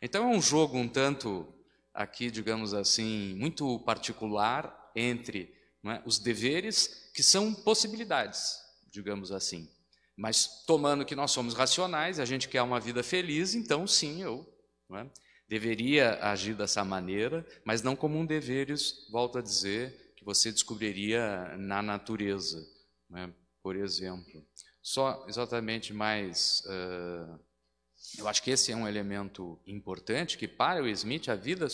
Então é um jogo um tanto aqui, digamos assim, muito particular entre é, os deveres, que são possibilidades, digamos assim. Mas tomando que nós somos racionais, a gente quer uma vida feliz, então sim, eu é, deveria agir dessa maneira, mas não como um deveres volto a dizer, que você descobriria na natureza, é, por exemplo. Só exatamente mais. Uh, eu acho que esse é um elemento importante que para o Smith a vida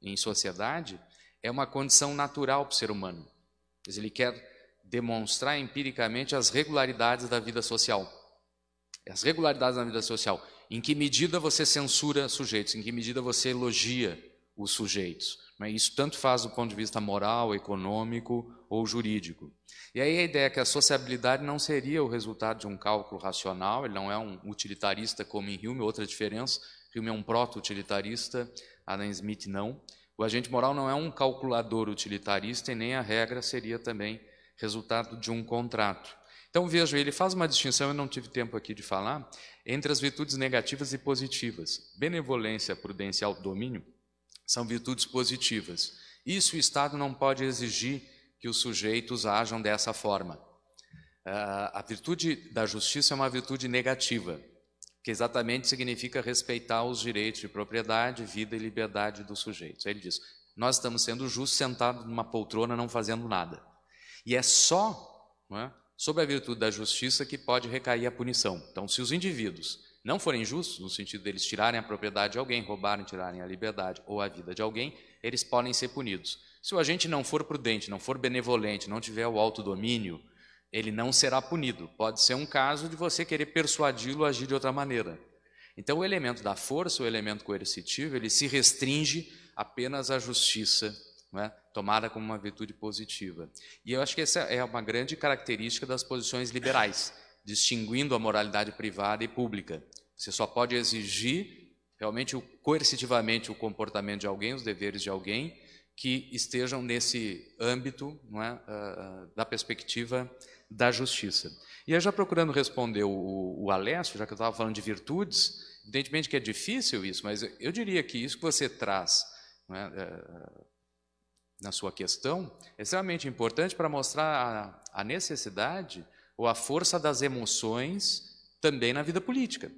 em sociedade é uma condição natural para o ser humano. ele quer demonstrar empiricamente as regularidades da vida social. As regularidades da vida social. Em que medida você censura sujeitos? Em que medida você elogia os sujeitos? Isso tanto faz do ponto de vista moral, econômico ou jurídico. E aí a ideia é que a sociabilidade não seria o resultado de um cálculo racional, ele não é um utilitarista como em Hume, outra diferença, Hume é um proto-utilitarista, Adam Smith não. O agente moral não é um calculador utilitarista e nem a regra seria também resultado de um contrato. Então vejo, ele faz uma distinção, eu não tive tempo aqui de falar, entre as virtudes negativas e positivas. Benevolência, prudencial, domínio são virtudes positivas. Isso o Estado não pode exigir que os sujeitos ajam dessa forma. Ah, a virtude da justiça é uma virtude negativa, que exatamente significa respeitar os direitos de propriedade, vida e liberdade dos sujeitos. Ele diz: nós estamos sendo justos sentados numa poltrona não fazendo nada. E é só é, sobre a virtude da justiça que pode recair a punição. Então, se os indivíduos não forem justos, no sentido deles tirarem a propriedade de alguém, roubarem, tirarem a liberdade ou a vida de alguém, eles podem ser punidos. Se o agente não for prudente, não for benevolente, não tiver o autodomínio, ele não será punido. Pode ser um caso de você querer persuadi-lo a agir de outra maneira. Então, o elemento da força, o elemento coercitivo, ele se restringe apenas à justiça, é? tomada como uma virtude positiva. E eu acho que essa é uma grande característica das posições liberais, distinguindo a moralidade privada e pública. Você só pode exigir realmente coercitivamente o comportamento de alguém, os deveres de alguém, que estejam nesse âmbito é, uh, da perspectiva da justiça. E aí, já procurando responder o, o Alessio, já que eu estava falando de virtudes, evidentemente que é difícil isso, mas eu diria que isso que você traz é, uh, na sua questão é extremamente importante para mostrar a, a necessidade ou a força das emoções também na vida política.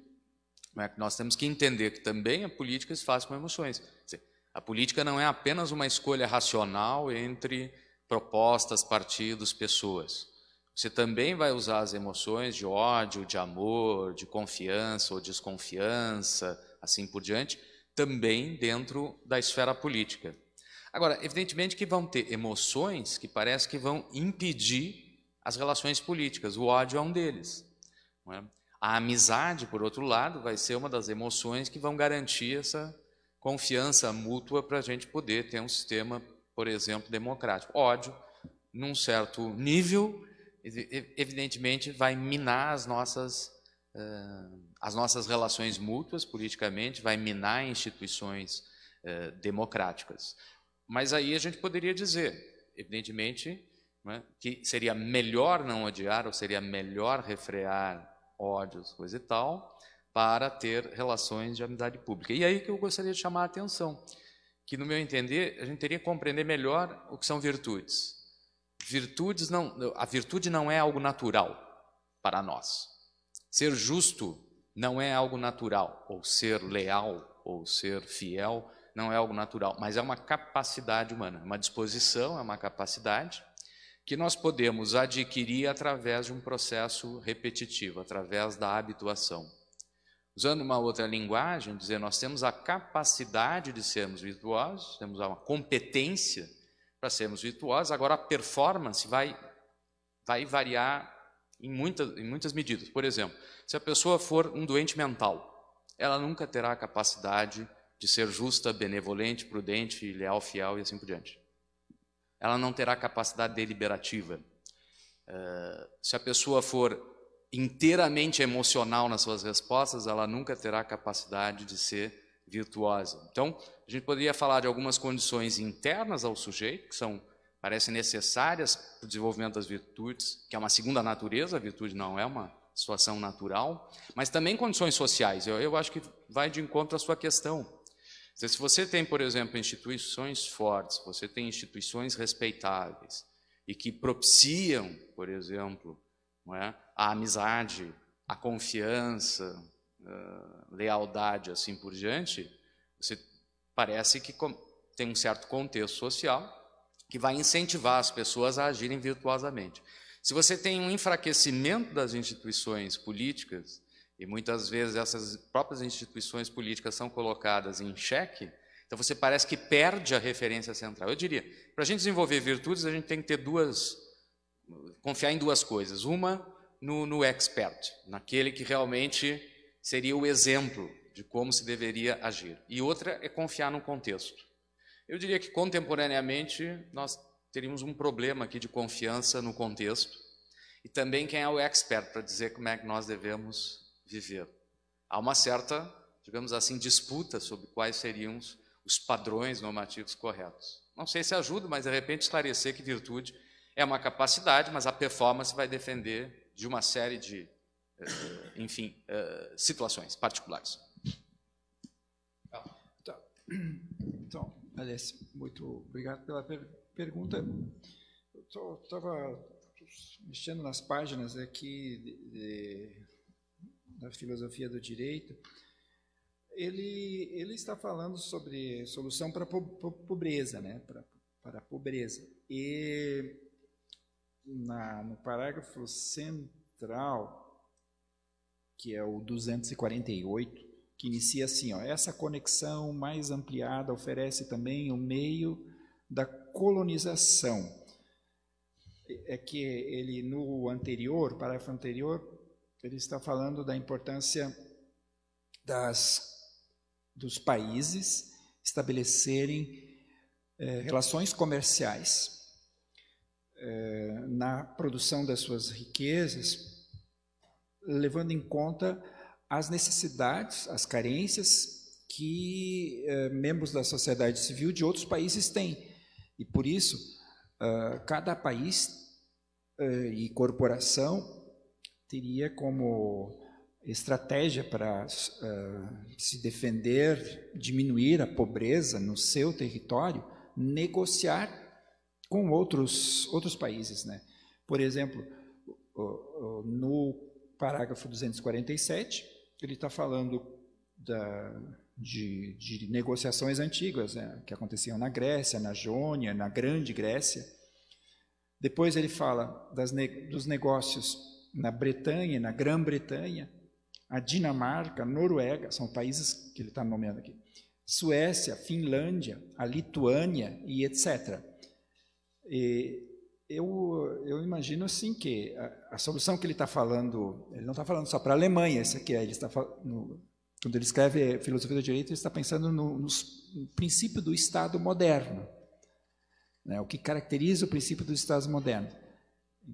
Né? Nós temos que entender que também a política se faz com emoções. A política não é apenas uma escolha racional entre propostas, partidos, pessoas. Você também vai usar as emoções de ódio, de amor, de confiança ou desconfiança, assim por diante, também dentro da esfera política. Agora, evidentemente que vão ter emoções que parece que vão impedir as relações políticas. O ódio é um deles. Não é? A amizade, por outro lado, vai ser uma das emoções que vão garantir essa confiança mútua para a gente poder ter um sistema, por exemplo, democrático. Ódio, num certo nível, evidentemente vai minar as nossas, eh, as nossas relações mútuas politicamente, vai minar instituições eh, democráticas. Mas aí a gente poderia dizer, evidentemente, né, que seria melhor não odiar, ou seria melhor refrear ódios, coisa e tal, para ter relações de amizade pública. E aí que eu gostaria de chamar a atenção, que no meu entender, a gente teria que compreender melhor o que são virtudes. Virtudes não, a virtude não é algo natural para nós. Ser justo não é algo natural, ou ser leal, ou ser fiel, não é algo natural, mas é uma capacidade humana, uma disposição, é uma capacidade que nós podemos adquirir através de um processo repetitivo, através da habituação. Usando uma outra linguagem, dizer nós temos a capacidade de sermos virtuosos, temos uma competência para sermos virtuosos, agora a performance vai, vai variar em, muita, em muitas medidas. Por exemplo, se a pessoa for um doente mental, ela nunca terá a capacidade de ser justa, benevolente, prudente, leal, fiel e assim por diante ela não terá capacidade deliberativa. Uh, se a pessoa for inteiramente emocional nas suas respostas, ela nunca terá capacidade de ser virtuosa. Então, a gente poderia falar de algumas condições internas ao sujeito, que são parecem necessárias para o desenvolvimento das virtudes, que é uma segunda natureza, a virtude não é uma situação natural, mas também condições sociais. Eu, eu acho que vai de encontro à sua questão. Então, se você tem, por exemplo, instituições fortes, você tem instituições respeitáveis e que propiciam, por exemplo, é, a amizade, a confiança, a ah, lealdade, assim por diante, você parece que tem um certo contexto social que vai incentivar as pessoas a agirem virtuosamente. Se você tem um enfraquecimento das instituições políticas, e muitas vezes essas próprias instituições políticas são colocadas em xeque, então você parece que perde a referência central. Eu diria, para a gente desenvolver virtudes, a gente tem que ter duas, confiar em duas coisas. Uma, no, no expert, naquele que realmente seria o exemplo de como se deveria agir. E outra é confiar no contexto. Eu diria que contemporaneamente nós teríamos um problema aqui de confiança no contexto e também quem é o expert para dizer como é que nós devemos viver. Há uma certa, digamos assim, disputa sobre quais seriam os padrões normativos corretos. Não sei se ajuda, mas de repente esclarecer que virtude é uma capacidade, mas a performance vai defender de uma série de, eh, eh, enfim, eh, situações particulares. Ah, tá. Então, Aliás, muito obrigado pela per pergunta. Eu estava mexendo nas páginas aqui de, de, da filosofia do direito, ele, ele está falando sobre solução para a pobreza, né? para, para a pobreza. E na, no parágrafo central, que é o 248, que inicia assim: ó, essa conexão mais ampliada oferece também o um meio da colonização. É que ele, no anterior, parágrafo anterior, ele está falando da importância das, dos países estabelecerem eh, relações comerciais eh, na produção das suas riquezas, levando em conta as necessidades, as carências que eh, membros da sociedade civil de outros países têm. E por isso, ah, cada país e corporação teria como estratégia para uh, eh, se defender, diminuir a pobreza no seu território, negociar com outros, outros países. Né? Por exemplo, no parágrafo 247, ele está falando da, de, de, negociações antigas né, que aconteciam na Grécia, na Jônia, na Grande Grécia. Depois ele fala das, dos negócios na Bretanha, na Grã-Bretanha, a Dinamarca, a Noruega, são países que ele está nomeando aqui, Suécia, Finlândia, a Lituânia e etc. E eu, eu imagino assim que a, a solução que ele está falando, ele não está falando só para a Alemanha, esse aqui, ele está quando ele escreve filosofia do direito, ele está pensando no, no, no princípio do Estado moderno, né, o que caracteriza o princípio do Estado moderno.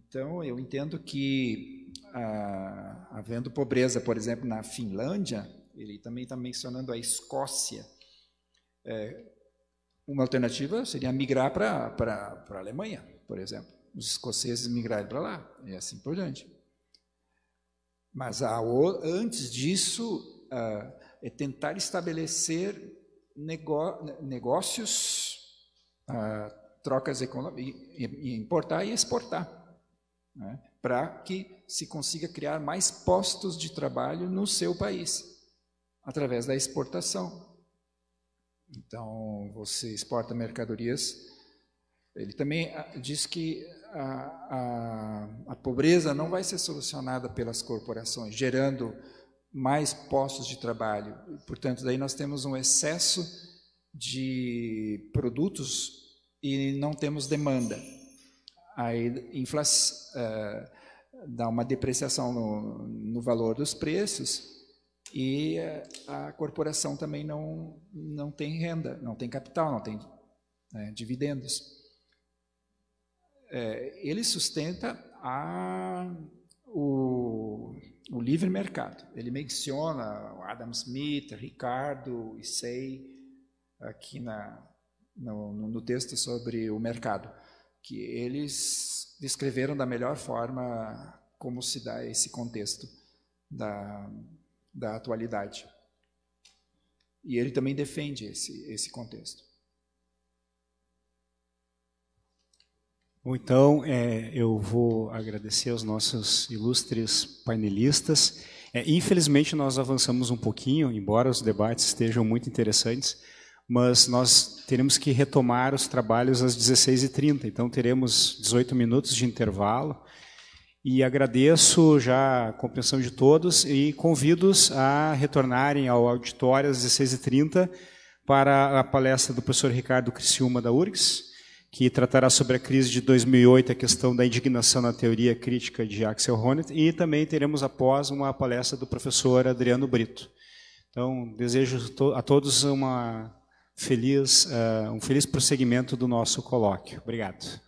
Então, eu entendo que, ah, havendo pobreza, por exemplo, na Finlândia, ele também está mencionando a Escócia, é, uma alternativa seria migrar para a Alemanha, por exemplo. Os escoceses migrarem para lá, e assim por diante. Mas a, antes disso, ah, é tentar estabelecer negó, negócios, ah, trocas econômicas, importar e exportar né, para que se consiga criar mais postos de trabalho no seu país, através da exportação. Então, você exporta mercadorias. Ele também ah, diz que a, a, a pobreza não vai ser solucionada pelas corporações, gerando mais postos de trabalho. Portanto, daí nós temos um excesso de produtos e não temos demanda aí é, dá uma depreciação no, no, valor dos preços e é, a corporação também não, não tem renda, não tem capital, não tem né, dividendos. É, ele sustenta a, o, o, livre mercado. Ele menciona Adam Smith, Ricardo e sei aqui na, no, no texto sobre o mercado que eles descreveram da melhor forma como se dá esse contexto da, da atualidade. E ele também defende esse, esse contexto. Bom, então, é, eu vou agradecer aos nossos ilustres painelistas. É, infelizmente, nós avançamos um pouquinho, embora os debates estejam muito interessantes mas nós teremos que retomar os trabalhos às 16h30, então teremos 18 minutos de intervalo. E agradeço já a compreensão de todos e convido-os a retornarem ao auditório às 16h30 para a palestra do professor Ricardo Criciúma da URGS, que tratará sobre a crise de 2008, a questão da indignação na teoria crítica de Axel Honneth, e também teremos após uma palestra do professor Adriano Brito. Então, desejo a todos uma feliz, uh, um feliz prosseguimento do nosso colóquio. Obrigado.